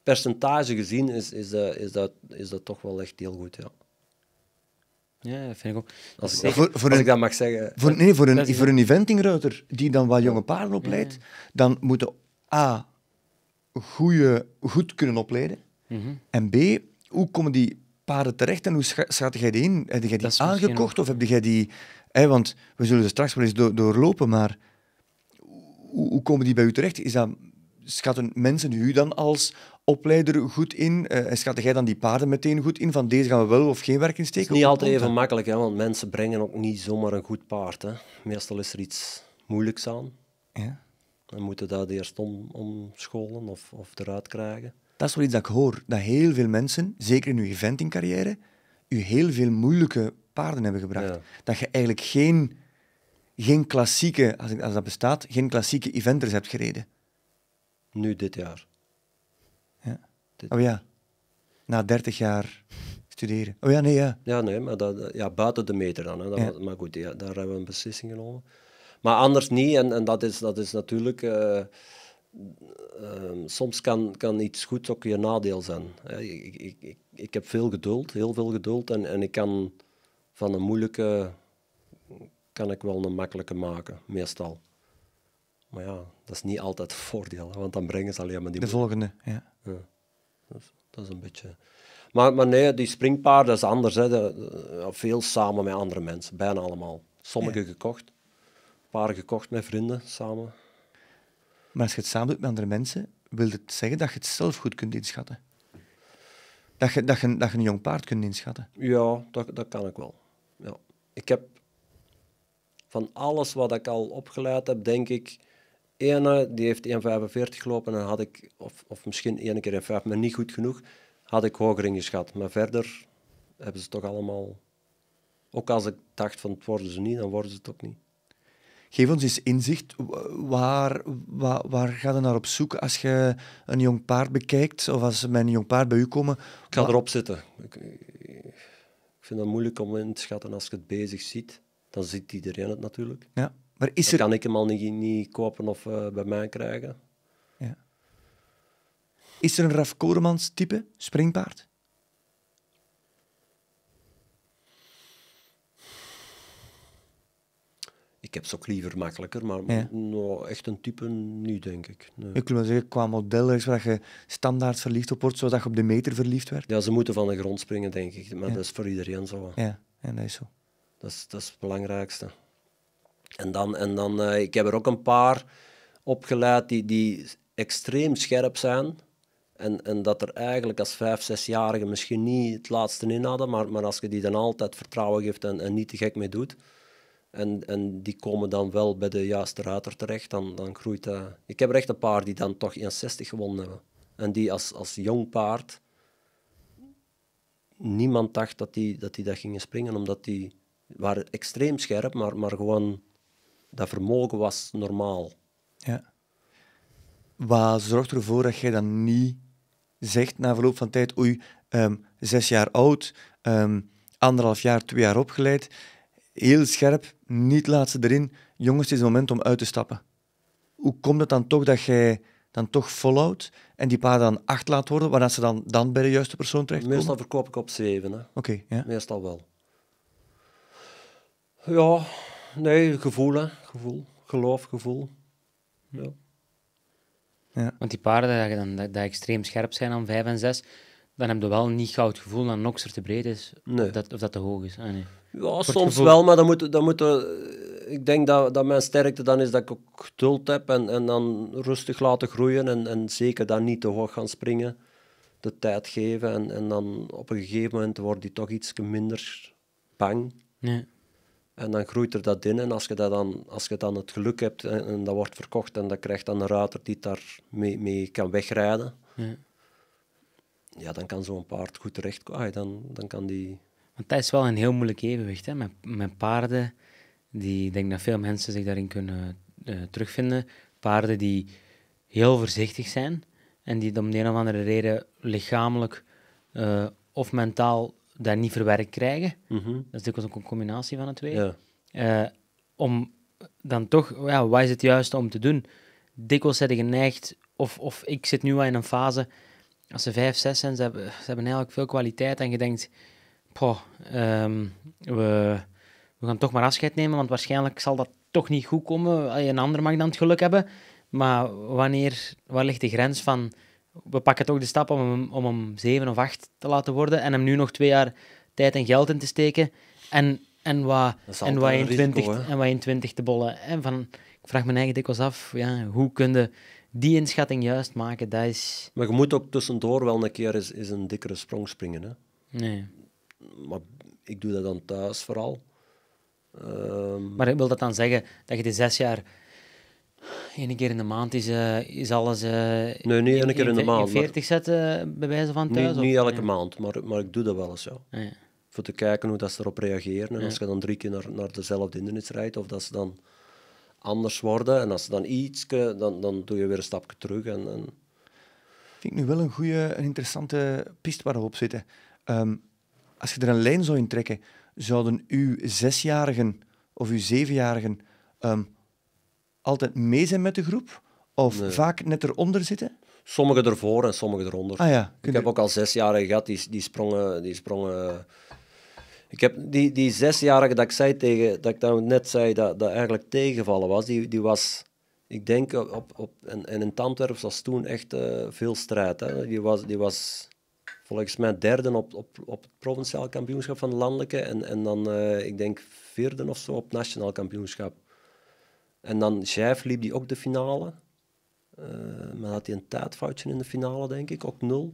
percentage gezien, is, is, dat, eh, is, dat, is dat toch wel echt heel goed, ja. Ja, vind ik ook. Als ik, voor, voor een, ik dat mag zeggen. Voor, nee, voor een, voor een eventingruiter die dan wat jonge paarden opleidt, dan moeten A, goede, goed kunnen opleiden, mhm. en B, hoe komen die paarden terecht en hoe schat jij die in? Heb jij die aangekocht of heb jij die... want we zullen ze straks wel eens doorlopen, maar hoe, hoe komen die bij u terecht? Is dat schatten mensen u dan als opleider goed in? Uh, eh, schatte jij dan die paarden meteen goed in? Van deze gaan we wel of geen werk insteken? Het is niet altijd even makkelijk, hè, want mensen brengen ook niet zomaar een goed paard. Hè. Meestal is er iets moeilijks aan. Ja. Dan moeten dat eerst om, omscholen of, of eruit krijgen. Dat is wel iets dat ik hoor. Dat heel veel mensen, zeker in uw eventingcarrière, u heel veel moeilijke paarden hebben gebracht. Dat je eigenlijk geen, geen klassieke, als dat bestaat, geen klassieke eventers hebt gereden. Nu dit jaar. Ja. Oh ja. Na 30 jaar studeren. Oh ja, nee, ja. Ja, nee, maar dat, ja, buiten de meter dan. Hè. Dat maar goed, ja, daar hebben we een beslissing genomen. Maar anders niet, en, en dat, is, dat is natuurlijk... Eh, ehm, soms kan, kan iets goed ook je nadeel zijn. Ik, ik, ik, ik, heb veel geduld, heel veel geduld. En, en ik kan van een moeilijke, kan ik wel een makkelijke maken, meestal. Maar ja, dat is niet altijd voordeel, want dan brengen ze alleen maar die... De volgende, ja. ja. Dat, is, een beetje... Maar, maar nee, die springpaarden dat is anders. Hè. veel samen met andere mensen, bijna allemaal. Sommige gekocht, een paar gekocht met vrienden samen. Maar als je het samen doet met andere mensen, wil het zeggen dat je het zelf goed kunt inschatten? Dat je, dat je, dat je een jong paard kunt inschatten? Ja, dat, dat kan ik wel. Ja. Ik heb van alles wat ik al opgeleid heb, denk ik, ene, die heeft 1,45 gelopen en had ik, of, of misschien één keer 1,5, maar niet goed genoeg, had ik hoger ingeschat. Maar verder hebben ze toch allemaal, ook als ik dacht van het worden ze niet, dan worden ze het ook niet. Geef ons eens inzicht, waar, waar, waar ga je naar op zoek als je een jong paard bekijkt of als mijn jong paard bij u komen? Ik ga erop zitten. Ik, ik vind het moeilijk om in te schatten als je het bezig ziet. Dan ziet iedereen het natuurlijk. Ja. Maar is er... kan ik hem al niet, kopen of eh, bij mij krijgen. Ja. Is er een Raf Koremans type springpaard? Ik heb ze ook liever makkelijker, maar nou, echt een type nu denk ik. Ik wil maar zeggen, qua model is waar je standaard verliefd op wordt, zodat je op de meter verliefd werd. Ja, ze moeten van de grond springen, denk ik. Maar dat is voor iedereen zo. Ja, en dat is zo. Dat dat is het belangrijkste. En dan, en dan eh, ik heb er ook een paar opgeleid die, die extreem scherp zijn. En, en dat er eigenlijk als vijf, zesjarigen misschien niet het laatste in hadden, maar, maar als je die dan altijd vertrouwen geeft en, en niet te gek mee doet, en, en die komen dan wel bij de juiste ruiter terecht, dan, dan groeit dat. Eh, ik heb er echt een paar die dan toch 60 gewonnen hebben. En die als, als jong paard, niemand dacht dat die dat, die dat gingen springen, omdat die waren extreem scherp, maar, maar gewoon dat vermogen was normaal. Ja. Wat zorgt ervoor dat jij dan niet zegt na verloop van tijd, oei, um, zes jaar oud, ehm, anderhalf jaar, twee jaar opgeleid, heel scherp, niet laat ze erin, jongens, het is het moment om uit te stappen. Hoe komt het dan toch dat jij dan toch volhoudt en die paar dan acht laat worden, waarna ze dan, dan bij de juiste persoon terechtkomen? Meestal verkoop ik op zeven. Oké, ja. Meestal wel. Ja, nee, gevoel, hè. gevoel, geloof, gevoel. Ja. ja. Want die paarden die dan, dat, extreem scherp zijn aan 5 en 6, dan heb je wel niet gauw het gevoel dat Noxer te breed is dat, of dat te hoog is. Ah, nee. Ja, soms wel, maar dan moet, dan moet eh, ik denk dat, dat mijn sterkte dan is dat ik ook geduld heb en, en dan rustig laten groeien en, en zeker dan niet te hoog gaan springen. De tijd geven en, en dan op een gegeven moment wordt die toch iets minder bang. Nee. En dan groeit er dat in. En als je, dat dan, als je dan het geluk hebt en, dat wordt verkocht en dat krijgt dan een ruiter die daar mee, mee kan wegrijden, ja, ja dan kan zo'n paard goed terechtkomen. Dan, dan kan die... Want dat is wel een heel moeilijk evenwicht. Hè? Met, met paarden, die, ik denk dat veel mensen zich daarin kunnen eh, terugvinden. Paarden die heel voorzichtig zijn en die om de een of andere reden lichamelijk eh, of mentaal dat niet verwerkt krijgen. Mhm. Dat is dikwijls ook een combinatie van het twee. Ja. Eh, om dan toch, ja, wat is het juiste om te doen? Dikwijls zijn geneigd, of, of ik zit nu al in een fase, als ze vijf, zes zijn, ze hebben, ze hebben eigenlijk veel kwaliteit en je denkt, poh, ehm, we, we gaan toch maar afscheid nemen, want waarschijnlijk zal dat toch niet goed komen. Een ander mag dan het geluk hebben. Maar wanneer, waar ligt de grens van we pakken toch de stap om hem, om hem zeven of acht te laten worden en hem nu nog twee jaar tijd en geld in te steken. En, en wat, en wat, in, risico, en wat in twintig te bollen. En van, ik vraag me eigenlijk dikwijls af, ja, hoe kunnen die inschatting juist maken? Dat is... Maar je moet ook tussendoor wel een keer eens, eens een dikkere sprong springen. Hè? Nee. Maar ik doe dat dan thuis vooral. Um... Maar wil dat dan zeggen dat je de zes jaar Eén keer in de maand is, eh, is alles. Eh, nee, niet één keer in de maand. 40 zetten eh, bij wijze van thuis? Niet, niet elke maand, maar, maar ik doe dat wel eens. Ah, ja. Voor te kijken hoe dat ze erop reageren. En als je dan drie keer naar, naar dezelfde hindernis rijdt, of dat ze dan anders worden. En als ze dan iets, dan, dan doe je weer een stapje terug. En, en... Vind ik nu wel een goede, een interessante piste waar we op zitten. Ehm, als je er een lijn zou trekken, zouden uw zesjarigen of uw zevenjarigen ehm, altijd mee zijn met de groep? Of vaak net eronder zitten? Sommige ervoor en sommige eronder. Ah, ja. Ik heb ook al zesjarigen gehad, die, die sprongen... Die sprongen eh, ik heb die, die zesjarige dat ik, zei tegen, dat ik net zei dat, dat eigenlijk tegenvallen was, die, die was, ik denk, op, op, en, en in Tantwerp was toen echt eh, veel strijd. Hè. Die, was, die was volgens mij derde op, op, op het provinciaal kampioenschap van landelijke en, en dan, eh, ik denk, vierde of zo op nationaal kampioenschap. En dan Schijf liep die ook de finale. Uh, maar had hij een tijdfoutje in de finale, denk ik, ook nul.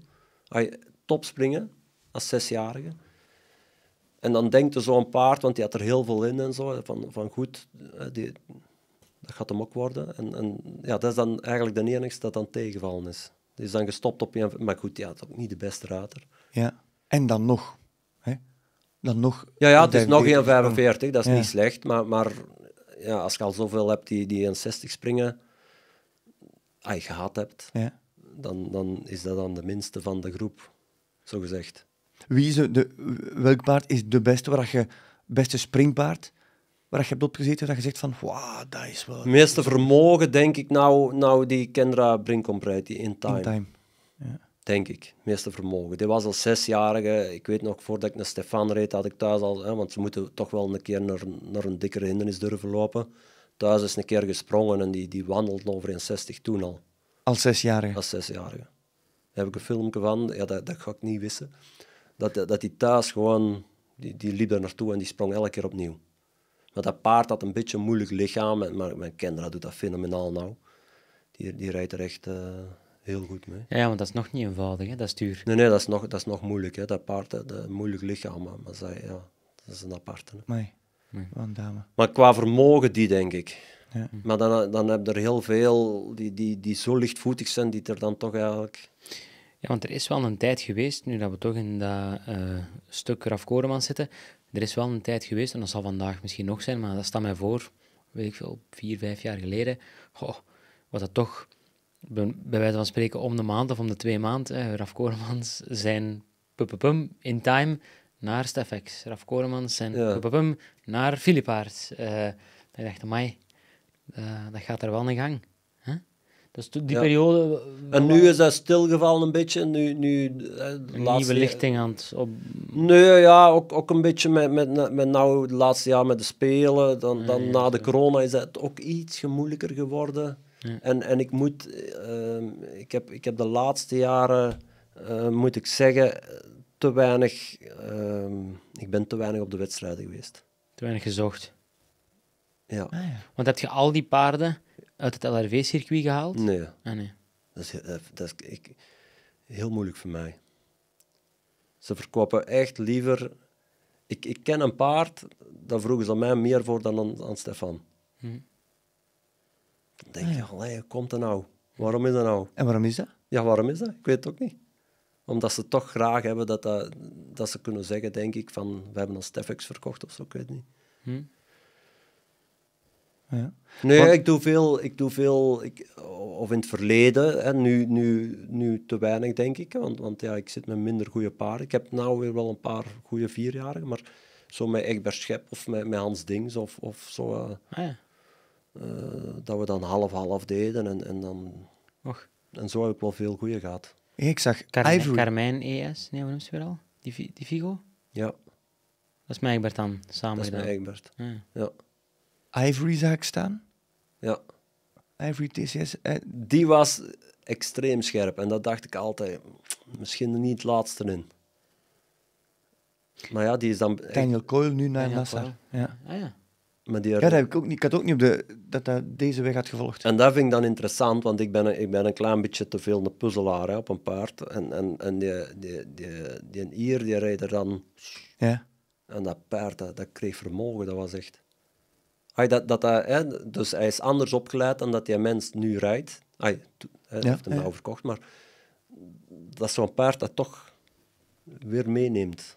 Hij topspringen als zesjarige. En dan denkt er zo'n paard, want die had er heel veel in en zo, van, van goed, eh, die, dat gaat hem ook worden. En, en ja, dat is dan eigenlijk de enigste dat dan tegenvallen is. Die is dan gestopt op een... Maar goed, ja, had ook niet de beste ruiter. Ja, en dan nog. Hè? Dan nog... Ja, ja het is nog 1,45, dat is niet slecht, maar, maar ja, als je al zoveel hebt die, die een 60 springen, als je gehad hebt, ja. dan, dan is dat dan de minste van de groep, zo gezegd. Wie is de, welk paard is de beste, waar je, beste springpaard, waar je hebt opgezeten, dat je zegt van, wauw, dat is wel... Het meeste vermogen, denk ik, nou, nou die Kendra Brinkomp die In Time. In time. Denk ik, meeste vermogen. Dit was al zesjarige. Ik weet nog, voordat ik naar Stefan reed, had ik thuis al... Hè, want ze moeten toch wel een keer naar, naar een dikkere hindernis durven lopen. Thuis is een keer gesprongen en die, die wandelt over een 60 toen al. Al zesjarige? Als zesjarige. Daar heb ik een filmpje van, ja, dat, dat ga ik niet wissen. Dat, dat die thuis gewoon... Die, die liep daar naartoe en die sprong elke keer opnieuw. Maar dat paard had een beetje een moeilijk lichaam. Maar mijn kinderen doet dat fenomenaal nou. Die, die rijdt er echt... Eh, heel goed mee. Ja, want dat is nog niet eenvoudig, hè? dat is duur. Nee, nee, dat is nog, dat is nog moeilijk. Hè? Dat paard, dat, moeilijk lichaam, maar, zij, ja, dat is een aparte. Maar qua vermogen, die denk ik. Ja. Maar dan, dan heb je er heel veel die, die, die zo lichtvoetig zijn, die er dan toch eigenlijk... Ja, want er is wel een tijd geweest, nu dat we toch in dat uh, stuk Raf Koreman zitten, er is wel een tijd geweest, en dat zal vandaag misschien nog zijn, maar dat staat mij voor, weet ik veel, vier, vijf jaar geleden, goh, was dat toch bij, wijze van spreken om de maand of om de twee maanden, eh, Raf Koremans zijn pum in time naar Stefex. Raf Koremans zijn ja. pum naar Filipaard. Uh, eh, dan dacht ik, eh, dat gaat er wel een gang. Dus die ja. periode... Eh, en nu is dat stilgevallen een beetje. Nu, nu, een nieuwe lichting aan het... Op... Nee, ja, ook, ook een beetje met, met, met nou het laatste jaar met de Spelen. Dan, dan na de corona is dat ook iets gemoeilijker geworden. En, en ik moet, ehm, ik, heb, ik heb de laatste jaren, eh, moet ik zeggen, te weinig, ehm, ik ben te weinig op de wedstrijden geweest. Te weinig gezocht. Ja. Ah, Want heb je al die paarden uit het LRV-circuit gehaald? Nee. Ah, nee. Dat is, eh, dat is ik, heel moeilijk voor mij. Ze verkopen echt liever. Ik, ik ken een paard, daar vroegen ze aan mij meer voor dan aan, aan Stefan. Hm. Dan denk ah, je, komt dat nou? Waarom is dat nou? En waarom is dat? Ja, waarom is dat? Ik weet het ook niet. Omdat ze toch graag hebben dat, dat, ze kunnen zeggen, denk ik, van we hebben ons Steffex verkocht of zo, ik weet het niet. Hm. Ah, ja. Nee, ik doe veel, ik doe veel ik, of in het verleden, hè, nu, nu, nu te weinig denk ik, want, want ja, ik zit met minder goede paarden. Ik heb nu weer wel een paar goede vierjarigen, maar zo met Egbert Schep of met, Hans Dings of, of zo. Eh, ah, ja. Eh, dat we dan half-half deden en, en dan... Och. En zo heb ik wel veel goede gehad. Ik zag Ivory. Carmijn ES, nee, noemt ze weer al? Die, die Vigo? Ja. Dat is mijn Egbert dan, samen Dat is met Egbert, ah. ja. Ivory zag ik staan. Ja. Ivory TCS. Eh. Die was extreem scherp en dat dacht ik altijd, misschien niet het laatste in. Maar ja, die is dan... Daniel Coyle nu naar NASA. Ja. Ah ja. Ja, ik ook niet. Ik had ook niet op de, dat, dat deze weg had gevolgd. En dat vind ik dan interessant, want ik ben, een, ik ben een klein beetje te veel een puzzelaar hè, op een paard. En, en, en die, die, die, die, die hier, die rijdt er dan... Ja. En dat paard, dat, dat kreeg vermogen, dat was echt... Ay, dat, dat, hè, dus hij is anders opgeleid dan dat die mens nu rijdt. Hij heeft hem nou verkocht, maar dat is zo'n paard dat toch weer meeneemt.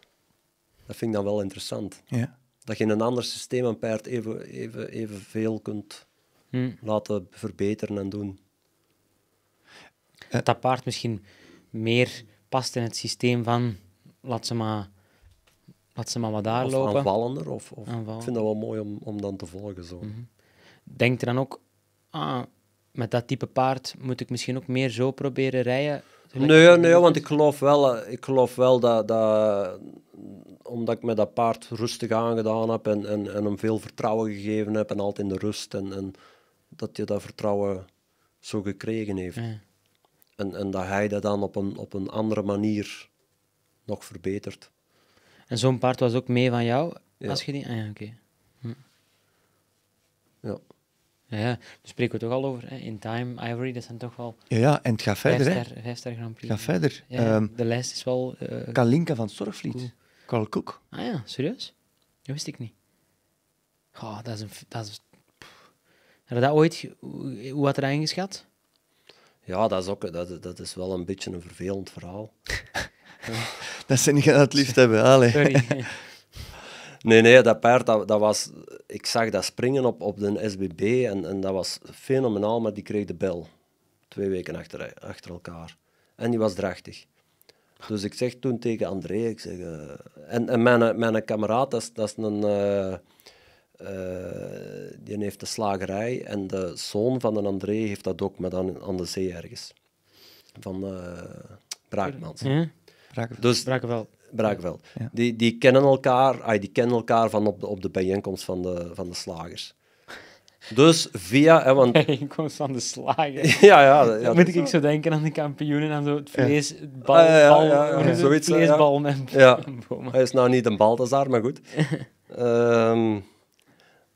Dat vind ik dan wel interessant. Ja dat je in een ander systeem een paard even, even, evenveel kunt hmm. laten verbeteren en doen. Dat paard misschien meer past in het systeem van laat ze maar, laat ze maar wat daar of lopen. Aanvallender. Of, of Ik vind dat wel mooi om, om dan te volgen. Zo. Hmm. Denk er dan ook, ah, met dat type paard moet ik misschien ook meer zo proberen rijden? Nee, nee, want ik geloof wel, eh, ik geloof wel dat, dat, omdat ik met dat paard rustig aangedaan heb en, en, en hem veel vertrouwen gegeven heb en altijd in de rust. En, en dat je dat vertrouwen zo gekregen heeft. En, en dat hij dat dan op een, op een andere manier nog verbetert. En zo'n paard was ook mee van jou? Als je die... Ah, ja, oké. Hm. Ja. Ja, daar spreken we toch al over. Hè. In Time, Ivory, dat zijn toch wel... Ja, ja en het gaat verder. hè? vijfster Grand Prix. Gaat verder. Ehm, de lijst is wel... Uh... Kalinka van Zorgvliet. Carl Ah ja, serieus? Dat wist ik niet. Goh, dat is een... Dat is... Had dat ooit... Hoe had er dat ingeschat? Ja, dat is, ook, dat, dat is wel een beetje een vervelend verhaal. dat ze niet gaan het liefst hebben, Nee, nee, dat paard, dat, dat, was... Ik zag dat springen op, op de SBB en, en dat was fenomenaal, maar die kreeg de bel. Twee weken achter, achter elkaar. En die was drachtig. Dus ik zeg toen tegen André, ik zeg, eh, en, en mijn, mijn kameraad, dat is, dat is een, uh, uh, die heeft de slagerij en de zoon van een André heeft dat ook, maar dan aan de zee ergens. Van Braakmans. Ja? Braakveld. Dus, Braakveld. Braakveld. Die, die kennen elkaar, ay, die kennen elkaar van op de, op de bijeenkomst van de, van de slagers. Dus via... Hè, want... de slagen. ja, ja. moet ik, zo denken aan de kampioenen en zo het vlees zo ah, Zoiets, ja. Hij is nou niet een Balthazar, maar goed. Ehm,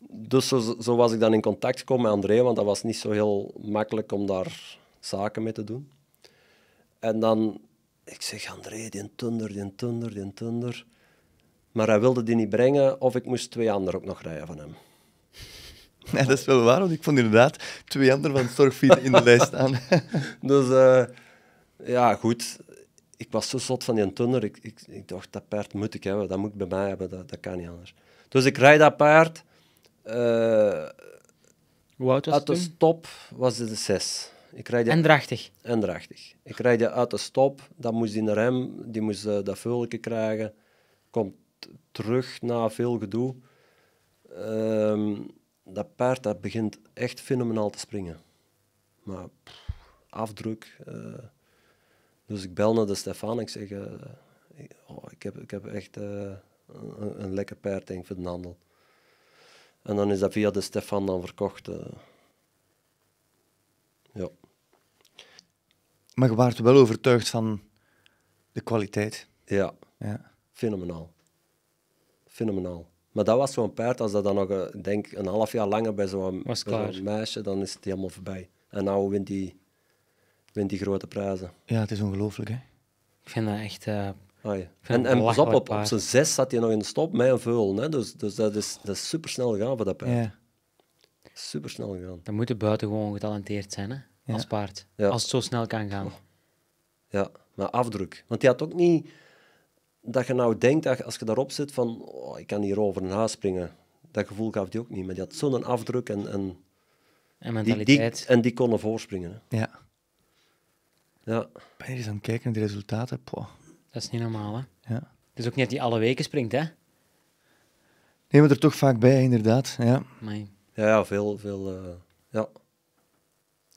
dus zo, zo, was ik dan in contact gekomen met André, want dat was niet zo heel makkelijk om daar zaken mee te doen. En dan, ik zeg, André, die Tunder, die Tunder, die Tunder. Maar hij wilde die niet brengen, of ik moest twee anderen ook nog rijden van hem. Ja, dat is wel waar, want ik vond inderdaad twee anderen van Storkfiet in de lijst staan. dus eh, ja, goed. Ik was zo zot van die tunnel. Ik, ik, dacht, dat paard moet ik hebben. Dat moet ik bij mij hebben. Dat, dat kan niet anders. Dus ik rijd dat paard. Uh, Uit de stop was het de zes. Ik rijd en drachtig? En drachtig. Ik rijd uit de stop. Dan moest die rem, die moest eh, dat vulke krijgen. Komt terug na veel gedoe. Ehm dat paard dat begint echt fenomenaal te springen. Maar afdruk. Eh. dus ik bel naar de Stefan en ik zeg: eh, oh, ik, heb, ik heb echt eh, een, lekker paard denk, voor de handel. En dan is dat via de Stefan dan verkocht. Ja. Maar je waart wel overtuigd van de kwaliteit. Ja, ja. fenomenaal. Fenomenaal. Maar dat was zo'n paard, als dat dan nog een, eh, denk, een half jaar langer bij zo'n meisje, dan is het helemaal voorbij. En nou wint die, wint die grote prijzen. Ja, het is ongelooflijk, hè? Ik vind dat echt... Eh, ah, ja. En, en pas op, op, zijn zes zat hij nog in de stop met een veul. Hè? Dus, dus dat, is, dat is snel gegaan voor dat paard. Ja. Supersnel gegaan. Dan moet je buitengewoon getalenteerd zijn, hè? Als paard. Als het zo snel kan gaan. Ja, maar afdruk. Want hij had ook niet dat je nou denkt, dat als je daarop zit, van oh, ik kan hier over een huis springen. Dat gevoel gaf die ook niet, maar die had zo'n afdruk en, en, en mentaliteit. Die, die, en die konden voorspringen. Hè. Ja. Ja. Ben je eens aan het kijken naar de resultaten? Poh. Dat is niet normaal, hè? Ja. Het is ook niet die alle weken springt, hè? Neem het er toch vaak bij, inderdaad. Ja, ja, ja, veel, veel, eh, ja.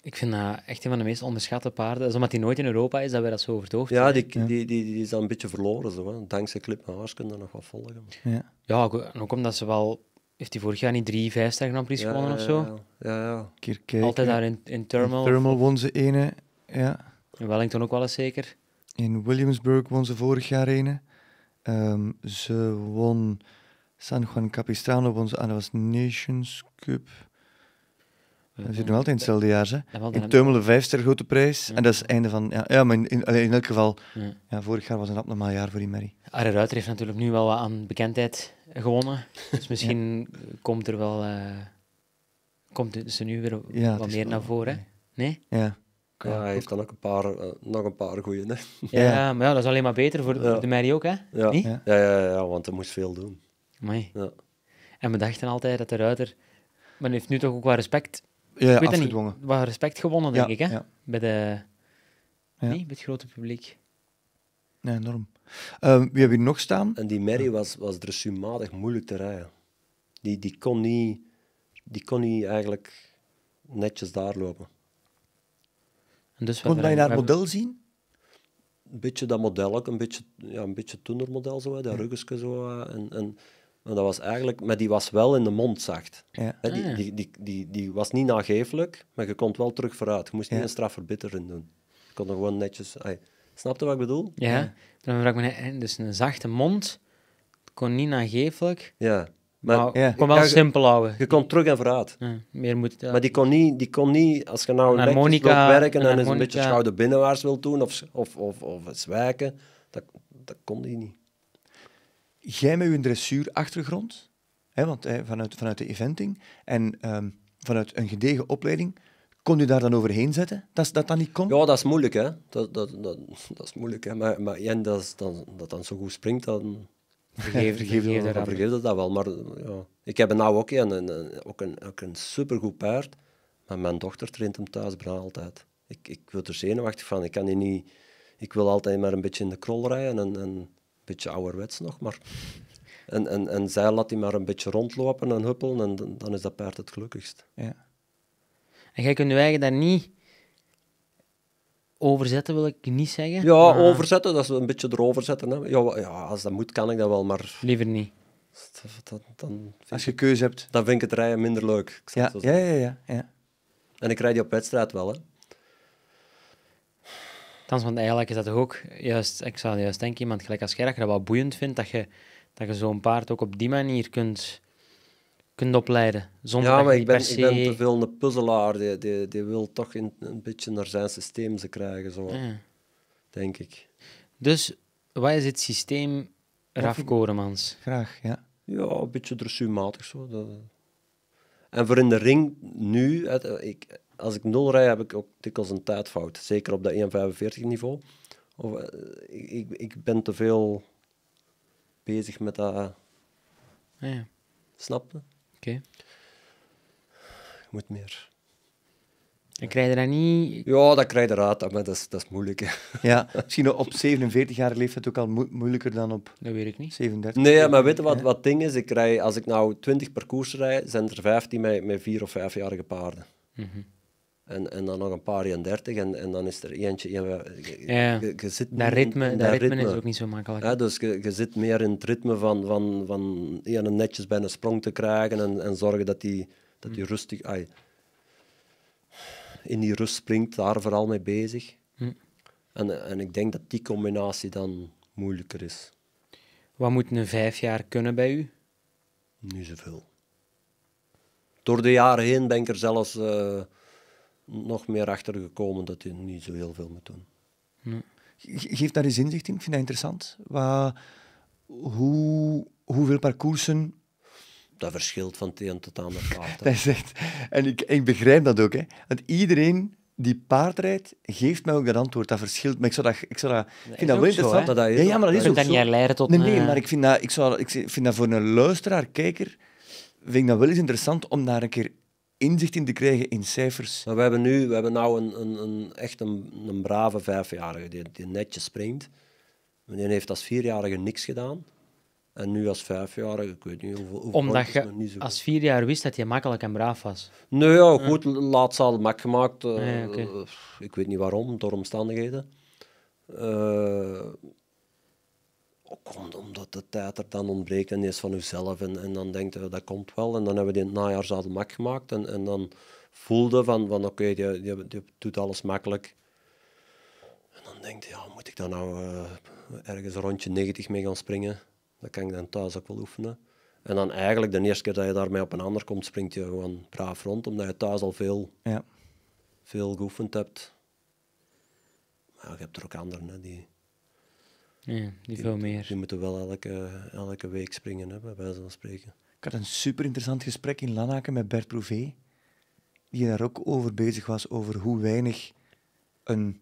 Ik vind dat echt een van de meest onderschatte paarden. omdat hij nooit in Europa is, dat wij dat zo over Ja, die, Die, die, is dan een beetje verloren. Zo, Dankzij Clip Haars kunnen dat nog wat volgen. Ja, ja en ook omdat ze wel... Heeft hij vorig jaar niet drie, vijf sterren Grand Prix gewonnen of zo? Ja, ja. Altijd daar in, in Thermal. thermal won ze ene, ja. In Wellington ook wel eens zeker. In Williamsburg won ze vorig jaar ene. Ehm, ze won San Juan Capistrano, won ze ah, was Nations Cup. Ze wel altijd in hetzelfde jaar. Hè? Ja, in Teumelen vijfster grote prijs. En dat is het einde van... Ja, ja maar in, in, in elk geval, ja. vorig jaar was een abnormaal jaar voor die Mary. Arre Ruiter heeft natuurlijk nu wel wat aan bekendheid gewonnen. Dus misschien komt er wel... Eh, komt ze nu weer wat meer naar voren. Nee? Ja. Ja, hij heeft dan ook een paar, eh, nog een paar goeie. Hè? Ja, maar ja, dat is alleen maar beter voor, de Mary ook, hè? Ja. Ja. Ja, ja, want hij moest veel doen. Ja. En we dachten altijd dat de Ruiter... Men heeft nu toch ook wel respect ja, ik weet Wat respect gewonnen, denk ik, hè? Bij, de, nee, bij het grote publiek. Ja, enorm. Uh, wie hebben we nog staan? En die Mary was, was moeilijk te rijden. Die, die, kon niet, die kon niet eigenlijk netjes daar lopen. En dus kon je haar model zien? Een beetje dat model ook, een beetje, ja, een beetje toenermodel, zo, dat ja. ruggetje zo. En, en maar dat was eigenlijk, maar die was wel in de mond zacht. Ja. die, ah, die, die, die, die, was niet nageeflijk, maar je kon wel terug vooruit. Je moest niet een straf verbitteren doen. Je kon er gewoon netjes... Ay, snap je wat ik bedoel? Ja. Dan vraag ik me, dus een zachte mond, kon niet nageeflijk. Ja. Maar, kon wel simpel houden. Je kon terug en vooruit. meer moet, ja. Maar die kon, niet, die kon niet, als je nou een harmonica wilt werken en eens een beetje schouder binnenwaarts wilt doen of, of, of, of zwijken, dat, dat kon die niet jij met je dressuurachtergrond, hè, want hè, vanuit, vanuit de eventing en ehm, vanuit een gedegen opleiding, kon je daar dan overheen zetten, dat dat dan niet kon? Ja, dat is moeilijk, hè. Dat, dat, dat, is moeilijk, hè. Maar, maar dat, dan, dat dan zo goed springt, dan vergeef, je dat, dat wel. Maar ja. ik heb nou ook een, een, ook een, ook een supergoed paard, maar mijn dochter traint hem thuis bijna altijd. Ik, ik word er zenuwachtig van, ik kan die niet... Ik wil altijd maar een beetje in de krol rijden en, en beetje ouderwets nog, maar... En, en, en zij laat die maar een beetje rondlopen en huppelen en dan is dat paard het gelukkigst. Ja. En jij kunt je eigen daar niet... Overzetten wil ik niet zeggen. Ja, overzetten, dat is een beetje erover zetten. Hè. Ja, ja, als dat moet, kan ik dat wel, maar... Liever niet. dan als je keuze hebt. Dan vind ik het rijden minder leuk. Ja. ja, ja, ja, ja, En ik rijd die op wedstrijd wel, hè. Thans, want eigenlijk is dat ook juist, ik zou juist denken, iemand gelijk als Gerard, dat wel boeiend vindt, dat je, dat je zo'n paard ook op die manier kunt, kunt opleiden. Zonder ja, maar ik ben, se... ik ben te veel een puzzelaar, die, die, die wil toch een beetje naar zijn systeem ze krijgen, zo. Ja. denk ik. Dus wat is het systeem Raf Koremans? Graag, ja. Ja, een beetje dressuurmatig zo. Dat... En voor in de ring nu, ik, als ik nul rij, heb ik ook dikwijls een tijdfout. Zeker op dat 1,45 niveau. Of, ik, eh, ik, ik ben te veel bezig met dat. Ah, ja. Snap je? Oké. Okay. Je moet meer. En krijg je dat niet... Ja, dat krijg je eruit, dat is, dat is moeilijk. Ja, misschien op 47 jaar leeftijd ook al moeilijker dan op dat weet ik niet. 37. Nee, maar weet je wat, wat ding is? Ik rij, als ik nou 20 parcours rijd, zijn er 15 met, met 4 of 5-jarige paarden. Mm en, en dan nog een paar 30 en, en dan is er eentje. Je, je, zit dat ritme, in, ritme, is ook niet zo makkelijk. Ja, dus je, je, zit meer in het ritme van, van, van ja, netjes bij een sprong te krijgen en, en zorgen dat die, dat die mm. rustig. Ai, in die rust springt, daar vooral mee bezig. Mm. En, en ik denk dat die combinatie dan moeilijker is. Wat moet een vijf jaar kunnen bij u? Niet zoveel. Door de jaren heen ben ik er zelfs. Eh, nog meer achter gekomen dat je niet zo heel veel moet doen. Geef daar eens inzicht in, ik vind dat interessant. Wat, hoe, hoeveel parcoursen dat verschilt van het een tot het ander paard. Hij En ik, ik begrijp dat ook, hè. Want iedereen die paard rijdt, geeft mij ook dat antwoord. Dat verschilt. Maar ik zou dat... Ik, zou nee, vind dat wel interessant. Zo, dat ja, ja, maar dat is Leiden tot nee, nee, maar ik vind, dat, ik, zou, ik vind dat voor een luisteraar, kijker, vind ik dat wel eens interessant om daar een keer inzicht in te krijgen in cijfers. Maar we hebben nu we hebben nou een, een, een echt een, een, brave vijfjarige die, die netjes springt. Meneer heeft als vierjarige niks gedaan. En nu als vijfjarige, ik weet niet hoeveel... Hoe Omdat je als jaar wist dat je makkelijk en braaf was? Nee, ja, goed. Ja. Laatst al mak gemaakt. Eh, eh, ik weet niet waarom, door omstandigheden. Eh, ook omdat de tijd er dan ontbreekt en is van uzelf. En, en dan denkt je, dat komt wel. En dan hebben we die in het najaar gemaakt. En, en dan voelde van, van oké, je die, doet alles makkelijk. En dan denk je, ja, moet ik dan nou eh, ergens een rondje 90 mee gaan springen? Dat kan ik dan thuis ook wel oefenen. En dan eigenlijk de eerste keer dat je daarmee op een ander komt, springt je gewoon braaf rond, omdat je thuis al veel, ja. veel geoefend hebt. Maar je hebt er ook anderen die ja, niet veel meer. Die moeten wel elke, elke week springen, hebben bij wijze van spreken. Ik had een super interessant gesprek in Lanaken met Bert Prouvé, die daar ook over bezig was, over hoe weinig een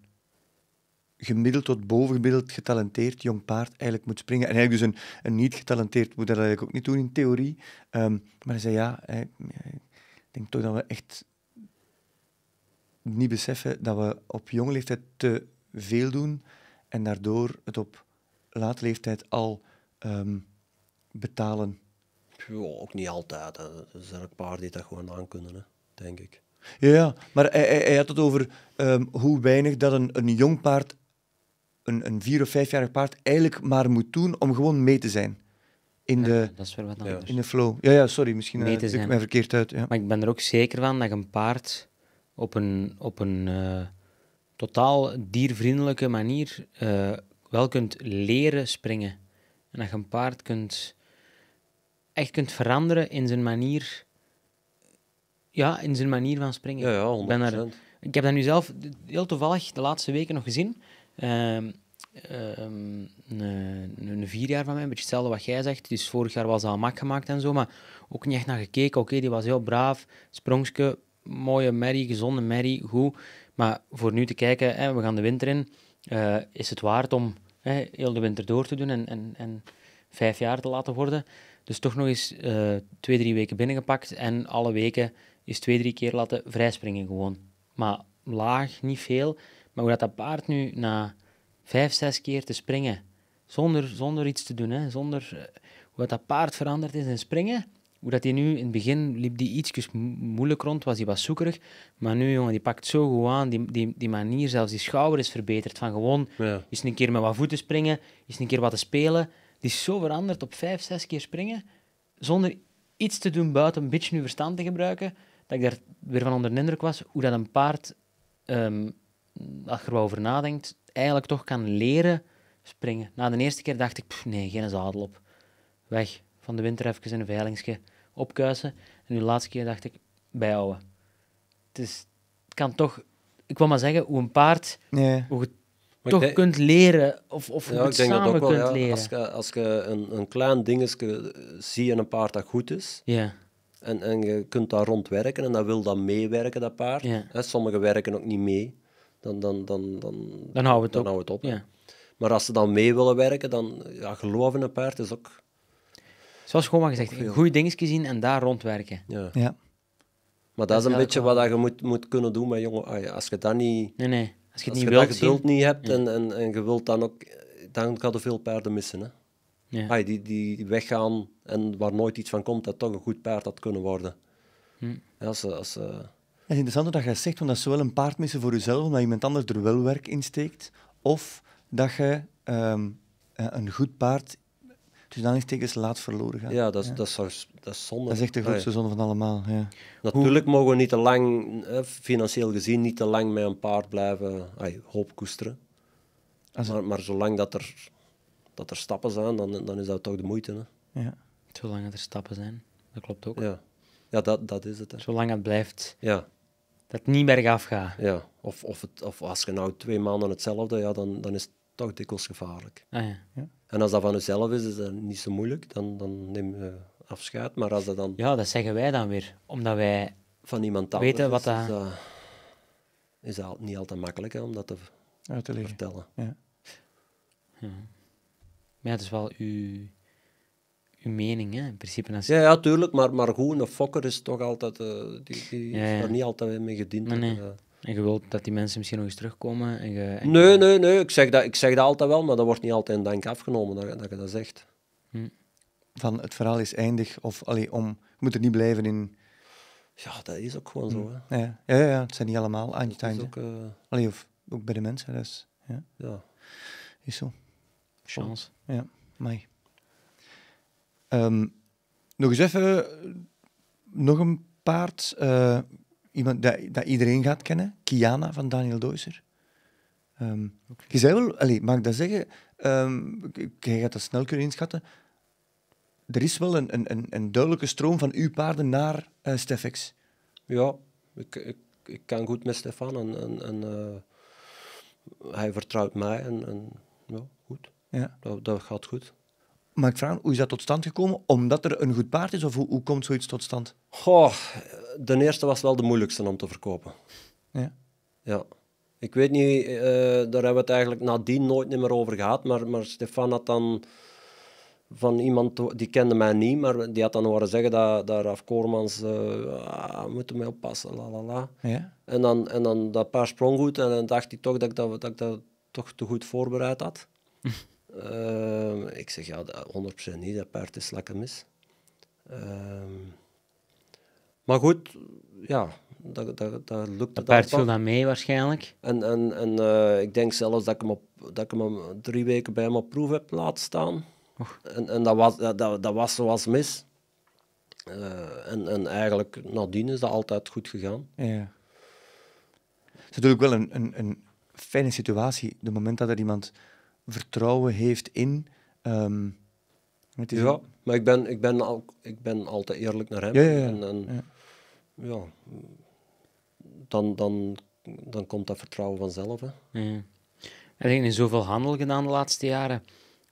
gemiddeld tot bovengemiddeld getalenteerd jong paard eigenlijk moet springen. En eigenlijk dus een, een niet getalenteerd moet dat eigenlijk ook niet doen in theorie. Ehm, maar hij zei ja, ik denk toch dat we echt niet beseffen dat we op jonge leeftijd te veel doen en daardoor het op late leeftijd al ehm, betalen? ook niet altijd. Hè. Er zijn een paar die dat gewoon aankunnen, denk ik. Ja, ja. maar hij, had het over ehm, hoe weinig dat een, een jong paard, een, een vier- of vijfjarig paard, eigenlijk maar moet doen om gewoon mee te zijn. In, de, dat is weer wat anders. in de flow. Ja, ja sorry, misschien uh, ik mij verkeerd uit. Ja. Maar ik ben er ook zeker van dat een paard op een, op een eh, totaal diervriendelijke manier eh, wel kunt leren springen. En dat je een paard kunt, echt kunt veranderen in zijn manier, ja, in zijn manier van springen. Ja, ja Ik, ben ik heb dat nu zelf heel toevallig de laatste weken nog gezien. Ehm, ehm, een, een vier jaar van mij, een beetje hetzelfde wat jij zegt. Dus vorig jaar was al mak gemaakt en zo, maar ook niet echt naar gekeken. Oké, die was heel braaf, sprongske, mooie merrie, gezonde merrie, goed. Maar voor nu te kijken, hè, we gaan de winter in eh, is het waard om heel de winter door te doen en, en, en vijf jaar te laten worden. Dus toch nog eens eh, twee, drie weken binnengepakt en alle weken is twee, drie keer laten vrijspringen gewoon. Maar laag, niet veel. Maar hoe dat, dat paard nu na vijf, zes keer te springen, zonder, zonder iets te doen, hè, zonder eh, hoe dat, dat paard veranderd is in springen, hoe dat hij nu, in het begin liep die ietsjes moeilijk rond, was hij wat zoekerig. Maar nu, jongen, die pakt zo goed aan. Die, die, die manier, zelfs die schouder is verbeterd. Van gewoon een keer met wat voeten springen, is een keer wat te spelen. Die is zo veranderd op vijf, zes keer springen, zonder iets te doen buiten een beetje nu verstand te gebruiken, dat ik daar weer van onder de indruk was hoe dat een paard, um, als je er wel over nadenkt, eigenlijk toch kan leren springen. Na de eerste keer dacht ik, nee, geen zadel op. Weg van de winter even in een veilingsje opkuisen. En nu de laatste keer dacht ik, bijhouden. Het, is, kan toch... Ik wil maar zeggen, hoe een paard... Nee. Hoe je toch kunt leren, of, of ja, samen kunt leren. Als je, als je een, een klein dingetje eh, ziet in een paard dat goed is... Ja. En, en je kunt daar rondwerken en dat wil dan meewerken, dat paard. sommigen werken ook niet mee. Dan, dan, dan, dan, dan houden we het dan op. Het op ja. Maar als ze dan mee willen werken, dan ja, geloven een paard is ook Zoals gewoon maar gezegd, eh, goede dingetjes zien en daar rondwerken. Ja. ja. Maar dat, is een beetje wel. wat je moet, moet kunnen doen met jongen. Ah als je dat niet... Nee, nee. Als je, niet dat geduld niet hebt en, en, en je wilt dan ook... Dan kan je veel paarden missen, hè. Ah ja. die, die weggaan en waar nooit iets van komt, dat toch een goed paard had kunnen worden. Hm. Ja, als, als, eh, Het is interessant dat je zegt, want dat is zowel een paard missen voor jezelf, omdat iemand anders er wel werk in steekt, of dat je ehm, een goed paard dus dan is laat verloren gaan. Ja, dat is, Dat, is, dat, dat is zonde. Dat is echt de grootste zonde van allemaal. Ja. Natuurlijk mogen we niet te lang, eh, financieel gezien, niet te lang met een paard blijven hoop koesteren. Maar, maar zolang dat er, dat er stappen zijn, dan, dan is dat toch de moeite. Hè? Ja. Zolang er stappen zijn, dat klopt ook. Ja, ja dat, dat is het. Hè. Zolang het blijft. Ja. Dat het niet bergaf gaat. Ja, of, of, het, of als je nou twee maanden hetzelfde, ja, dan, dan is het toch dikwijls gevaarlijk. Ah, ja. ja. En als dat van uzelf is, is dat niet zo moeilijk. Dan, dan neem je afscheid. Maar als dat dan... Ja, dat zeggen wij dan weer. Omdat wij van iemand anders weten wat dat... Is, is dat niet altijd makkelijk hè, om dat te, vertellen. Ja. Maar het is wel uw, uw mening, hè, in principe. Ja, ja, tuurlijk, maar, maar goed, een fokker is toch altijd... Eh, die, die ja, is niet altijd mee gediend. Eh, en je wilt dat die mensen misschien nog eens terugkomen? En nee, nee, nee. Ik zeg, dat, ik zeg dat altijd wel, maar dat wordt niet altijd in dank afgenomen dat, dat je dat zegt. Hm. Van het verhaal is eindig, of allee, om, je moet er niet blijven in. Ja, dat is ook gewoon zo. Hm. Ja, ja, ja, ja, het zijn niet allemaal Einstein. Ook, uh... of ook bij de mensen, dus. Ja. ja. Is zo. Chance. Ja, mij. Ehm, nog eens even, eh, nog een paard. Eh, Iemand dat, dat iedereen gaat kennen. Kiana van Daniel Dooiser. Um, ehm, okay. Je zei wel, mag ik dat zeggen? Um, jij gaat dat snel kunnen inschatten. Er is wel een, een, een duidelijke stroom van uw paarden naar uh, Ja, ik, ik, kan goed met Stefan en, en, eh, hij vertrouwt mij en, en ja, goed. Ja. dat gaat goed. Maar ik vragen, hoe is dat tot stand gekomen? Omdat er een goed paard is, of hoe, hoe komt zoiets tot stand? Goh, de eerste was wel de moeilijkste om te verkopen. Ja. Ja. Ik weet niet, eh, daar hebben we het eigenlijk nadien nooit meer over gehad, maar, maar Stefan had dan van iemand, die kende mij niet, maar die had dan horen zeggen dat, dat Raf Koormans, eh, ah, moeten mee oppassen, la la la. Ja. En, dan, en dan dat paar sprong goed en dan dacht hij toch dat ik dat, dat ik dat toch te goed voorbereid had. Ehm, ik zeg ja, 100% niet, dat paard is mis. Uh, maar goed, ja, dat, dat, dat lukt. Dat paard viel dan mee waarschijnlijk. En, en, en eh, ik denk zelfs dat ik, hem op, dat ik hem drie weken bij hem op proef heb laten staan. En, en dat, was, dat, dat was zoals mis. Eh, en, en eigenlijk nadien is dat altijd goed gegaan. Ja. Het is natuurlijk wel een, een, fijne situatie. de moment dat er iemand vertrouwen heeft in. Ehm, ja, maar ik ben, ik, ben al, ik ben altijd eerlijk naar hem. Ja, ja, en, ja. dan, dan, dan komt dat vertrouwen vanzelf. Hè. je niet zoveel handel gedaan de laatste jaren,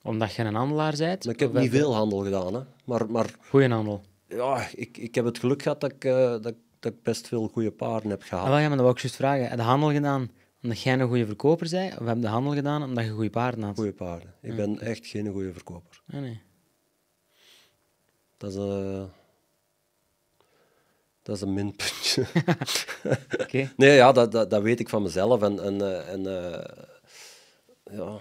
omdat je een handelaar bent. Maar ik heb niet veel handel gedaan, hè. Maar, maar, Goeie handel. Ja, ik, ik heb het geluk gehad dat ik, eh, dat, dat ik best veel goede paarden heb gehad. Ah, ja, maar dat wou ik juist vragen. Heb je handel gedaan omdat jij een goede verkoper bent? we hebben de handel gedaan omdat je goede paarden had? Goede paarden. Ik ben echt geen goede verkoper. Nee nee. Dat is, eh, dat is een minpuntje. okay. Nee, ja, dat, dat, dat, weet ik van mezelf. En, en, eh, en eh, ja,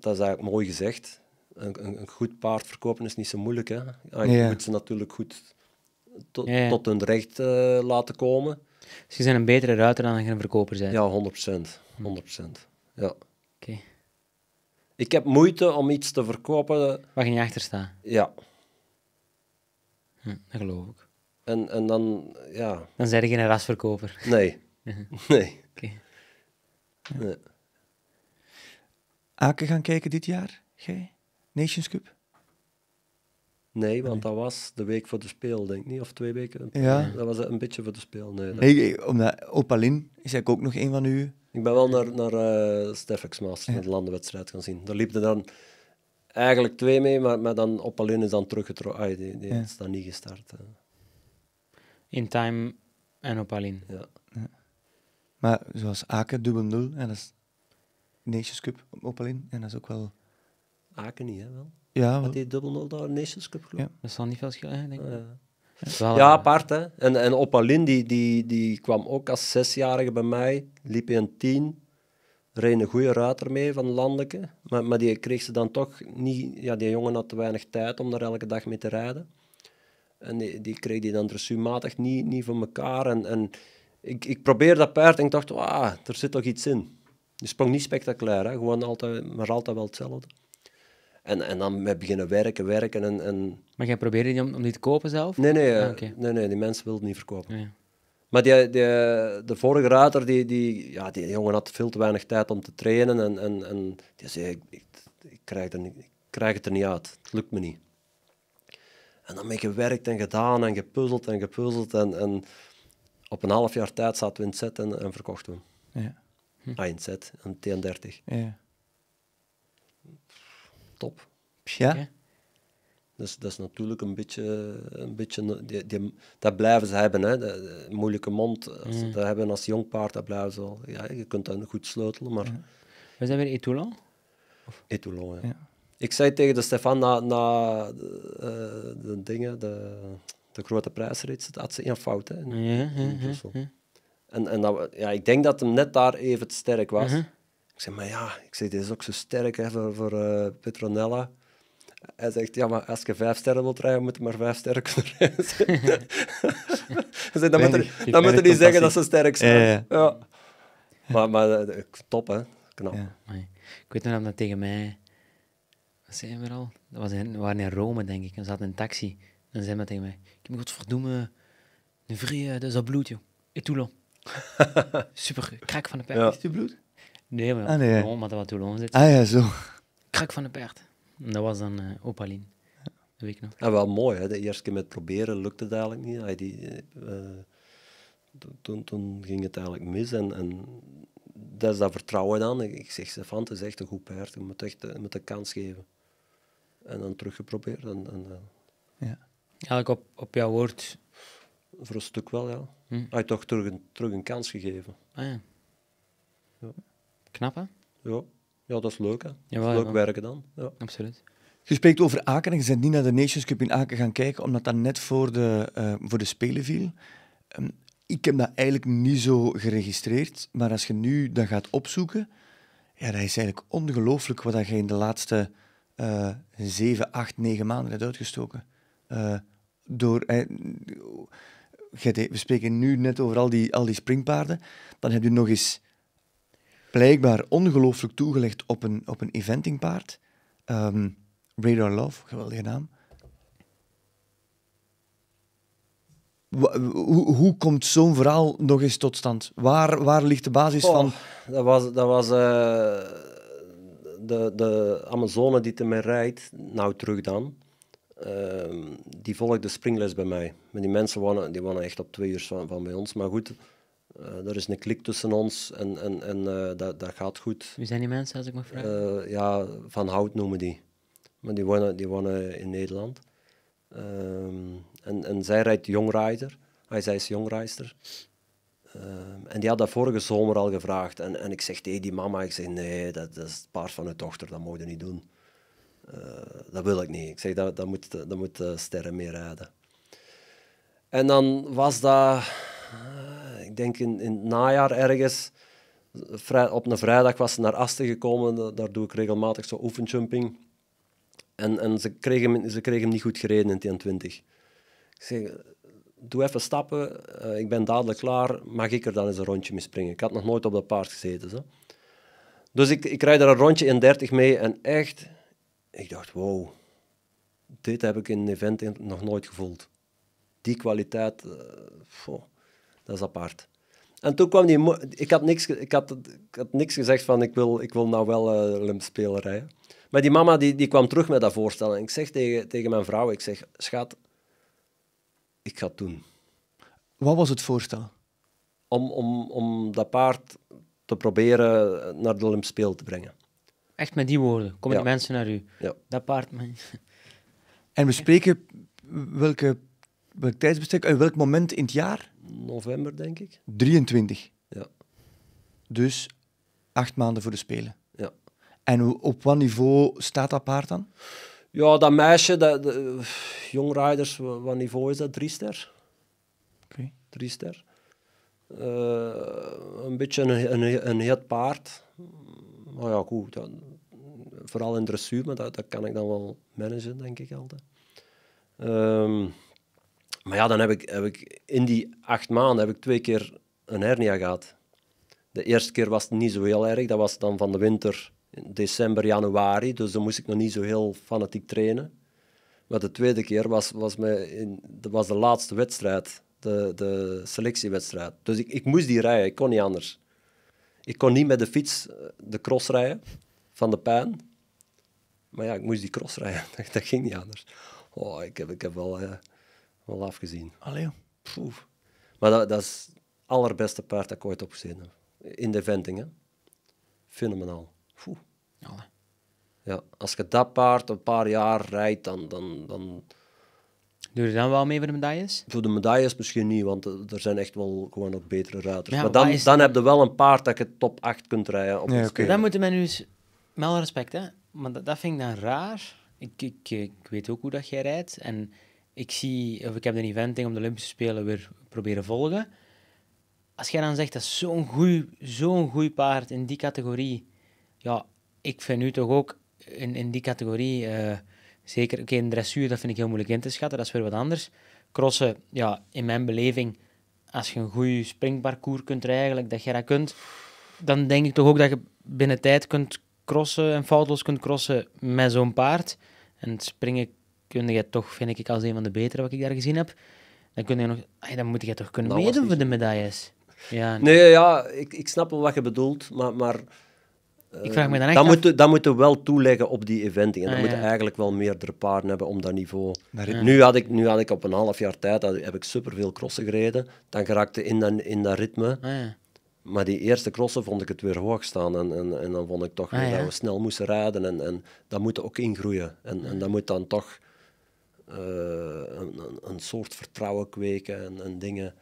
dat is eigenlijk mooi gezegd. Een, een, goed paard verkopen is niet zo moeilijk. Hè? Ah, je moet ze natuurlijk goed to, tot hun recht laten komen. Dus je bent een betere ruiter dan een verkoper zijn. Ja, 100%. 100%. Ja. Oké. Ik heb moeite om iets te verkopen... Eh, Waar je niet achter staan. Ja. Hm, dat geloof ik. En, en dan, ja... Dan zijn er geen rasverkoper? Nee. nee. Oké. Nee. Aken gaan kijken dit jaar, jij? Nations Cup? Nee, want dat was de week voor de speel, denk ik niet. Of twee weken. Ja. Dat was een beetje voor de speel. Nee, dat... nee omdat Opalin is ook nog een van u. Ik ben wel naar, naar uh, eh, Masters, ja. de landenwedstrijd gaan zien. Daar liepen dan eigenlijk twee mee, maar, maar dan Opalin is dan teruggetrokken. Ah, die, die is dan niet gestart. In time en Opalin. Ja. ja. Maar zoals Aken, dubbel nul, en dat is Nations Cup Opalin. En dat is ook wel... Aken niet, hè? Wel? Ja. Had die dubbel nul daar Nations Cup Ja, dat zal niet veel schelen, denk ik. Ah, ja, ja eh, apart hè. En, en Opalin die, die, die kwam ook als zesjarige bij mij, liep in tien, reed een goede ruiter mee van Landelijke, maar, maar die kreeg ze dan toch niet, ja die jongen had te weinig tijd om er elke dag mee te rijden. En die, kreeg die dan dressuurmatig niet, niet van elkaar. En, en ik, ik probeerde dat paard en ik dacht, ah, er zit toch iets in. Die sprong niet spectaculair, hè. gewoon altijd, maar altijd wel hetzelfde. En, en dan met beginnen werken, werken en... en... Maar jij probeerde niet om, om die te kopen zelf? Nee, nee, ah, eh, nee, nee die mensen wilden niet verkopen. Ah, ja. Maar die, die, de vorige ruiter, die, die, ja, die jongen had veel te weinig tijd om te trainen. En, en, en die zei, ik, ik, krijg er niet, ik krijg het er niet uit. Het lukt me niet. En dan ben ik gewerkt en gedaan en gepuzzeld en gepuzzeld. En, en op een half jaar tijd zaten we in het set en, en verkochten we hem. Ja. Hm. Ah, in het set, een T30. Ja top. ja. Dus dat is natuurlijk een beetje, een beetje die, die, dat blijven ze hebben. Hè. De, moeilijke mond, als mm. ze dat hebben als jong paard, dat Ja, je kunt dat goed sleutelen, maar... We zijn weer Etoulon? Etoulon, ja. Ik zei tegen de Stefan na, na de, eh, de, dingen, de, de grote prijsreeds dat had ze een fout hè, in, ja, Brussel. En, en dat, ja, ik denk dat hem net daar even te sterk was. Uh-huh. Ik zeg, maar ja, ik zeg, dit is ook zo sterk hè, voor, eh, Petronella. Hij zegt, ja, maar als je vijf sterren wilt rijden, moet je maar vijf sterren kunnen rijden. dan moeten die niet zeggen dat ze sterk zijn. Ja, Maar, maar eh, eh, top, hè. Knap. Ja. Ik weet nog dat tegen mij... Wat zijn we al? Dat was in, we waren in Rome, denk ik. En zaten in een taxi. En zei maar tegen mij, ik moet godverdomme een vrije dat bloed joh. Et Toulon. Super, krak van de pijn. Is het bloed? Nee, maar ah, nee. Toulon, maar dat was Toulon zit. Ah ja, zo. Krak van de paard. Dat was dan uh, eh, opalien. Dat weet ik nog. Ah, wel mooi, hè? de eerste keer met proberen lukte het eigenlijk niet. Hij die, eh, eh, toen, ging het eigenlijk mis en, en dat is dat vertrouwen dan. Ik zeg, Stefan, het is echt een goed paard, je moet echt je moet een kans geven. En dan teruggeprobeerd. En, en, ja. Eigenlijk op, op jouw woord? Voor een stuk wel, ja. Hm. Hij toch terug een, terug een kans gegeven. Ah, ja. Knap, Ja. ja, dat is leuk, hè? leuk werken dan. Ja. Absoluut. Je spreekt over Aken en je bent niet naar de Nations Cup in Aken gaan kijken, omdat dat net voor de, eh, voor de Spelen viel. Ehm, ik heb dat eigenlijk niet zo geregistreerd, maar als je nu dat gaat opzoeken, ja, dat is eigenlijk ongelooflijk wat je in de laatste eh, zeven, acht, negen maanden hebt uitgestoken. Eh, door, we spreken nu net over al die, al die springpaarden, dan heb je nog eens blijkbaar ongelooflijk toegelegd op een, op een eventingpaard. Um, ehm, Radar Love, geweldige naam. Hoe, hoe, komt zo'n verhaal nog eens tot stand? Waar, waar ligt de basis van? Dat was, dat was eh, de, de Amazone die te mij rijdt, nou terug dan. Ehm, die volgde springles bij mij. Maar die mensen wonen, die wonen echt op twee uur van, van bij ons. Maar goed, uh, er is een klik tussen ons en, en, en eh, dat, dat gaat goed. Wie zijn die mensen, als ik mag vragen? Eh, ja, Van Hout noemen die. Maar die wonen, die wonen in Nederland. Ehm, en, en zij rijdt jongrijder. Hij, zij is jongrijster. Ehm, en die had dat vorige zomer al gevraagd. En, en ik zeg tegen die mama, ik zeg nee, dat, dat is het paard van uw dochter, dat moet je niet doen. dat wil ik niet. Ik zeg, dat, dat moet, dat moet Sterren meer rijden. En dan was dat ik denk in, het najaar ergens, op een vrijdag was ze naar Asten gekomen. Daar doe ik regelmatig zo oefenjumping. En, en ze, kregen ze kregen niet goed gereden in 20 Ik zeg, doe even stappen, eh, ik ben dadelijk klaar, mag ik er dan eens een rondje mee springen? Ik had nog nooit op dat paard gezeten. Zo. Dus ik, ik rijd daar een rondje in 30 mee en echt, ik dacht, wow, dit heb ik in een event nog nooit gevoeld. Die kwaliteit, eh, dat is apart. En toen kwam die... Ik had niks, ik had, ik had niks gezegd van, ik wil, ik wil nou wel uh, spelen Maar die mama die, die kwam terug met dat voorstel. En ik zeg tegen, tegen mijn vrouw, ik zeg, schat, ik ga het doen. Wat was het voorstel? Om, om, om dat paard te proberen naar de Limpspeel te brengen. Echt met die woorden? Kom ja. mensen naar u? Ja. Dat paard... En we spreken welke, welk tijdsbestek, eh, welk moment in het jaar? november, denk ik. 23. Ja. Dus acht maanden voor de Spelen. Ja. En op wat niveau staat dat paard dan? Ja, dat meisje, dat, de, Riders, wat niveau is dat? Drie ster. Oké. Drie ster. Eh, een beetje een, een, een het paard. Maar ja, goed. vooral in dressuur, maar dat, dat kan ik dan wel managen, denk ik altijd. Ehm, maar ja, dan heb ik, heb ik in die acht maanden heb ik twee keer een hernia gehad. De eerste keer was het niet zo heel erg. Dat was dan van de winter, december, januari. Dus dan moest ik nog niet zo heel fanatiek trainen. Maar de tweede keer was, was, in, was de laatste wedstrijd, de, de selectiewedstrijd. Dus ik, ik moest die rijden, ik kon niet anders. Ik kon niet met de fiets eh, de cross rijden van de pijn. Maar ja, ik moest die cross rijden. Dat ging niet anders. Oh, ik heb, ik heb wel... Eh, wel afgezien. Allee, Maar dat, dat is het allerbeste paard dat ik ooit heb gezien heb. In de venting, hè. Fenomenaal. Ja, als je dat paard een paar jaar rijdt, dan... dan, dan Doe je dan wel mee voor de medailles? Voor de medailles misschien niet, want er zijn echt wel gewoon ook betere ruiters. maar dan, dan heb je wel een paard dat je top 8 kunt rijden. Op ja, moeten men nu eens... Met respect, hè. Maar dat, dat vind ik dan raar. Ik, ik, ik weet ook hoe dat jij rijdt. En ik, zie, of ik heb een eventing om de Olympische Spelen weer proberen volgen. Als jij dan zegt, dat zo'n goed zo'n paard in die categorie. Ja, ik vind nu toch ook in, in die categorie, eh, zeker oké, in dressuur, dat vind ik heel moeilijk in te schatten, dat is weer wat anders. Crossen, ja, in mijn beleving, als je een goed springparcours kunt rijden, eigenlijk, dat je dat kunt, dan denk ik toch ook dat je binnen tijd kunt crossen en foutloos kunt crossen met zo'n paard. En springen kun je toch, vind ik, als een van de betere wat ik daar gezien heb, dan, kun je nog, dan moet je toch kunnen meedoen voor de medailles. Ja, nee. ja, ik, ik snap wel wat je bedoelt, maar... maar ik vraag me dan eh, echt dat, af... moet, dat moeten wel toeleggen op die eventing. En ah, dan moet je eigenlijk wel meerdere paarden hebben om dat niveau. Nu, had ik, nu had ik op een half jaar tijd heb ik superveel crossen gereden. Dan geraakte in dat, in dat ritme. Ah, ja. Maar die eerste crossen vond ik het weer hoog staan. En, en, en dan vond ik toch ah, dat we snel moesten rijden. En, en dat moet ook ingroeien. En, en dat moet dan toch eh, een, soort vertrouwen kweken en, en dingen.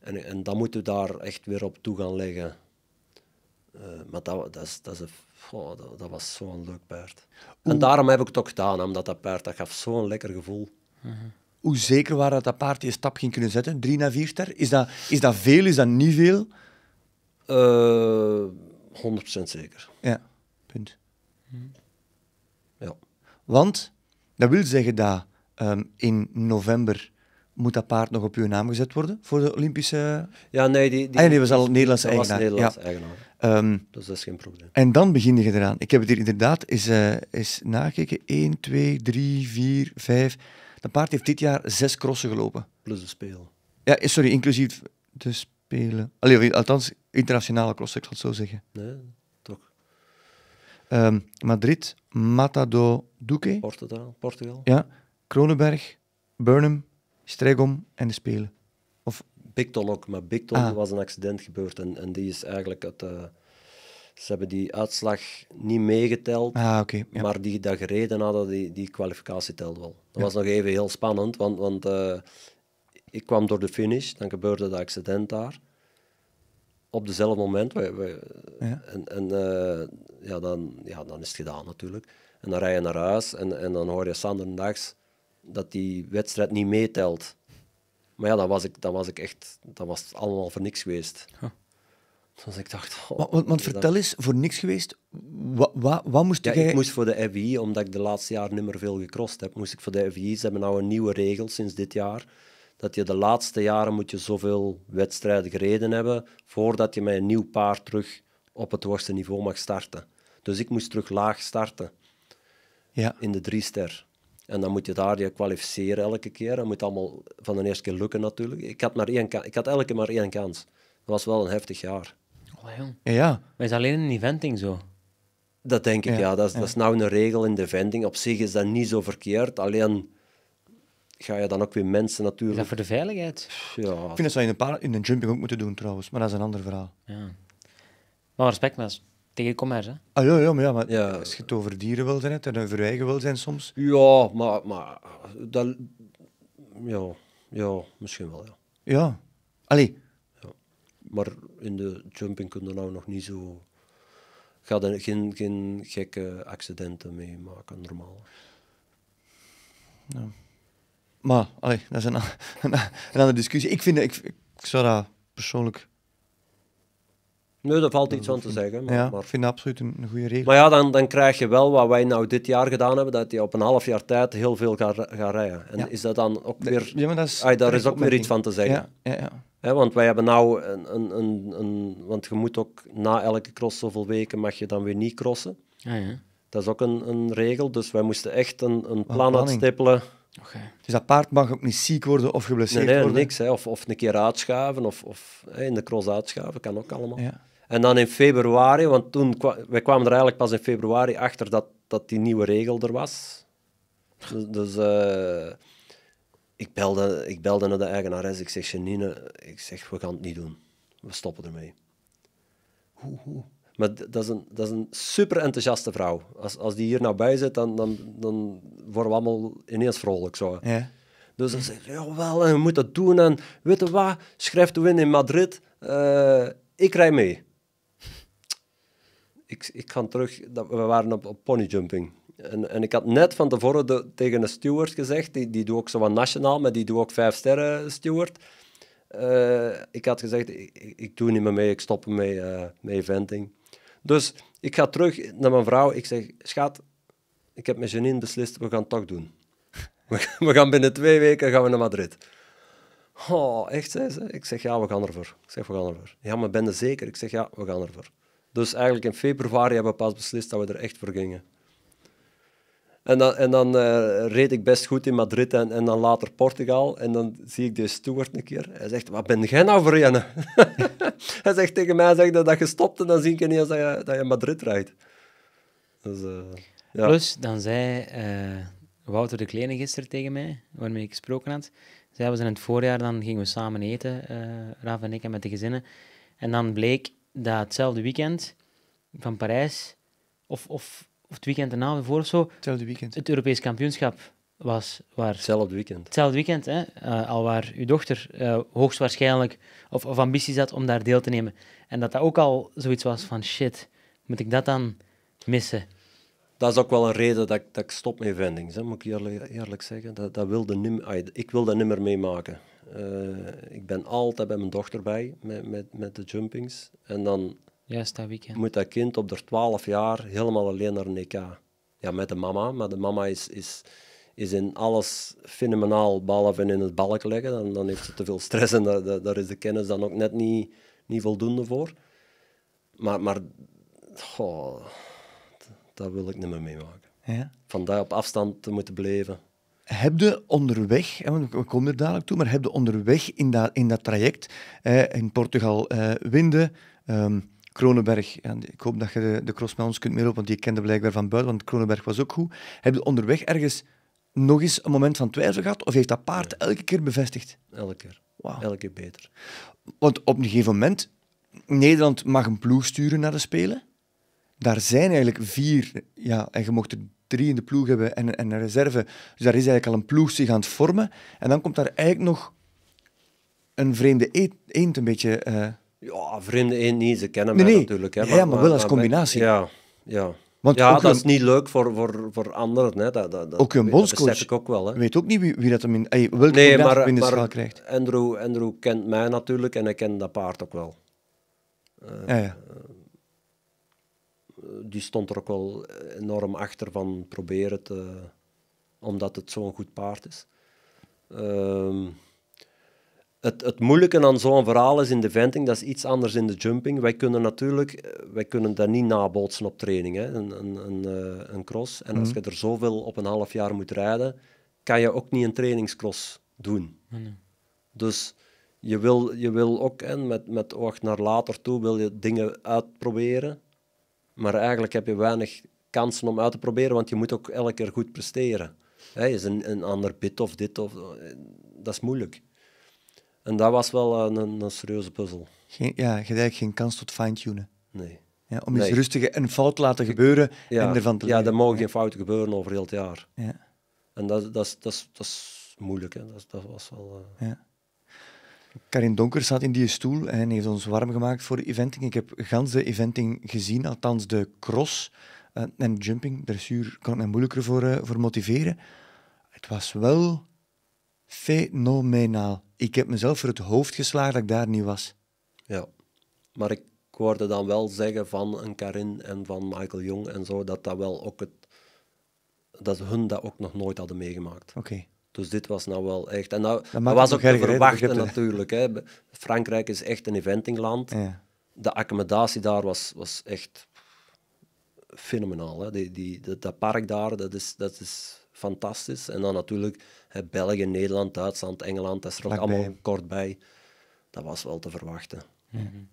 En, en dan moeten we daar echt weer op toe gaan leggen. Eh, maar dat, dat, is, dat, is dat, was zo'n leuk paard. En daarom heb ik het ook gedaan, omdat dat paard dat gaf zo'n lekker gevoel. Mhm. Hoe zeker waren dat dat paard die stap ging kunnen zetten? Drie naar vier ter? Is dat, is dat veel, is dat niet veel? Uh, eh, 100% zeker. Ja, punt. Ja. Want dat wil zeggen dat Ehm, in november moet dat paard nog op uw naam gezet worden voor de Olympische. Ja, nee, die. die... Ah, was al Nederlandse eigenaar. ja. eigenaar. Ehm, dus dat is geen probleem. En dan begin je eraan. Ik heb het hier inderdaad eens, uh, nagekeken. 1, 2, 3, 4, 5. Dat paard heeft dit jaar zes crossen gelopen. Plus de spelen. Ja, eh, sorry, inclusief de spelen. althans, internationale crossen, ik zal het zo zeggen. Nee, toch. Ehm, Madrid, Matado Duque. Portugal. Portugal. Ja. Kronenberg, Burnham, Stregom en de Spelen. Of... Big ook, maar Big ah. was een accident gebeurd en, en die is eigenlijk het... Eh, ze hebben die uitslag niet meegeteld, ah, maar die dat gereden hadden, die, die kwalificatie telde wel. Dat was nog even heel spannend, want, want eh, ik kwam door de finish, dan gebeurde dat accident daar. Op dezelfde moment. We, En, en eh, ja, dan, ja, dan is het gedaan natuurlijk. En dan rij je naar huis en, en dan hoor je Sander dags dat die wedstrijd niet meetelt. Maar ja, dat was ik, dat was ik echt, dat was allemaal voor niks geweest. Zoals dus ik dacht. Oh, want, vertel eens, voor niks geweest, wat, moest jij... Ik moest voor de FI, omdat ik de laatste jaar niet meer veel gecrossed heb, moest ik voor de FI. Ze hebben nou een nieuwe regel sinds dit jaar. Dat je de laatste jaren moet je zoveel wedstrijden gereden hebben voordat je met een nieuw paard terug op het hoogste niveau mag starten. Dus ik moest terug laag starten. Ja. In de drie ster. En dan moet je daar je kwalificeren elke keer. Dat moet allemaal van de eerste keer lukken natuurlijk. Ik had, maar één, ik had elke keer maar één kans. Dat was wel een heftig jaar. Oh, jong. Ja, Maar is alleen een eventing zo? Dat denk ik, ja. Dat, is, nou een regel in de vending. Op zich is dat niet zo verkeerd. Alleen ga je dan ook weer mensen natuurlijk... Is dat voor de veiligheid? Ja. Ik vind dat zou je in een, paar, in jumping ook moeten doen trouwens. Maar dat is een ander verhaal. Ja. Maar respect, mensen tegen commerce. Hè? Ah, ja, ja, maar, ja, maar ja. als je het over dieren en over eigen wil zijn soms. Ja, maar, maar dat, ja, ja, misschien wel. Ja. ja. Allee. Ja. Maar in de jumping kunnen je nou nog niet zo. Ga er geen, geen gekke accidenten mee maken, normaal. Ja. Maar, allee, dat is een, een, andere discussie. Ik vind, ik, ik zou dat persoonlijk Nee, daar valt iets van te zeggen. Maar, maar... ik vind het absoluut een, goede regel. Maar ja, dan, dan krijg je wel wat wij nou dit jaar gedaan hebben, dat je op een half jaar tijd heel veel gaat, gaat rijden. En is dat dan ook weer... Ja, maar dat is, daar is ook weer iets van te zeggen. Ja, ja, ja. want wij hebben nou een, een, een, een, Want je moet ook na elke cross zoveel weken mag je dan weer niet crossen. Ja, ja. Dat is ook een, een regel, dus wij moesten echt een, een plan uitstippelen... Okay. Dus dat paard mag ook niet ziek worden of geblesseerd nee, worden? Nee, niks. Of, of een keer uitschaven of, of in de cross uitschaven, kan ook allemaal. Ja. En dan in februari, want toen wij kwamen er eigenlijk pas in februari achter dat, dat die nieuwe regel er was. Dus, dus eh, ik, belde, ik belde naar de eigenares. Ik zeg, Janine, ik zeg, we gaan het niet doen. We stoppen ermee. Hoe, hoe? Maar dat is, een, dat is een super enthousiaste vrouw. Als, als die hier nou bij zit, dan, dan, dan worden we allemaal ineens vrolijk. Zo. Ja. Dus dan zeg ik, jawel, en we moeten het doen. En weet je wat, schrijf de win in Madrid. Eh, ik rij mee ik, ik ga terug, we waren op, op ponyjumping. En, en ik had net van tevoren tegen een steward gezegd, die, die doe ook zo wat nationaal, maar die doe ook vijf sterren steward. Eh, ik had gezegd, ik, ik, doe niet meer mee, ik stop eh, mee, uh, mee eventing. Dus ik ga terug naar mijn vrouw, ik zeg, schat, ik heb met Janine beslist, we gaan het toch doen. We, gaan binnen twee weken gaan we naar Madrid. Oh, echt, ze. Ik zeg, ja, we gaan ervoor. Ik zeg, we gaan ervoor. Ja, maar ben je zeker? Ik zeg, ja, we gaan ervoor. Dus eigenlijk in februari hebben we pas beslist dat we er echt voor gingen. En dan, en dan eh, reed ik best goed in Madrid en, en dan later Portugal. En dan zie ik deze steward een keer. Hij zegt, wat ben jij nou voor janne? hij zegt tegen mij dat je stopt en dan zie ik niet dat je, dat je in Madrid rijdt. Dus, eh, ja. Plus, dan zei uh, Wouter de Kleine gisteren tegen mij, waarmee ik gesproken had. Zij was in het voorjaar, dan gingen we samen eten, Rafa en ik en met de gezinnen. En dan bleek dat hetzelfde weekend van Parijs, of, of, of het weekend daarna voor of zo, hetzelfde weekend. het Europees kampioenschap was. Waar, hetzelfde weekend. Hetzelfde weekend, hè, eh, al waar uw dochter uh, hoogstwaarschijnlijk of, of ambities had om daar deel te nemen. En dat dat ook al zoiets was van shit, moet ik dat dan missen? dat is ook wel een reden dat ik, dat ik stop met vinding hè, moet ik eerlijk, eerlijk zeggen. Dat, dat wilde ik wil dat niet meer meemaken. Eh, ik ben altijd bij mijn dochter bij met, met, met de jumpings. En dan Juist dat weekend. moet dat kind op de 12 jaar helemaal alleen naar een EK. Ja, met de mama. Maar de mama is, is, is in alles fenomenaal, behalve in het balk leggen. Dan, dan heeft ze te veel stress en daar, daar is de kennis dan ook net niet, niet voldoende voor. Maar, maar dat wil ik niet meer meemaken. Ja? Vandaar op afstand te moeten blijven heb je onderweg, we komen er dadelijk toe, maar heb je onderweg in dat, in dat traject, eh, in Portugal, eh, Winde, um, Kronenberg, ik hoop dat je de, de cross met ons kunt meelopen, want die kende blijkbaar van buiten, want Kronenberg was ook goed. Heb je onderweg ergens nog eens een moment van twijfel gehad, of heeft dat paard elke keer bevestigd? Elke keer. Elke keer beter. Want op een gegeven moment, Nederland mag een ploeg sturen naar de Spelen. Daar zijn eigenlijk vier, ja, en je mocht er drie in de ploeg hebben en, en een reserve. Dus daar is eigenlijk al een ploeg zich aan het vormen. En dan komt daar eigenlijk nog een vreemde eend, een beetje... Eh, ja, vreemde eend niet, ze kennen nee, mij nee. natuurlijk. Hè, maar, ja, maar, wel als combinatie. ja, ja. Want ja, dat is niet leuk voor, voor, voor anderen. Hè. Dat, dat, ook een bondscoach. ik ook wel. Hè. Weet ook niet wie, wie dat hem in... welke nee, maar, in de krijgt. Andrew, Andrew kent mij natuurlijk en hij kent dat paard ook wel. ja. Eh, die stond er ook wel enorm achter van proberen te, omdat het zo'n goed paard is. Ehm, het, het moeilijke aan zo'n verhaal is in de venting, dat is iets anders in de jumping. Wij kunnen natuurlijk, eh, wij kunnen dat niet nabootsen op training, hè? Een, een, een, eh, een cross. En als mhm. je er zoveel op een half jaar moet rijden, kan je ook niet een trainingscross doen. Ah, dus je wil, je wil ook, en met, met oog naar later toe, wil je dingen uitproberen. Maar eigenlijk heb je weinig kansen om uit te proberen, want je moet ook elke keer goed presteren. is een, een ander bit of dit of dat is moeilijk. En dat was wel een, eh, een, een serieuze puzzel. ja, je hebt eigenlijk geen kans tot fine-tunen. Nee. Ja, om eens rustiger rustig een fout te laten gebeuren ja, en ervan te Ja, er mogen geen fouten gebeuren over heel het jaar. Ja. En dat, dat, dat, dat, dat is moeilijk. Hè. Dat, dat was wel... Eh, ja. Karin Donker zat in die stoel en heeft ons warm gemaakt voor de eventing. Ik heb gans eventing gezien, althans de cross eh, en jumping. Dressuur kan ik mij moeilijker voor, eh, voor motiveren. Het was wel fenomenaal. Ik heb mezelf voor het hoofd geslagen dat ik daar niet was. Ja, maar ik hoorde dan wel zeggen van een Karin en van Michael Jong en zo, dat dat wel ook het... Dat hun dat ook nog nooit hadden meegemaakt. Oké. Dus dit was nou wel echt. En nou, dat, was ook te verwachten natuurlijk. Hè. Frankrijk is echt een eventingland. Ja. De accommodatie daar was, was echt fenomenaal. Hè. Die, die, dat, park daar, dat is, dat is fantastisch. En dan natuurlijk hè, België, Nederland, Duitsland, Engeland, dat is er ook allemaal kort bij. Dat was wel te verwachten. Mm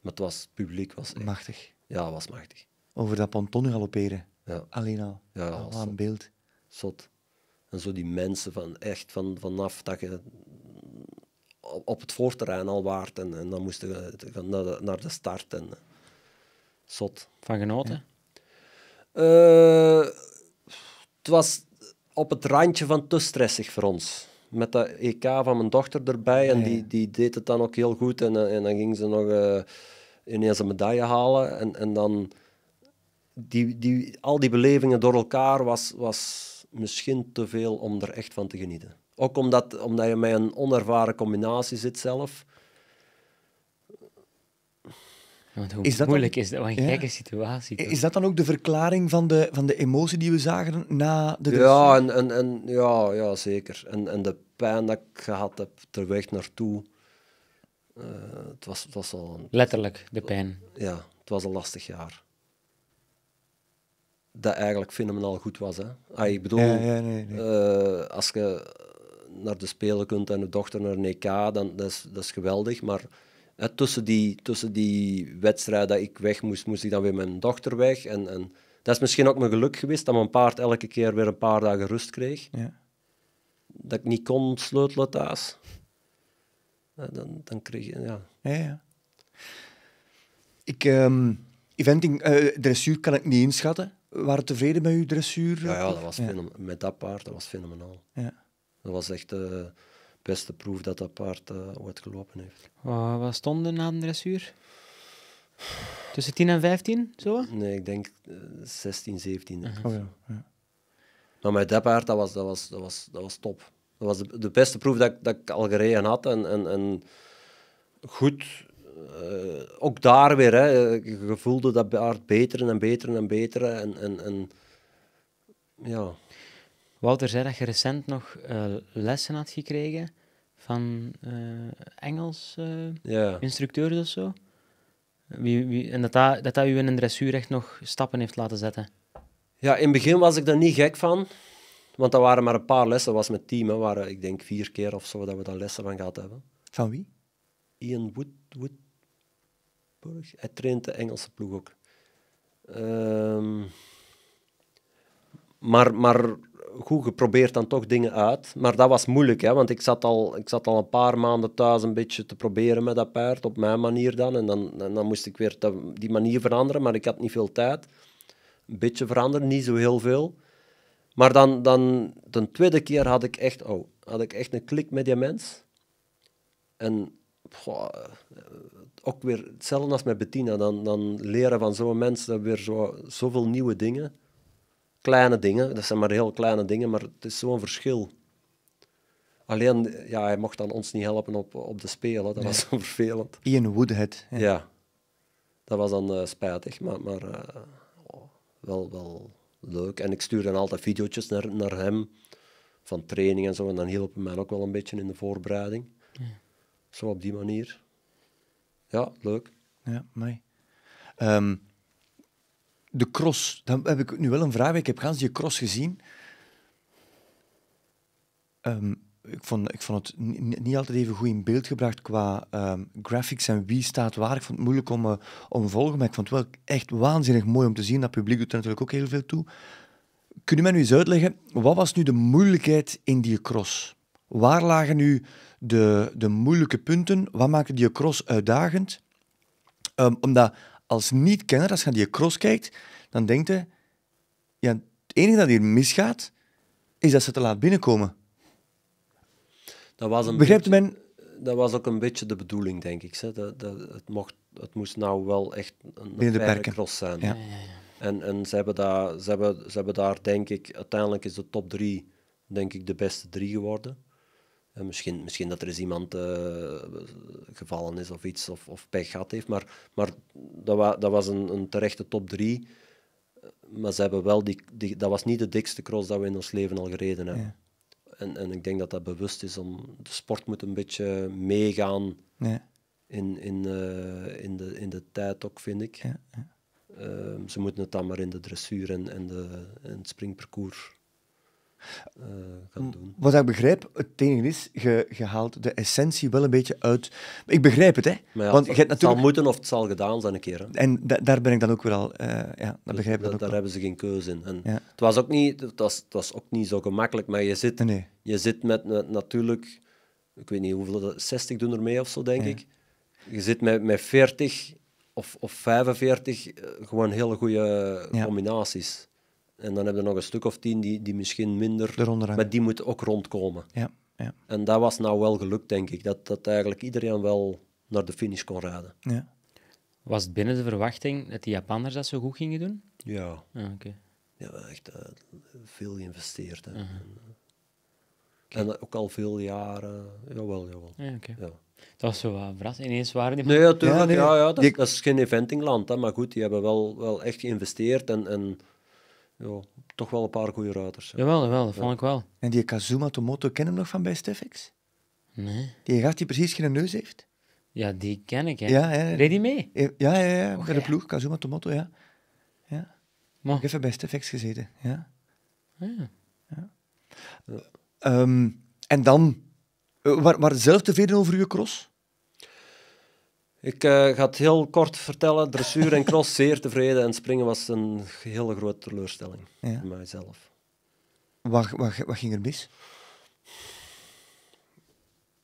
Maar het, was, publiek was echt... Machtig. Ja, was machtig. Over dat ponton galopperen Ja. Alleen al. al aan beeld. Zot. En zo die mensen van echt van, vanaf dat je op, op het voorterrein al waart en, dan moesten we naar de, naar de start. En, eh, zot. Van genoten? Eh, het was op het randje van te stressig voor ons. Met dat EK van mijn dochter erbij. En Die, die deed het dan ook heel goed. En, eh, en dan ging ze nog ineens een medaille halen. En, en dan... Die, die, al die belevingen door elkaar was... was misschien te veel om er echt van te genieten. Ook omdat, omdat je met een onervaren combinatie zit zelf. Want hoe is dat moeilijk dan, is dat? een gekke situatie. Is dat dan ook de verklaring van de, van de emotie die we zagen na de Ja, ja, ja zeker. En, en de pijn dat ik gehad heb ter weg naartoe. Uh, het, was, het was al... Letterlijk, de pijn. Ja, het was een lastig jaar dat eigenlijk fenomenaal goed was. Hè? Ah, ik bedoel, eh, als je naar de Spelen kunt en de dochter naar een EK, dan, dat, is, dat is geweldig. Maar hè, tussen, die, tussen die wedstrijd dat ik weg moest, moest ik dan weer mijn dochter weg. En, en dat is misschien ook mijn geluk geweest, dat mijn paard elke keer weer een paar dagen rust kreeg. Ja. Dat ik niet kon sleutelen thuis. Dan, dan kreeg je... Ja. ja, Ik, ehm, eventing, eh, dressuur kan ik niet inschatten waren tevreden met uw dressuur? Ja, ja dat was ja. met dat paard, dat was fenomenaal. Ja. Dat was echt de eh, beste proef dat dat paard eh, ooit gelopen heeft. Wat, wat stonden na de dressuur? Tussen 10 en 15, zo? Nee, ik denk 16, eh, 17. oh, ja. Maar met dat paard, dat was, dat was, dat was, dat was top. Dat was de, beste proef dat, dat ik al gereden had. En, en, en goed eh, ook daar weer, hè, eh, je voelde dat Bart beter en beter en beter. En, en, en ja. Wouter zei dat je recent nog eh, lessen had gekregen van Engels uh, instructeurs of zo. Wie, wie, en dat dat, dat u in een dressuur echt nog stappen heeft laten zetten. Ja, in het begin was ik daar niet gek van. Want dat waren maar een paar lessen. was met team, hè, waren ik denk vier keer of zo dat we daar lessen van gehad hebben. Van wie? Ian Wood, Wood hij traint de Engelse ploeg ook. Ehm, maar, maar goed geprobeerd dan toch dingen uit. Maar dat was moeilijk, hè, want ik zat, al, ik zat al een paar maanden thuis een beetje te proberen met dat paard, op mijn manier dan. En dan, en dan moest ik weer die manier veranderen, maar ik had niet veel tijd. Een beetje veranderen, niet zo heel veel. Maar dan, dan de tweede keer had ik echt, oh, had ik echt een klik met die mens. En ook weer hetzelfde als met Bettina. Dan, dan leren van zo'n mensen weer zo, zoveel nieuwe dingen. Kleine dingen, dat zijn maar heel kleine dingen, maar het is zo'n verschil. Alleen, ja, hij mocht dan ons niet helpen op, op de spelen. Dat was zo vervelend. Ian Woodhead. Ja, dat was dan eh, spijtig, maar, maar eh, oh, wel, wel leuk. En ik stuurde dan altijd video's naar, naar hem van training en zo. En dan hielpen hij mij ook wel een beetje in de voorbereiding. Ja. Zo op die manier. Ja, leuk. Ja, mooi. Ehm, de cross, dan heb ik nu wel een vraag. Ik heb gans die cross gezien. Ehm, ik, vond, ik vond het niet altijd even goed in beeld gebracht qua ehm, graphics en wie staat waar. Ik vond het moeilijk om, eh, om te volgen, maar ik vond het wel echt waanzinnig mooi om te zien. Dat publiek doet er natuurlijk ook heel veel toe. Kun je mij nu eens uitleggen, wat was nu de moeilijkheid in die cross? Waar lagen nu de, de moeilijke punten, wat maakt die cross uitdagend? Ehm, omdat als niet-kenner, als je die cross kijkt, dan denkt je, ja, het enige dat hier misgaat, is dat ze te laat binnenkomen. Dat was een Begrijpt men? Dat was ook een beetje de bedoeling, denk ik. Dat, dat, het, mocht, het moest nou wel echt een, een cross zijn. Ja. En, en ze, hebben daar, ze, hebben, ze hebben daar, denk ik, uiteindelijk is de top drie, denk ik, de beste drie geworden. Eh, misschien, misschien dat er eens iemand eh, gevallen is of iets, of, of pech gehad heeft. Maar, maar dat, dat was een, een, terechte top drie. Eh, maar ze hebben wel die, die, dat was niet de dikste cross dat we in ons leven al gereden hebben. En, en ik denk dat dat bewust is om... De sport moet een beetje meegaan ja. in, in, in, de, in de tijd ook, vind ik. Ehm, ze moeten het dan maar in de dressuur en, de, en het springparcours eh, doen. Wat ik begrijp, het enige is, je, haalt de essentie wel een beetje uit. Ik begrijp het, hè? Want het, natuurlijk... zal moeten of het zal gedaan zijn een keer. Hè? En daar ben ik dan ook wel eh, ja, dat dus begrijp ik Daar hebben ze geen keuze in. En Het, was ook niet, het, was, was ook niet zo gemakkelijk, maar je zit, nee. je zit met natuurlijk, ik weet niet hoeveel, 60 doen er mee of zo, denk ik. Je zit met, met 40 of, of 45 eh, gewoon hele goede combinaties. En dan hebben we nog een stuk of tien die, die misschien minder... Maar die moeten ook rondkomen. Ja, ja. En dat was nou wel gelukt, denk ik. Dat, dat eigenlijk iedereen wel naar de finish kon raden. Ja. Was het binnen de verwachting dat die Japanners dat zo goed gingen doen? Ja. Ja ah, oké. Ja, echt eh, veel geïnvesteerd. Eh, en ook al veel jaren. Jawel, jawel. Ja, okay. ja. Dat was zo wat verrassing. Ineens waren die... Nee, natuurlijk. Ja, nee, ja, dat, dat, is geen eventingland, hè, maar goed, die hebben wel, wel echt geïnvesteerd en... en ja, toch wel een paar goede ruiters. Jawel, jawel, dat vond ik wel. En die Kazuma Tomoto, ken hem nog van bij Steffex? Nee. Die gast die precies geen neus heeft? Ja, die ken ik, hè. Ja, ja. Reed die mee? Ja, ja, ja, oh, de ploeg, Kazuma Tomoto, ja. ja. Maar... Ik heb bij Steffex gezeten, ja. Ah, ja. Ehm, en dan, eh, waar, waar zelf tevreden over je cross? Ik eh, ga het heel kort vertellen. Dressuur en cross zeer tevreden. En springen was een hele grote teleurstelling ja. voor mijzelf. Wat, wat ging er mis?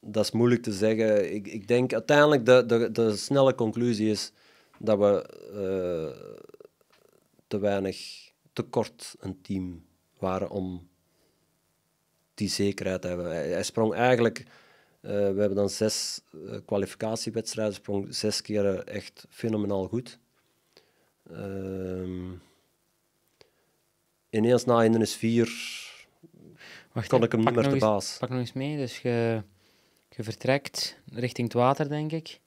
Dat is moeilijk te zeggen. Ik, ik denk uiteindelijk de, de, de snelle conclusie is dat we eh, te weinig, te kort een team waren om die zekerheid te hebben. hij sprong eigenlijk eh, we hebben dan zes eh, kwalificatiewedstrijden, sprong zes keren echt fenomenaal goed. Ehm, ineens na hindernis 4 kon ik hem niet meer te baas. Pak nog eens mee, dus je, vertrekt richting het water, denk ik.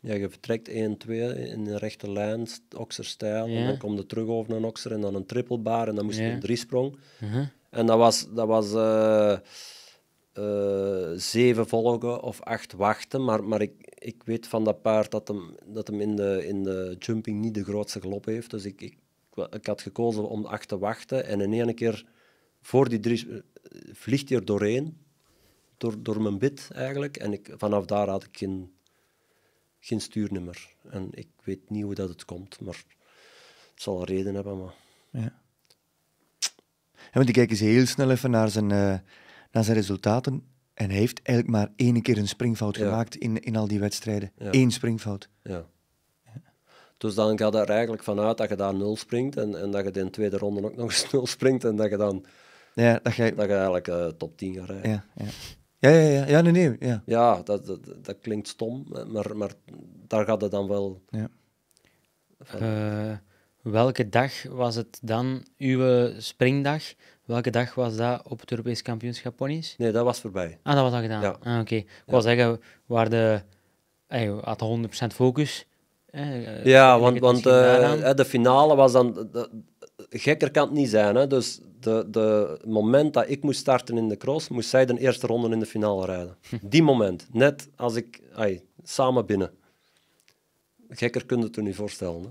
Ja, je vertrekt 1-2 in een rechte lijn, okserstijl. Ja. En dan kom je terug over een okser en dan een trippelbaar en dan moest je ja. een driesprong. Uh-huh. En dat was, dat was eh, eh, zeven volgen of acht wachten. Maar, maar ik, ik weet van dat paard dat hem, dat hem in, de, in de jumping niet de grootste galop heeft. Dus ik, ik, ik had gekozen om acht te wachten. En in één keer, voor die drie, eh, vliegt hij er doorheen. Door, door mijn bit eigenlijk. En ik, vanaf daar had ik geen, geen stuurnummer. En ik weet niet hoe dat het komt, maar het zal een reden hebben. Maar... Ja. En want ik kijk eens heel snel even naar zijn... Eh, naar zijn resultaten. En hij heeft eigenlijk maar één keer een springfout gemaakt in, in al die wedstrijden. Eén springfout. Ja. Dus dan gaat er eigenlijk vanuit dat je daar nul springt en, en dat je in de tweede ronde ook nog eens nul springt en dat je dan ja, dat je... Dat je eigenlijk eh, top 10 gaat rijden. Ja, ja. Ja, ja, ja. ja nee, nee. Ja, ja dat, dat, dat klinkt stom, maar, maar daar gaat het dan wel... Ja. Eh, Welke dag was het dan uw springdag? Welke dag was dat op het Europees kampioenschap ponies? Nee, dat was voorbij. Ah, dat was al gedaan. Ja. Ah, oké. Ik ja. wil zeggen, waar de, hey, eh, had 100% focus. ja, want, want eh, de finale was dan... De, gekker kan het niet zijn. Hè? Dus de, de moment dat ik moest starten in de cross, moest zij de eerste ronde in de finale rijden. Die moment. Net als ik... samen binnen. Gekker kun je het er niet voorstellen. Hè?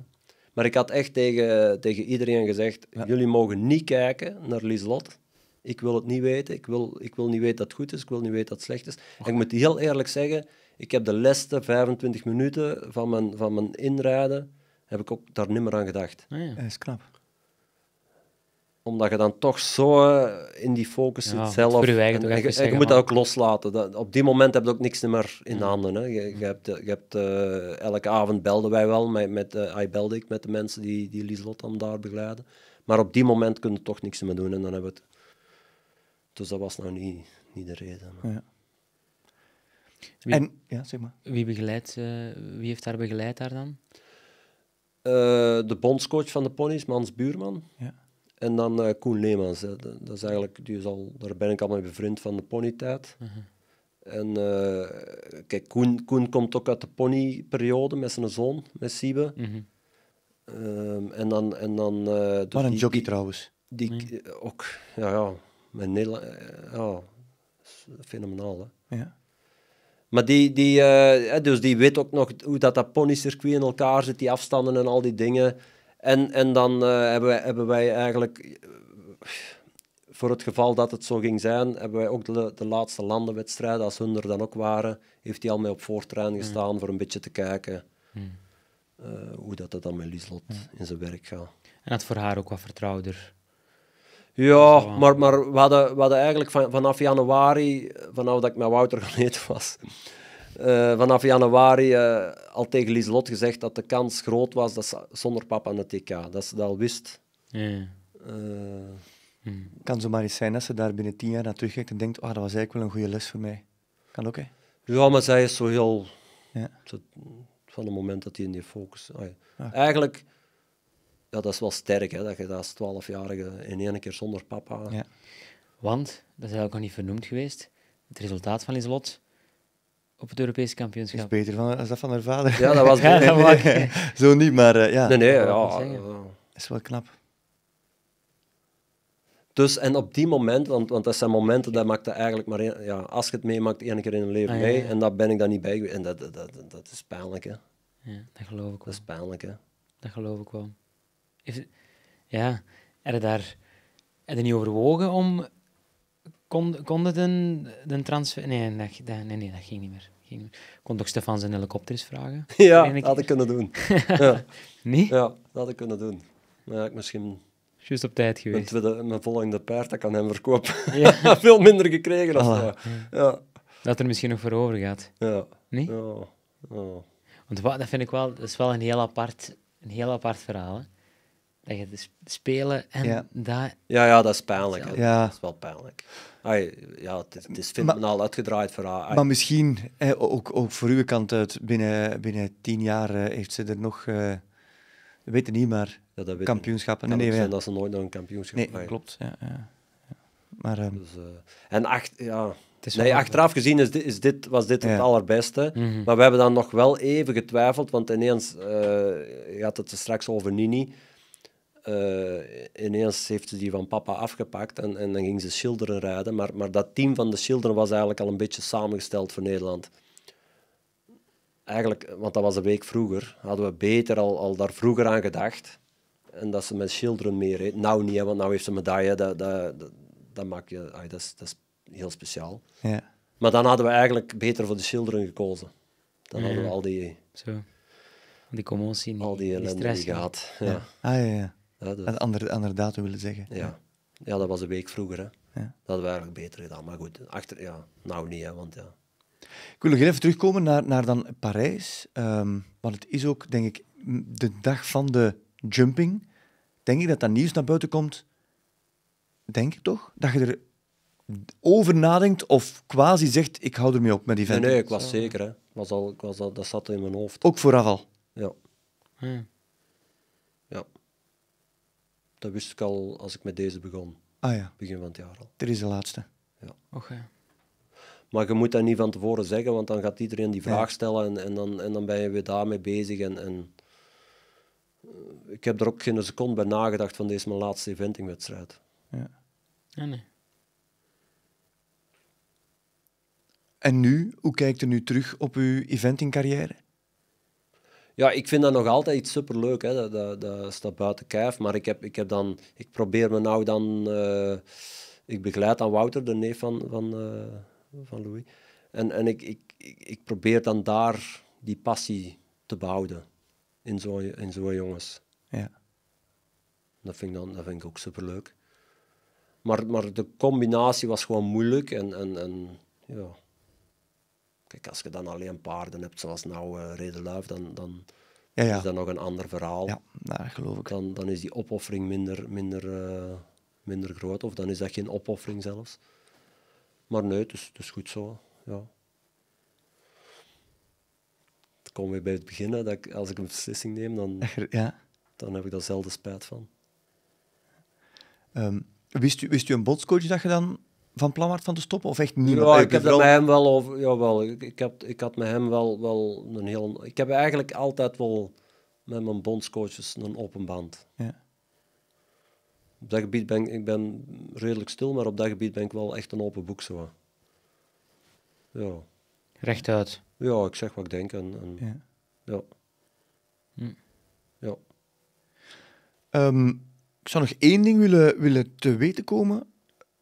Maar ik had echt tegen, tegen iedereen gezegd, jullie mogen niet kijken naar Lieslot. Ik wil het niet weten. Ik wil, ik wil niet weten dat het goed is. Ik wil niet weten dat het slecht is. En ik moet heel eerlijk zeggen, ik heb de laatste 25 minuten van mijn, van mijn inrijden, heb ik ook daar nimmer aan gedacht. Ah, ja. Dat is knap omdat je dan toch zo eh, in die focus zit zelf. Je, je moet dat ook loslaten. Dat, op die moment heb je ook niks meer in handen. Hè. Je, je hebt, eh, je hebt eh, elke avond belden wij wel, met, met, I belde ik met de mensen die, die Lieslot dan daar begeleiden. Maar op die moment kunnen je toch niks meer doen en dan hebben we het. Dus dat was nou niet, niet de reden. Ja. en, ja, zeg maar. wie, begeleidt, wie heeft daar begeleid daar dan? de bondscoach van de ponies, Mans Buurman. Ja. En dan uh, Koen Leemans. Dat is eigenlijk, die is al, daar ben ik al mee bevriend van de ponytijd. Mm En eh, kijk, Koen, Koen komt ook uit de ponyperiode met zijn zoon, met Siebe. Mhm. Ehm, en dan... En dan uh, Wat een die, jockey trouwens. Die, Ook, ja, ja. Met Nederland, ja. Fenomenaal, hè. Ja. Maar die, die, dus die weet ook nog hoe dat, dat ponycircuit in elkaar zit, die afstanden en al die dingen. En, en dan eh, hebben, wij, hebben wij eigenlijk voor het geval dat het zo ging zijn, hebben wij ook de, de laatste landenwedstrijden, als hun er dan ook waren, heeft hij al mee op voortrein hmm. gestaan voor een beetje te kijken hmm. eh, hoe dat, dat dan met Lieslot hmm. in zijn werk gaat. En dat voor haar ook wat vertrouwder. Ja, maar, maar we, hadden, we hadden eigenlijk van, vanaf januari, vanaf dat ik met Wouter geleden was, eh, vanaf januari eh, al tegen Lieslot gezegd dat de kans groot was dat ze zonder papa aan de TK. Dat ze dat al wist. Ja. Uh, hmm. Kan zomaar eens zijn dat ze daar binnen tien jaar naar terugkijkt en denkt: oh, dat was eigenlijk wel een goede les voor mij. Kan ook, hè? Ja, maar zij is zo heel. Ja. van het moment dat hij in die focus. Oh, ja. Eigenlijk, ja, dat is wel sterk, hè, dat je dat als twaalfjarige in één keer zonder papa. Ja. Want, dat is eigenlijk nog niet vernoemd geweest, het resultaat van Lieslot op het Europese kampioenschap. Is beter van, als dat van haar vader. Ja, dat was beter. Zo niet, maar uh, ja. Nee, nee, ja. Is wel knap. Dus, en op die moment, want, want dat zijn momenten, dat maakt eigenlijk maar één, ja, als je het meemaakt, één keer in een leven ah, mee, en daar ben ik dan niet bij En dat, dat, dat, is pijnlijk, hè. Ja, dat geloof ik wel. Dat is pijnlijk, hè. Dat geloof ik wel. Heeft, ja, er daar... Heb je niet overwogen om kon, kon den een, transfer... Nee, nee, nee, nee, dat ging niet meer. Ging Kon toch Stefan zijn helikopter eens vragen? Ja, dat had ik kunnen doen. ja. Nee? Ja, dat had ik kunnen doen. Maar ja, ik misschien... Juist op tijd geweest. Mijn, mijn volgende paard, dat kan hem verkopen. Ja. Veel minder gekregen dan dat. Ja. Dat er misschien nog voor over gaat. Ja. Nee? Ja. Oh. Want wat, dat vind ik wel... Dat is wel een heel apart, een heel apart verhaal, hè? Dat je spelen en ja. dat... Ja, ja, dat is pijnlijk. Ja. Dat is wel pijnlijk. Ay, ja, het, het is fenomenaal uitgedraaid voor haar. Maar misschien, ook, ook voor uw kant uit, binnen, binnen tien jaar eh, heeft ze er nog, eh, we weten niet, maar ja, dat kampioenschappen. Nee, nee, zijn dat ze nooit nog een kampioenschap Nee, klopt. Ja, ja. Maar, ehm, dus, eh, en acht, ja, nee, achteraf gezien is dit, is dit, was dit het allerbeste. Mhm. Maar we hebben dan nog wel even getwijfeld, want ineens uh, gaat het straks over Nini. Eh, ineens heeft ze die van papa afgepakt en, en dan ging ze schilderen rijden. Maar, maar dat team van de schilderen was eigenlijk al een beetje samengesteld voor Nederland. Eigenlijk, want dat was een week vroeger, hadden we beter al, al daar vroeger aan gedacht. En dat ze met schilderen meer reed. Nou niet, want nou heeft ze een medaille. Dat, dat, dat, maak je, dat, is, dat is heel speciaal. Ja. Maar dan hadden we eigenlijk beter voor de schilderen gekozen. Dan hadden we al die... Zo. Die commotie, al die ellende gehad. Ja. ja. Ah, ja, ja. Ja, dus. Een andere, andere datum willen zeggen. Ja. ja. dat was een week vroeger. Hè. Ja. Dat hadden we eigenlijk beter gedaan. Maar goed, achter, ja, nou niet, hè, want ja. Ik wil nog even terugkomen naar, naar dan Parijs. Ehm, want het is ook, denk ik, de dag van de jumping. Denk ik dat dat nieuws naar buiten komt. Denk ik toch? Dat je er over nadenkt of quasi zegt, ik hou ermee op met die vent. Nee, ik was zeker. Hè. Was al, was al, dat zat in mijn hoofd. Ook vooraf al? Ja. Hmm. Ja. Dat wist ik al als ik met deze begon. Ah ja. Begin van het jaar al. Dit is de laatste. Ja. Okay. Maar je moet dat niet van tevoren zeggen, want dan gaat iedereen die vraag stellen en, en, dan, en dan ben je weer daarmee bezig. En, en eh, ik heb er ook geen seconde bij nagedacht van deze mijn laatste eventingwedstrijd. Ja. ja nee. En nu, hoe kijkt u nu terug op uw eventingcarrière? Ja, ik vind dat nog altijd iets superleuk. Hè. Dat, dat, dat staat buiten kijf. Maar ik, heb, ik, heb dan, ik probeer me nou dan... Eh, ik begeleid dan Wouter, de neef van, van, eh, van Louis. En, en ik, ik, ik, probeer dan daar die passie te behouden. In zo'n in zo jongens. Ja. Dat vind ik, dan, dat vind ik ook superleuk. Maar, maar de combinatie was gewoon moeilijk. En, en, en ja... Kijk, als je dan alleen paarden hebt, zoals nou uh, eh, Redeluif, dan, dan ja, ja. is dat nog een ander verhaal. Ja, nou, geloof ik. Dan, dan is die opoffering minder, minder, eh, minder groot, of dan is dat geen opoffering zelfs. Maar nee, het is, goed zo. Ja. kom weer bij het begin, dat als ik een beslissing neem, dan, ja. dan heb ik daar zelden spijt van. Ehm, wist, u, wist u een botscoach dat je dan van plan van te stoppen of echt niet? Ja, ik heb dat met hem wel over. Jawel, ik, ik, heb, ik had met hem wel, wel een heel. Ik heb eigenlijk altijd wel met mijn bondscoaches een open band. Ja. Op dat gebied ben ik, ik ben redelijk stil, maar op dat gebied ben ik wel echt een open boek. Zo. Ja. Rechtuit. Ja, ik zeg wat ik denk. En, en ja. Ja. Hm. Ehm, ik zou nog één ding willen, willen te weten komen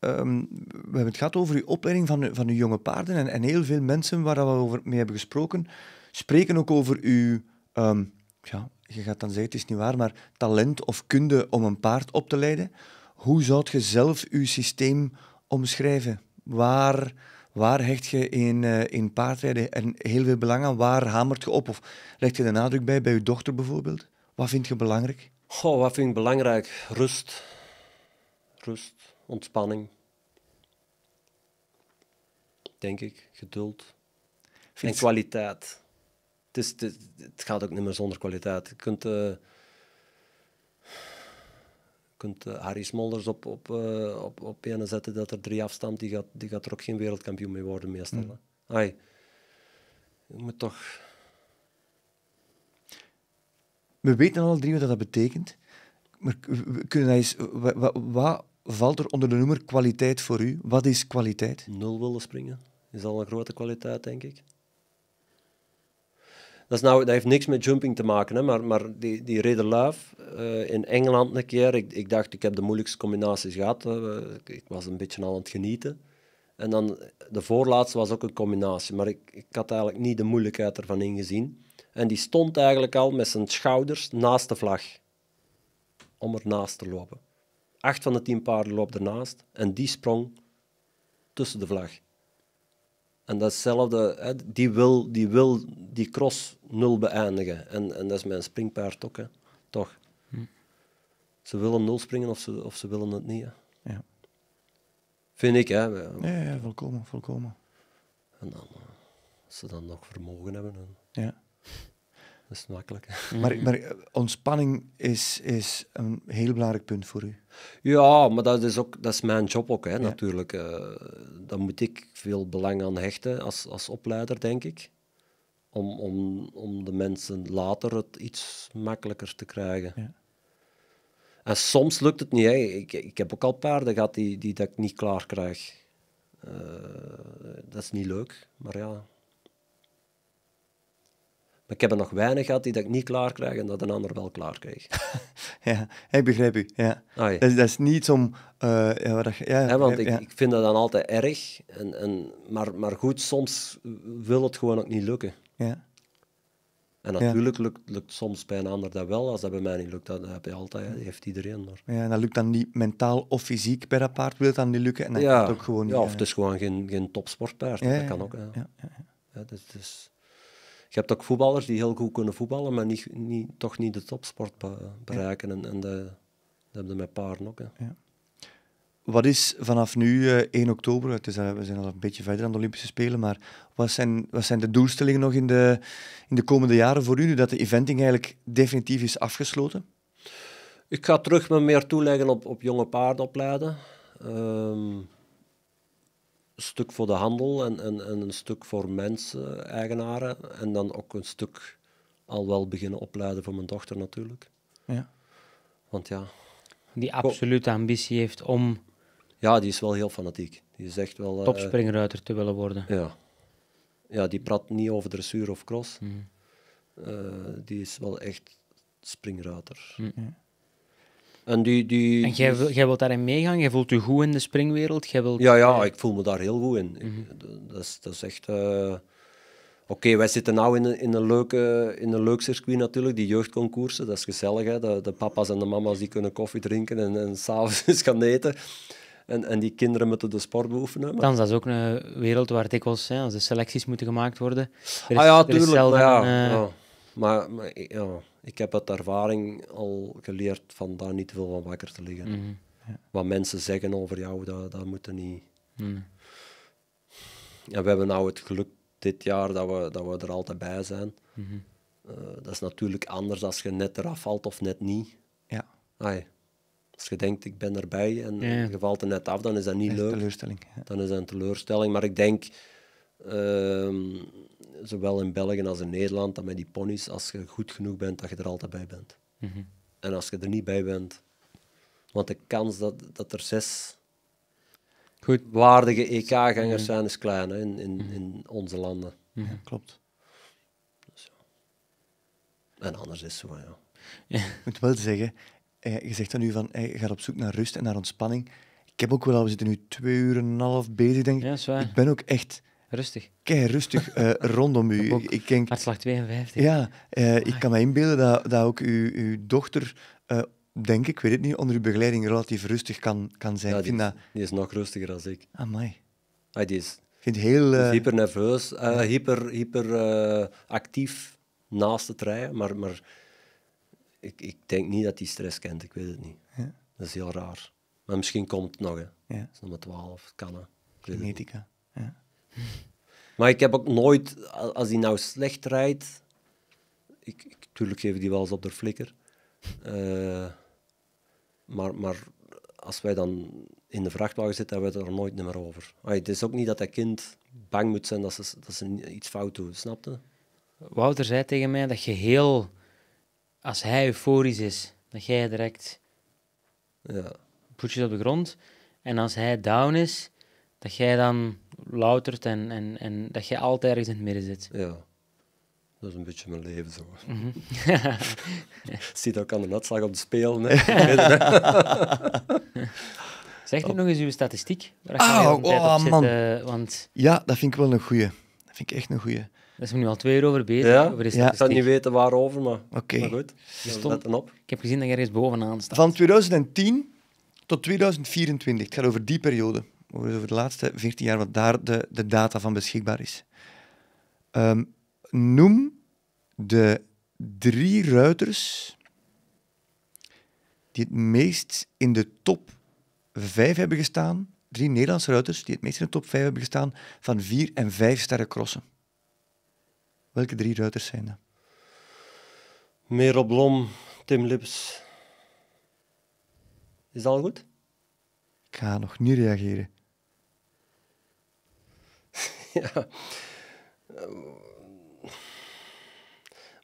Ehm, we hebben het gehad over uw opleiding van, van uw jonge paarden. En, en heel veel mensen waar we over mee hebben gesproken, spreken ook over uw. Ehm, ja, je gaat dan zeggen, het is niet waar, maar talent of kunde om een paard op te leiden. Hoe zou je zelf uw systeem omschrijven? Waar, waar hecht je in, eh, in paardrijden en heel veel belang aan? Waar hamert je op? Of legt je de nadruk bij, bij je dochter bijvoorbeeld? Wat vind je belangrijk? wat vind ik belangrijk? Rust. Rust, ontspanning denk ik. Geduld. En kwaliteit. Het, het, het, gaat ook niet meer zonder kwaliteit. Je kunt, uh, kunt eh, Harry Smolders op, op, eh, op, op zetten dat er drie afstand, Die gaat, die gaat er ook geen wereldkampioen mee worden meestal. Mm. Ai, je moet toch... We weten alle drie wat dat betekent. Maar kunnen Wat, wat, wat valt er onder de noemer kwaliteit voor u? Wat is kwaliteit? Nul willen springen is al een grote kwaliteit, denk ik. Dat, is nou, dat heeft niks met jumping te maken, hè, maar, maar die, die Rederluif eh, in Engeland een keer, ik, ik dacht, ik heb de moeilijkste combinaties gehad. ik, was een beetje aan het genieten. En dan de voorlaatste was ook een combinatie, maar ik, ik had eigenlijk niet de moeilijkheid ervan ingezien. En die stond eigenlijk al met zijn schouders naast de vlag, om ernaast te lopen. Acht van de tien paarden loopt ernaast en die sprong tussen de vlag. En datzelfde, die, wil, die wil die cross nul beëindigen. En, en dat is mijn springpaard ook, toch. Hm. Ze willen nul springen of ze, of ze willen het niet. Hè. Ja. Vind ik, hè. Ja, ja, volkomen, volkomen. En dan, eh, als ze dan nog vermogen hebben. Ja dat is makkelijk. Maar, maar eh, ontspanning is, is een heel belangrijk punt voor u. Ja, maar dat is, ook, dat is mijn job ook, hè, natuurlijk. Uh, eh, daar moet ik veel belang aan hechten als, als opleider, denk ik. Om, om, om de mensen later het iets makkelijker te krijgen. Ja. En soms lukt het niet. Hè. Ik, ik heb ook al paarden gehad die, die dat ik niet klaar krijg. Eh, dat is niet leuk, maar ja, ik heb er nog weinig gehad die dat ik niet klaar krijg en dat een ander wel klaar kreeg. ja, ik begrijp u. Ja. Dat, is, dat, is niet om... Eh, ja, dat, ja, want ik, ik, vind dat dan altijd erg. En, en, maar, maar goed, soms wil het gewoon ook niet lukken. Ja. En natuurlijk lukt, soms bij een ander dat wel. Als dat bij mij niet lukt, dat heb je altijd. Dat heeft iedereen. Maar. Ja, en dat lukt dan niet mentaal of fysiek per paard. Wil dan niet lukken? En dan ja. Kan het ook gewoon niet, ja, of het is gewoon geen, geen topsportpaard. dat kan ook. Ja. Ja, dus, dus je hebt ook voetballers die heel goed kunnen voetballen, maar niet, niet, toch niet de topsport bereiken. Ja. En, dat, hebben ze met paarden ook. Ja. Wat is vanaf nu, 1 eh, oktober, het is, we zijn al een beetje verder aan de Olympische Spelen, maar wat zijn, wat zijn de doelstellingen nog in de, in de komende jaren voor u, nu dat de eventing eigenlijk definitief is afgesloten? Ik ga terug me meer toeleggen op, op jonge paarden opleiden. Ehm, stuk voor de handel en, en, en een stuk voor mensen, eigenaren. En dan ook een stuk al wel beginnen opleiden voor mijn dochter natuurlijk. Ja. Want ja... Die absolute ambitie heeft om... Ja, die is wel heel fanatiek. Die is echt wel... Eh, Topspringruiter uh, te willen worden. Ja. Ja, die praat niet over dressuur of cross. Mm. Eh, die is wel echt springruiter. Mm. En, die, die... en jij, wil, jij wilt daarin meegaan? Jij voelt je goed in de springwereld? Jij wilt... Ja, ja, ik voel me daar heel goed in. Mhm. dat, is, dat is echt... Eh, oké, wij zitten nu in een, in, een leuke, in een leuk circuit natuurlijk, die jeugdconcoursen. Dat is gezellig, hè? De, de papa's en de mama's die kunnen koffie drinken en, en s'avonds gaan eten. En, en die kinderen moeten de sport beoefenen. Maar... Dan, dat is ook een wereld waar dikwijls, hè, als de selecties moeten gemaakt worden. ah ja, tuurlijk. Is ja. Maar, maar ja, ik heb uit ervaring al geleerd van daar niet te veel van wakker te liggen. Mhm. ja. Wat mensen zeggen over jou, dat, dat moet niet. En mhm. we hebben nou het geluk dit jaar dat we, dat we er altijd bij zijn. Mhm. Eh, dat is natuurlijk anders als je net eraf valt of net niet. Ja. Ai, als je denkt, ik ben erbij en, je valt er net af, dan is dat niet dat is leuk. Teleurstelling, Dan is dat een teleurstelling. Maar ik denk, ehm, zowel in België als in Nederland, dat met die ponies, als je goed genoeg bent, dat je er altijd bij bent. Mhm. En als je er niet bij bent, want de kans dat, dat er zes goed. waardige EK-gangers mhm. zijn, is klein hè, in, in, mhm. in onze landen. Mm Klopt. Dus, ja. En anders is het zo, ja. Ik moet wel zeggen, eh, je zegt dan nu van, eh, je gaat op zoek naar rust en naar ontspanning. Ik heb ook wel, we zitten nu twee uur en een half bezig, denk ik. ik ben ook echt Rustig. Kei rustig uh, rondom u. ik denk, 52. Ja, eh, ik ah. kan me inbeelden dat, ook uw, uw dochter, eh, denk ik, weet het niet, onder uw begeleiding relatief rustig kan, kan zijn. die, is nog rustiger dan ik. Ah Ah, die is, vind heel, is hyper nerveus, hyper, hyper actief naast het rijden, maar, maar ik, ik denk niet dat hij stress kent, ik weet het niet. Ja. Dat is heel raar. Maar misschien komt het nog, hè. Ja. Het is nummer 12, Kanna. kan, Genetica, ja. Maar ik heb ook nooit, als hij nou slecht rijdt, ik, ik, tuurlijk geef ik die wel eens op de flikker. Eh, maar, maar als wij dan in de vrachtwagen zitten, hebben we er nooit meer over. het is ook niet dat dat kind bang moet zijn dat ze, dat ze iets fout doet, snapte? Wouter zei tegen mij dat je heel, als hij euforisch is, dat jij direct ja. poetjes op de grond. En als hij down is, dat jij dan loutert en, en, en dat je altijd ergens in het midden zit. Ja. Dat is een beetje mijn leven zo. Mm -hmm. Ziet ook aan de uitslag op de spelen. zeg nu nog eens uw statistiek. ah, oh, ah man. Eh, want... Ja, dat vind ik wel een goeie. Dat vind ik echt een goeie. Daar zijn nu al twee uur over bezig. Ja? Over Ik zou niet weten waarover, maar, okay. maar goed. Stond... op. Ik heb gezien dat je ergens bovenaan staat. Van 2010 tot 2024. Het gaat over die periode over de laatste 14 jaar, wat daar de, de data van beschikbaar is. Ehm, noem de drie ruiters die het meest in de top 5 hebben gestaan, drie Nederlandse ruiters die het meest in de top 5 hebben gestaan van vier en vijf sterren crossen. Welke drie ruiters zijn dat? Merel Blom, Tim Lips. Is dat al goed? Ik ga nog niet reageren. ja.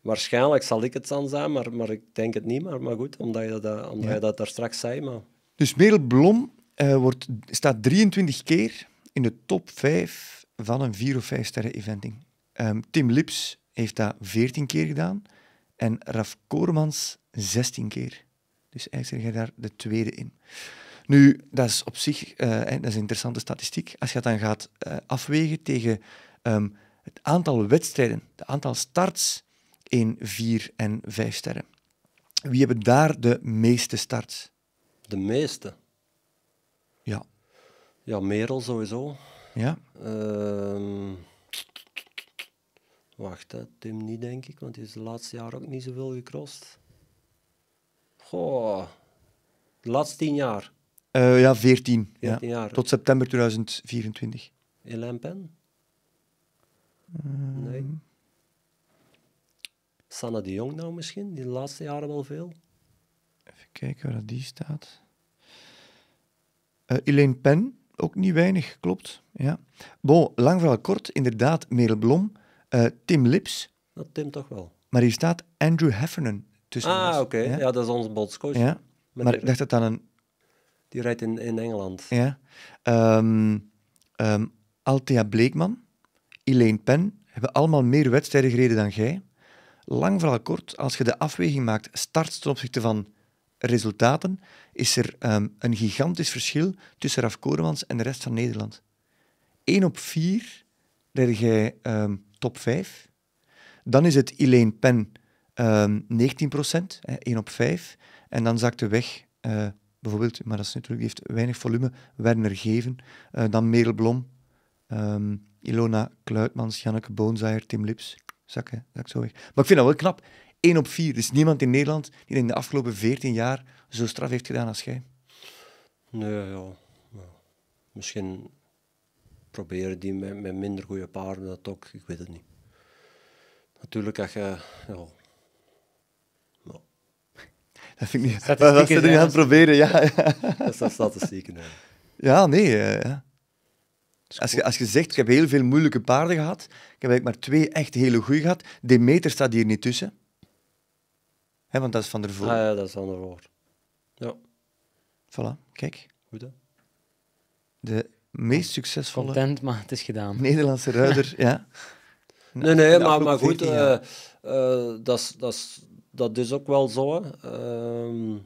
Waarschijnlijk zal ik het dan zijn, maar, maar ik denk het niet. Maar, maar goed, omdat je dat, omdat je dat daar straks zei. Maar... Dus Merel Blom eh, wordt, staat 23 keer in de top 5 van een 4 of 5 sterren eventing. Ehm, Tim Lips heeft dat 14 keer gedaan en Raf Kormans 16 keer. Dus eigenlijk zeg je daar de tweede in. Nu, dat is op zich eh, dat is een interessante statistiek. Als je dat dan gaat eh, afwegen tegen ehm, het aantal wedstrijden, het aantal starts in vier en vijf sterren. Wie hebben daar de meeste starts? De meeste? Ja. Ja, Merel sowieso. Ja. Ehm, wacht, Tim niet, denk ik, want hij is de laatste jaar ook niet zoveel gecrossed. Goh, de laatste tien jaar. Eh, ja, 14. ja. Tot september 2024. Elaine Pen? Ehm. Nee. Sanne de Jong nou misschien? Die de laatste jaren wel veel. Even kijken waar die staat. Uh, Elaine Pen, ook niet weinig, klopt. Ja. bo lang vooral kort, inderdaad, Merel Blom, eh, Tim Lips. Dat Tim toch wel. Maar hier staat Andrew Heffernan tussen Ah, oké. Ja? dat is onze bondscoach. Ja. Maar ik dacht dat aan een die rijdt in, in Engeland. Ja. Ehm, ehm, Althea Bleekman, Elaine Pen hebben allemaal meer wedstrijden gereden dan jij. Lang vooral kort, als je de afweging maakt start ten opzichte van resultaten, is er ehm, een gigantisch verschil tussen Raf Koremans en de rest van Nederland. 1 op 4 red jij top 5. Dan is het Elaine Pen um, 19%, 1 op 5. En dan zakt de weg eh, bijvoorbeeld, maar dat is natuurlijk, heeft weinig volume, Werner Geven, eh, dan Merel Blom, ehm, Ilona Kluitmans, Janneke Boonzaaier, Tim Lips. Zak, hè? Zak zo weg. Maar ik vind dat wel knap. Eén op vier, dus is niemand in Nederland die in de afgelopen 14 jaar zo straf heeft gedaan als jij. Nee, ja. Misschien proberen die met, minder goede paarden dat ook. Ik weet het niet. Natuurlijk, als je ja, dat vind ik niet... Dat was je nu aan het proberen? Ja, ja. Dat is statistieken. Ja, ja nee. Eh, als je, als je zegt, ik heb heel veel moeilijke paarden gehad, ik heb eigenlijk maar twee echt hele goede gehad. Demeter staat hier niet tussen. hè? want dat is van ervoor. Ah ja, dat is van voor. Ja. Voilà, kijk. Goed hè? De meest succesvolle... Content, maar het is gedaan. Nederlandse ruider, ja. Nee, nee, maar, maar goed, uh, uh, dat is dat is dus ook wel zo. Ehm,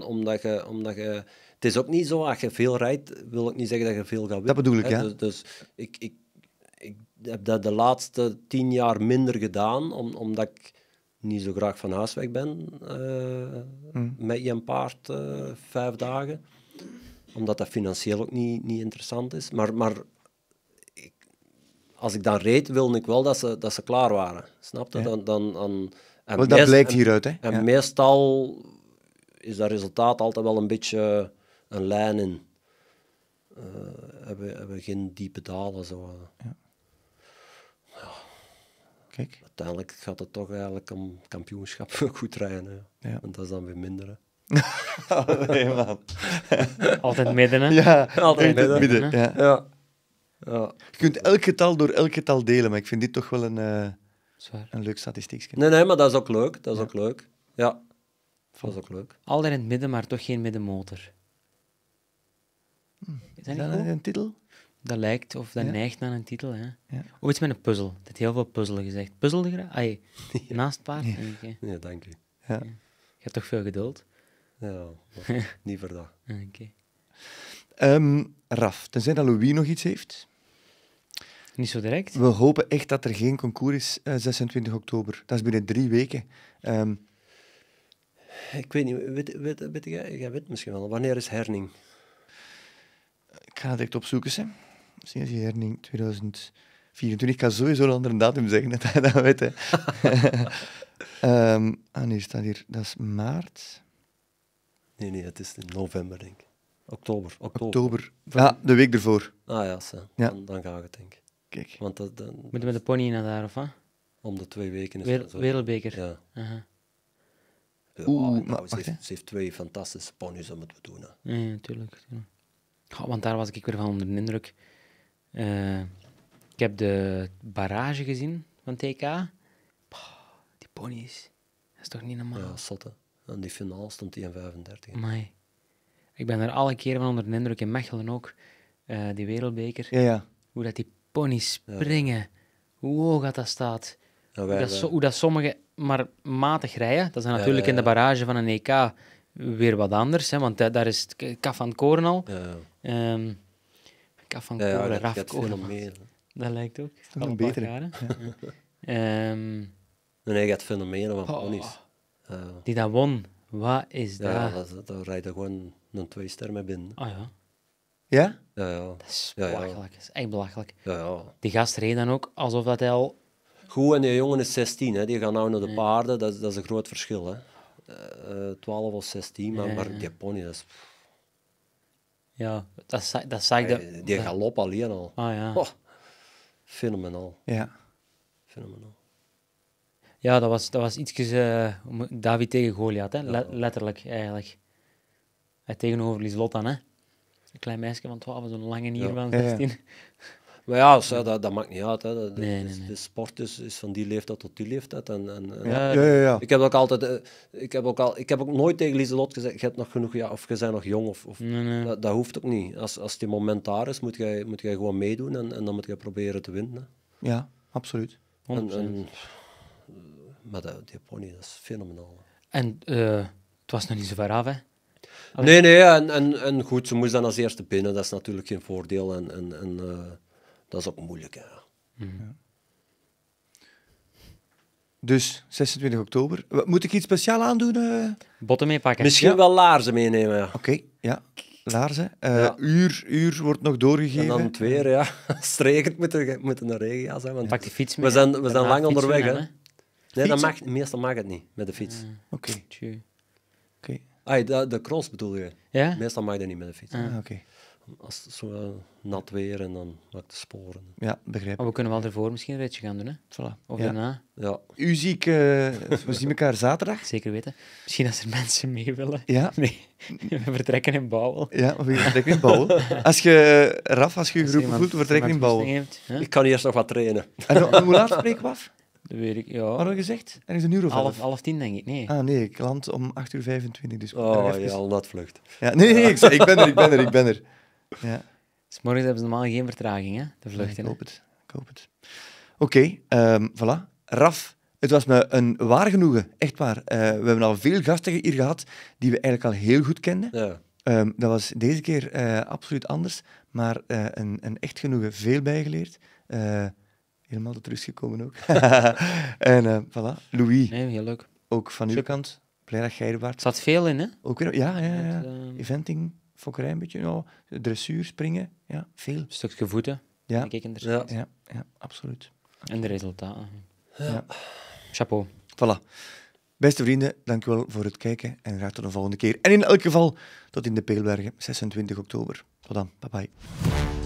omdat je, omdat je, het is ook niet zo, als je veel rijdt, wil ik niet zeggen dat je veel gaat winnen. Dat bedoel ik, ja. Dus, dus, ik, ik, ik heb dat de laatste tien jaar minder gedaan, omdat ik niet zo graag van huis weg ben eh, mm. met je paard uh, vijf dagen. Omdat dat financieel ook niet, niet interessant is. Maar, maar ik, als ik dan reed, wilde ik wel dat ze, dat ze klaar waren. Snap je? Dan, dan, dan, en dat meest, blijkt hieruit, hè? En meestal is dat resultaat altijd wel een beetje een lijn in. Uh, hebben, hebben geen diepe dalen. Zo. Eh. Ja. ja. Kijk. Uiteindelijk gaat het toch eigenlijk om kampioenschap goed rijden. Ja. En dat is dan weer minder. nee, man. Altijd midden, hè? Ja, altijd midden. midden ja. Ja. Je kunt elk getal door elk getal delen, maar ik vind dit toch wel een... Eh, een leuk statistiekje. Nee, nee, maar dat is ook leuk. Dat is ook leuk. Ja, dat is ook leuk. Alleen in het midden, maar toch geen middenmotor. Hmm. Is dat, een, titel? Dat lijkt of dat neigt naar een titel. Hè. Of oh, iets met een puzzel. Het heeft heel veel puzzelen gezegd. Puzzel Ai, ja. naast paard. Ja, ja dank je. Ja. Je hebt toch veel geduld? Ja, niet voor dat. Oké. Okay. Ehm, Raf, tenzij dat Louis nog iets heeft. Niet zo direct. We hopen echt dat er geen concours is uh, eh, 26 oktober. Dat is binnen drie weken. Ehm, ik weet niet, weet, weet, jij weet misschien wel. Wanneer is Herning? Ik ga direct opzoeken. Hè. Misschien is Herning 2024. Ik kan sowieso een andere datum zeggen, dat dat weet. Ehm, ah, nee, staat hier. Dat is maart. Nee, nee, het is in november, denk ik. Oktober. Oktober. oktober. Ja, ah, de week ervoor. Ah ja, ja. Dan, dan ga ik het, denk ik. Kijk. Want Moeten we met de pony naar daar, of wat? Om de twee weken. Is zo. wereldbeker? Ja. Uh Oeh, nou, maar, ze, heeft, ze, heeft, twee fantastische ponies om het te doen. Ja, natuurlijk. Ja, want daar was ik weer van onder de indruk. Eh, ik heb de barrage gezien van TK. die ponies. Dat is toch niet normaal? Ja, zotte. En die finale stond die in 35. Amai. Ik ben er alle keer van onder de indruk in Mechelen ook. Eh, die wereldbeker. Ja, ja. Hoe dat die pony springen. Hoe gaat dat, dat staat. hoe, dat, zo, hoe dat sommigen maar matig rijden. Dat is natuurlijk in de barrage van een EK weer wat anders. Hè, want daar is het kaf van koren al. Um, kaf van koren, raf koren. dat lijkt ook. Dat is een betere. um, ehm, nee, gaat fenomenen van oh, ponies. Uh, die dat won. Wat is dat? Ja, dat, dat rijdt gewoon een twee ster mee binnen. Ah ja. Ja? Ja, ja. Dat is ja, belachelijk. Dat is echt belachelijk. Ja, Die gast reed dan ook alsof dat hij al... Goed, en die jongen is 16, hè. die gaan nou naar de paarden, dat is, dat is een groot verschil. Hè. Uh, eh, 12 of 16, maar, maar die pony, dat is... Ja, dat, dat zei ik... Eh, die galop alleen al. Ah, ja. Oh, fenomenaal. Ja. Fenomenaal. Ja, dat was, dat was ietsjes uh, David tegen Goliath, hè? letterlijk eigenlijk. Hij tegenover Lislotte, hè? Een klein meisje van 12, zo'n lange nier van 16. Maar ja, zo, dat, dat, maakt niet uit. Hè. Dat, De sport is, is, van die leeftijd tot die leeftijd. En, en, ja. Ja, ja, Ik heb ook altijd, eh, ik heb ook, al, ik heb ook nooit tegen Lieselot gezegd: je hebt nog genoeg, ja, of je bent nog jong. Of, of dat, hoeft ook niet. Als, als die moment daar is, moet jij, moet jij gewoon meedoen en, en dan moet je proberen te winnen. Ja, absoluut. En, maar die pony, dat is fenomenaal. En eh, het was nog niet zo ver af, hè? Nee, nee, en, en, en goed, ze moest dan als eerste binnen, dat is natuurlijk geen voordeel en, en, en eh, dat is ook moeilijk. Hè. Mhm. Dus 26 oktober. Moet ik iets speciaal aandoen? Uh? Botten meepakken. Misschien wel laarzen meenemen. Ja. Oké, ja. Laarzen. Eh, uur, uur wordt nog doorgegeven. En dan het weer, ja. Als met een met de regenjas zijn. Want Pak de fiets mee. We zijn, we zijn lang onderweg. Hè? Nee, dat mag, meestal mag het niet met de fiets. Oké. Okay. Oké. Ah, de, de cross bedoel je? Ja? Meestal maak je dat niet met de fiets. Ah, ah, oké. Als het zo eh, nat weer en dan wat de sporen. Ja, begrijp. Maar we kunnen wel ervoor misschien een ritje gaan doen, hè? Voilà. Of daarna. Ja. U zie ik, eh, we zien elkaar zaterdag. Zeker weten. Misschien als er mensen mee willen. Ja. Nee, we vertrekken in Bouwel. Ja, we vertrekken in Bouwel. Als je, Raf, als je je groep voelt, we vertrekken in Bouwel. Ik kan eerst nog wat trainen. En hoe laat spreken we af? Dat weet ik, ja. Hadden we gezegd? Er is een uur of half, half tien, denk ik. Nee. Ah, nee, ik land om 8 uur 25. Dus oh, ja, al dat vlucht. Ja, nee, ik, ik, ben er, ik ben er, ik ben er. Ja. Dus morgen hebben ze normaal geen vertraging, hè, de vluchten. ik hoop het, ik hoop het. Oké, okay, ehm, voilà. Raf, het was me een waar genoegen, echt waar. Eh, we hebben al veel gasten hier gehad die we eigenlijk al heel goed kenden. Ja. Ehm, dat was deze keer eh, absoluut anders, maar eh, een, een echt genoegen. Veel bijgeleerd helemaal tot rust gekomen ook. en uh, voilà, Louis. Nee, heel leuk. Ook van uw kant, er was Zat veel in, hè? Ook ja, ja, ja. Eh, eventing, fokkerij een beetje, oh, dressuur, springen, ja, veel. Een stukje voeten, ja. kijkend ja. ja, absoluut. En de resultaten. Ja. Chapeau. Voilà. Beste vrienden, dankjewel voor het kijken en graag tot de volgende keer. En in elk geval tot in de Peelbergen, 26 oktober. Tot dan, bye bye.